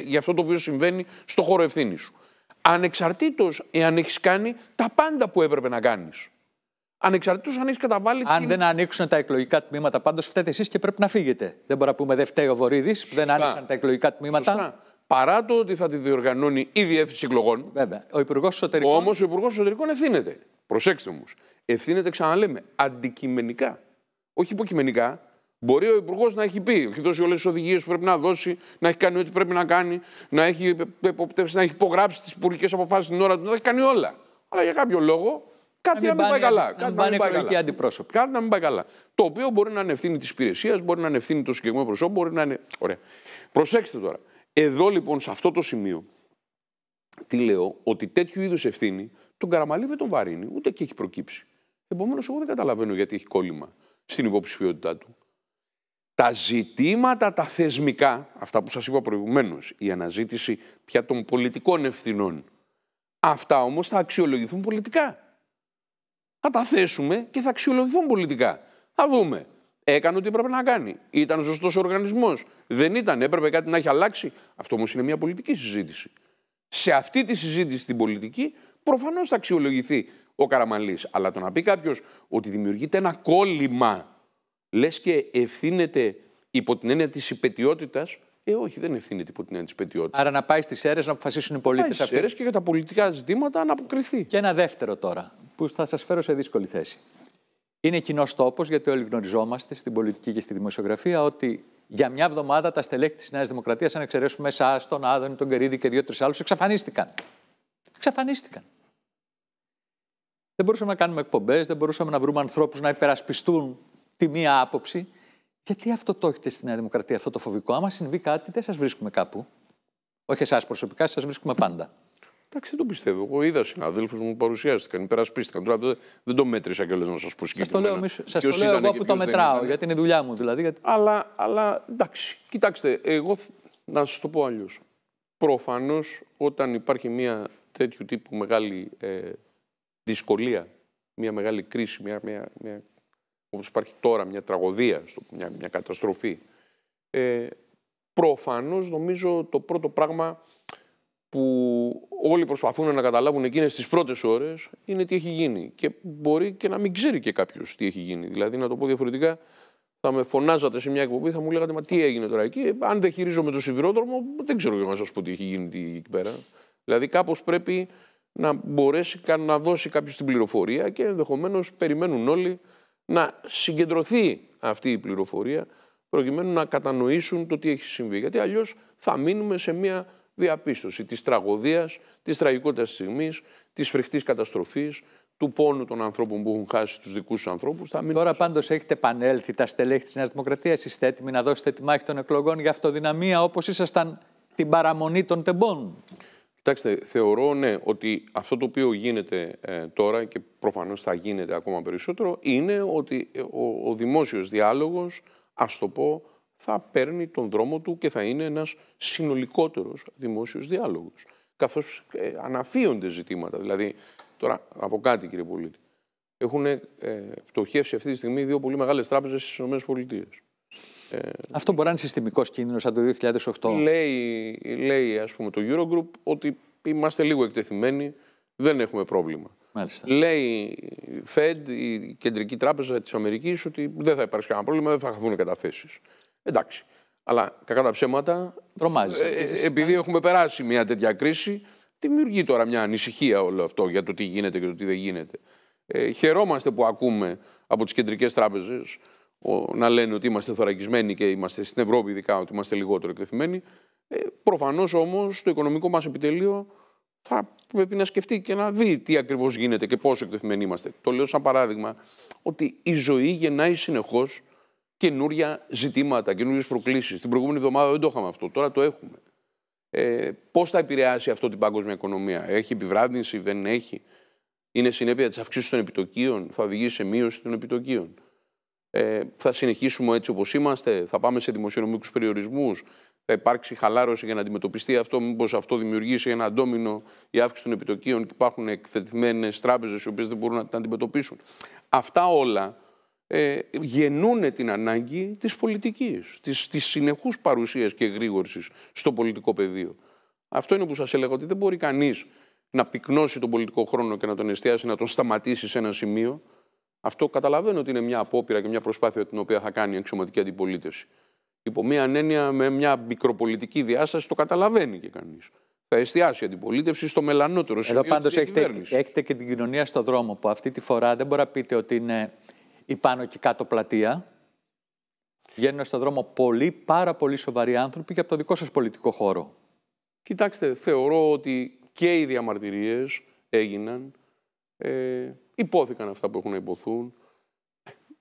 για, αυτό το οποίο συμβαίνει στο χώρο ευθύνης σου. Ανεξαρτήτως εάν έχεις κάνει τα πάντα που έπρεπε να κάνεις. Ανεξαρτήτως αν έχεις καταβάλει. Αν δεν ανοίξουν τα εκλογικά τμήματα, πάντως φταίτε εσείς και πρέπει να φύγετε. Δεν μπορούμε να πούμε δεν φταίει ο Βορύδης, που δεν άνοιξαν τα εκλογικά τμήματα. Σωστά παρά το ότι θα τη διοργανώνει η διεύθυνση εκλογών. Βέβαια. Ο Υπουργός Εσωτερικών. Όμως ο Υπουργός Εσωτερικών ευθύνεται. Προσέξτε όμως. Ευθύνεται, ξαναλέμε, αντικειμενικά. Όχι υποκειμενικά. Μπορεί ο Υπουργός να έχει πει, έχει δώσει όλες τις οδηγίες που πρέπει να δώσει, να έχει κάνει ό,τι πρέπει να κάνει, να έχει να έχει υπογράψει τις υπουργικές αποφάσεις την ώρα του, να έχει κάνει όλα. Αλλά για κάποιο λόγο κάτι να μην, πάει καλά. Κάτι να μην πάει καλά. Κάτι να μην πάει καλά. Το οποίο μπορεί να είναι ευθύνη της υπηρεσίας, μπορεί να είναι ευθύνη του συγκεκριμένου προσώπου, μπορεί να είναι. Ωραία. Προσέξτε τώρα. Εδώ λοιπόν, σε αυτό το σημείο, τι λέω, ότι τέτοιου είδους ευθύνη τον Καραμαλή δεν τον βαρύνει, ούτε και έχει προκύψει. Επομένως, εγώ δεν καταλαβαίνω γιατί έχει κόλλημα στην υποψηφιότητά του. Τα ζητήματα τα θεσμικά, αυτά που σας είπα προηγουμένως, η αναζήτηση πια των πολιτικών ευθυνών, αυτά όμως θα αξιολογηθούν πολιτικά. Θα τα θέσουμε και θα αξιολογηθούν πολιτικά. Θα δούμε έκανε ό,τι έπρεπε να κάνει. Ήταν ζωστό ο οργανισμός. Δεν ήταν, έπρεπε κάτι να έχει αλλάξει. Αυτό όμως είναι μια πολιτική συζήτηση. Σε αυτή τη συζήτηση στην πολιτική, προφανώς θα αξιολογηθεί ο Καραμαλής. Αλλά το να πει κάποιος ότι δημιουργείται ένα κόλλημα, λες και ευθύνεται υπό την έννοια της υπετιότητας, ε, όχι, δεν ευθύνεται υπό την έννοια της υπετιότητας. Άρα να πάει στις αίρες να αποφασίσουν οι πολίτες αυτέ. και για τα πολιτικά ζητήματα να αποκριθεί. Και ένα δεύτερο τώρα, που θα σας φέρω σε δύσκολη θέση. Είναι κοινός τόπος, γιατί όλοι γνωριζόμαστε στην πολιτική και στη δημοσιογραφία, ότι για μια εβδομάδα τα στελέχη της Νέας Δημοκρατίας, αν εξαιρέσουμε εσάς τον Άδωνη, τον Κερίδη και δύο-τρει άλλους, εξαφανίστηκαν. Εξαφανίστηκαν. Δεν μπορούσαμε να κάνουμε εκπομπές, δεν μπορούσαμε να βρούμε ανθρώπους να υπερασπιστούν τη μία άποψη. Γιατί αυτό το έχετε στη Νέα Δημοκρατία, αυτό το φοβικό. Άμα συμβεί κάτι, δεν σας βρίσκουμε κάπου. Όχι εσάς προσωπικά, σας βρίσκουμε πάντα. Εντάξει, δεν το πιστεύω. Εγώ είδα συναδέλφους μου που παρουσιάστηκαν, υπερασπίστηκαν. Τώρα δεν το μέτρησα κιόλας να σας πω συγκεκριμένα. Σας το λέω, το λέω εγώ που το μετράω, γιατί είναι δουλειά μου δηλαδή. Γιατί... Αλλά, αλλά εντάξει, κοιτάξτε, εγώ να σας το πω αλλιώς. Προφανώς όταν υπάρχει μια τέτοιου τύπου μεγάλη ε, δυσκολία, μια μεγάλη κρίση, μια, μια, μια, όπως υπάρχει τώρα μια τραγωδία, μια, μια καταστροφή, ε, προφανώς νομίζω το πρώτο πράγμα που όλοι προσπαθούν να καταλάβουν εκείνες τις πρώτες ώρες είναι τι έχει γίνει. Και μπορεί και να μην ξέρει και κάποιος τι έχει γίνει. Δηλαδή, να το πω διαφορετικά, θα με φωνάζατε σε μια εκπομπή, θα μου λέγατε Μα τι έγινε τώρα εκεί. Ε, αν δεν χειρίζομαι το σιδηρόδρομο, δεν ξέρω για να σας πω τι έχει γίνει εκεί πέρα. Δηλαδή, κάπως πρέπει να μπορέσει να δώσει κάποιος την πληροφορία και ενδεχομένως περιμένουν όλοι να συγκεντρωθεί αυτή η πληροφορία προκειμένου να κατανοήσουν το τι έχει συμβεί. Γιατί αλλιώς θα μείνουμε σε μια διαπίστωση της τραγωδίας, της τραγικότητας στιγμής, της φρικτής καταστροφής, του πόνου των ανθρώπων που έχουν χάσει τους δικούς τους ανθρώπους. Τώρα πάντως έχετε επανέλθει τα στελέχη της Νέας Δημοκρατίας. Είστε έτοιμοι να δώσετε τη μάχη των εκλογών για αυτοδυναμία όπως ήσασταν την παραμονή των τεμπών. Κοιτάξτε, θεωρώ ναι, ότι αυτό το οποίο γίνεται ε, τώρα και προφανώς θα γίνεται ακόμα περισσότερο είναι ότι ε, ο, ο δημόσιος διάλογος, ας το πω, θα παίρνει τον δρόμο του και θα είναι ένας συνολικότερος δημόσιος διάλογος. Καθώς ε, αναφύονται ζητήματα. Δηλαδή, τώρα από κάτι κύριε Πολίτη, έχουν ε, πτωχεύσει αυτή τη στιγμή δύο πολύ μεγάλες τράπεζες στις ΗΠΑ. Ε, Αυτό μπορεί να είναι συστημικός κίνδυνος σαν το 2008. Λέει, λέει ας πούμε, το Eurogroup ότι είμαστε λίγο εκτεθειμένοι, δεν έχουμε πρόβλημα. Μάλιστα. Λέει η Fed, η Κεντρική Τράπεζα της Αμερικής ότι δεν θα υπάρξει κανένα πρόβλημα, δεν θα χαθούν καταθέσεις. Εντάξει. Αλλά κακά τα ψέματα. Τρομάζεις. Ε, ε, ε, επειδή ε. έχουμε περάσει μια τέτοια κρίση, δημιουργεί τώρα μια ανησυχία όλο αυτό για το τι γίνεται και το τι δεν γίνεται. Ε, χαιρόμαστε που ακούμε από τις κεντρικές τράπεζες να λένε ότι είμαστε θωρακισμένοι και είμαστε στην Ευρώπη, ειδικά ότι είμαστε λιγότερο εκτεθειμένοι. Ε, Προφανώς όμως το οικονομικό μας επιτελείο θα πρέπει να σκεφτεί και να δει τι ακριβώς γίνεται και πόσο εκτεθειμένοι είμαστε. Το λέω σαν παράδειγμα ότι η ζωή γεννάει συνεχώς καινούρια ζητήματα, καινούριες προκλήσεις. Την προηγούμενη εβδομάδα δεν το είχαμε αυτό, τώρα το έχουμε. Ε, Πώς θα επηρεάσει αυτό την παγκόσμια οικονομία, Έχει επιβράδυνση, δεν έχει. Είναι συνέπεια της αυξήση των επιτοκίων, θα οδηγήσει σε μείωση των επιτοκίων. Ε, θα συνεχίσουμε έτσι όπως είμαστε, θα πάμε σε δημοσιονομικούς περιορισμούς, θα υπάρξει χαλάρωση για να αντιμετωπιστεί αυτό, μήπως αυτό δημιουργήσει ένα ντόμινο η αύξηση των επιτοκίων και υπάρχουν εκθετημένες τράπεζες οι οποίες δεν μπορούν να τα αντιμετωπίσουν. Αυτά όλα ε, γεννούν την ανάγκη της πολιτικής, της, της συνεχούς παρουσίας και γρήγορσης στο πολιτικό πεδίο. Αυτό είναι που σας έλεγα ότι δεν μπορεί κανείς να πυκνώσει τον πολιτικό χρόνο και να τον εστιάσει, να τον σταματήσει σε ένα σημείο. Αυτό καταλαβαίνω ότι είναι μια απόπειρα και μια προσπάθεια την οποία θα κάνει η αξιωματική αντιπολίτευση. Υπό μια έννοια, με μια μικροπολιτική διάσταση, το καταλαβαίνει και κανείς. Θα εστιάσει η αντιπολίτευση στο μελανότερο σημείο. Εδώ πάντω έχετε, έχετε και την κοινωνία στο δρόμο, που αυτή τη φορά δεν μπορεί να πείτε ότι είναι η πάνω και κάτω πλατεία. Βγαίνουν στον δρόμο πολύ, πάρα πολύ σοβαροί άνθρωποι και από το δικό σας πολιτικό χώρο. Κοιτάξτε, θεωρώ ότι και οι διαμαρτυρίες έγιναν, ε, υπόθηκαν αυτά που έχουν να υποθούν,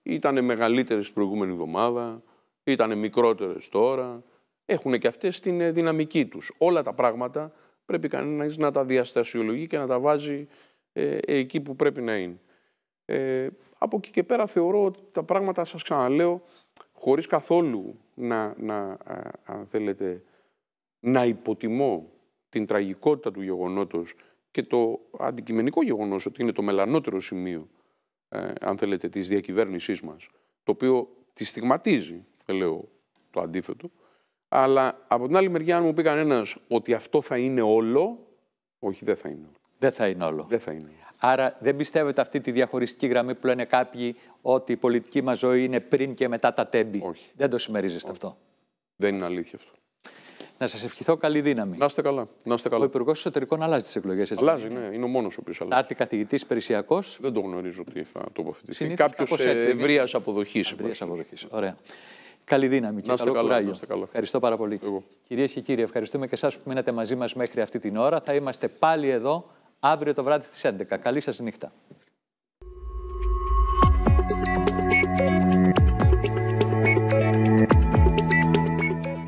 ήταν μεγαλύτερες την προηγούμενη εβδομάδα, ήταν μικρότερες τώρα, έχουν και αυτές την ε, δυναμική τους. Όλα τα πράγματα πρέπει κανείς να τα διαστασιολογεί και να τα βάζει ε, εκεί που πρέπει να είναι. Ε, από εκεί και πέρα θεωρώ ότι τα πράγματα, σας ξαναλέω, χωρίς καθόλου να, να ε, αν θέλετε, να υποτιμώ την τραγικότητα του γεγονότος και το αντικειμενικό γεγονός ότι είναι το μελανότερο σημείο, ε, αν θέλετε, της διακυβέρνησής μας, το οποίο τη στιγματίζει, λέω το αντίθετο, αλλά από την άλλη μεριά, αν μου πει κανένας ότι αυτό θα είναι όλο, όχι δεν θα είναι όλο. Δεν θα είναι όλο. Δεν θα είναι όλο. Άρα δεν πιστεύετε αυτή τη διαχωριστική γραμμή που λένε κάποιοι ότι η πολιτική μας ζωή είναι πριν και μετά τα τέμπη. Όχι. Δεν το συμμερίζεστε αυτό. Δεν είναι αλήθεια αυτό. Να σας ευχηθώ καλή δύναμη. Να είστε καλά. Να είστε καλά. Ο Υπουργός Εσωτερικών αλλάζει τις εκλογές. Αλλάζει, ναι. Είναι ο μόνος ο οποίος αλλάζει. Θα έρθει καθηγητής Περισσιακός. Δεν το γνωρίζω τι θα τοποθετηθεί. Κάποιο ευρείας αποδοχής. Ωραία. Καλή δύναμη και καλό καλά, κουράγιο. καλά. Ευχαριστώ πάρα πολύ. Κυρίες και κύριοι, ευχαριστούμε και εσάς που μείνατε μαζί μας μέχρι αυτή την ώρα. Θα είμαστε πάλι εδώ αύριο το βράδυ στις 11. Καλή σας νύχτα.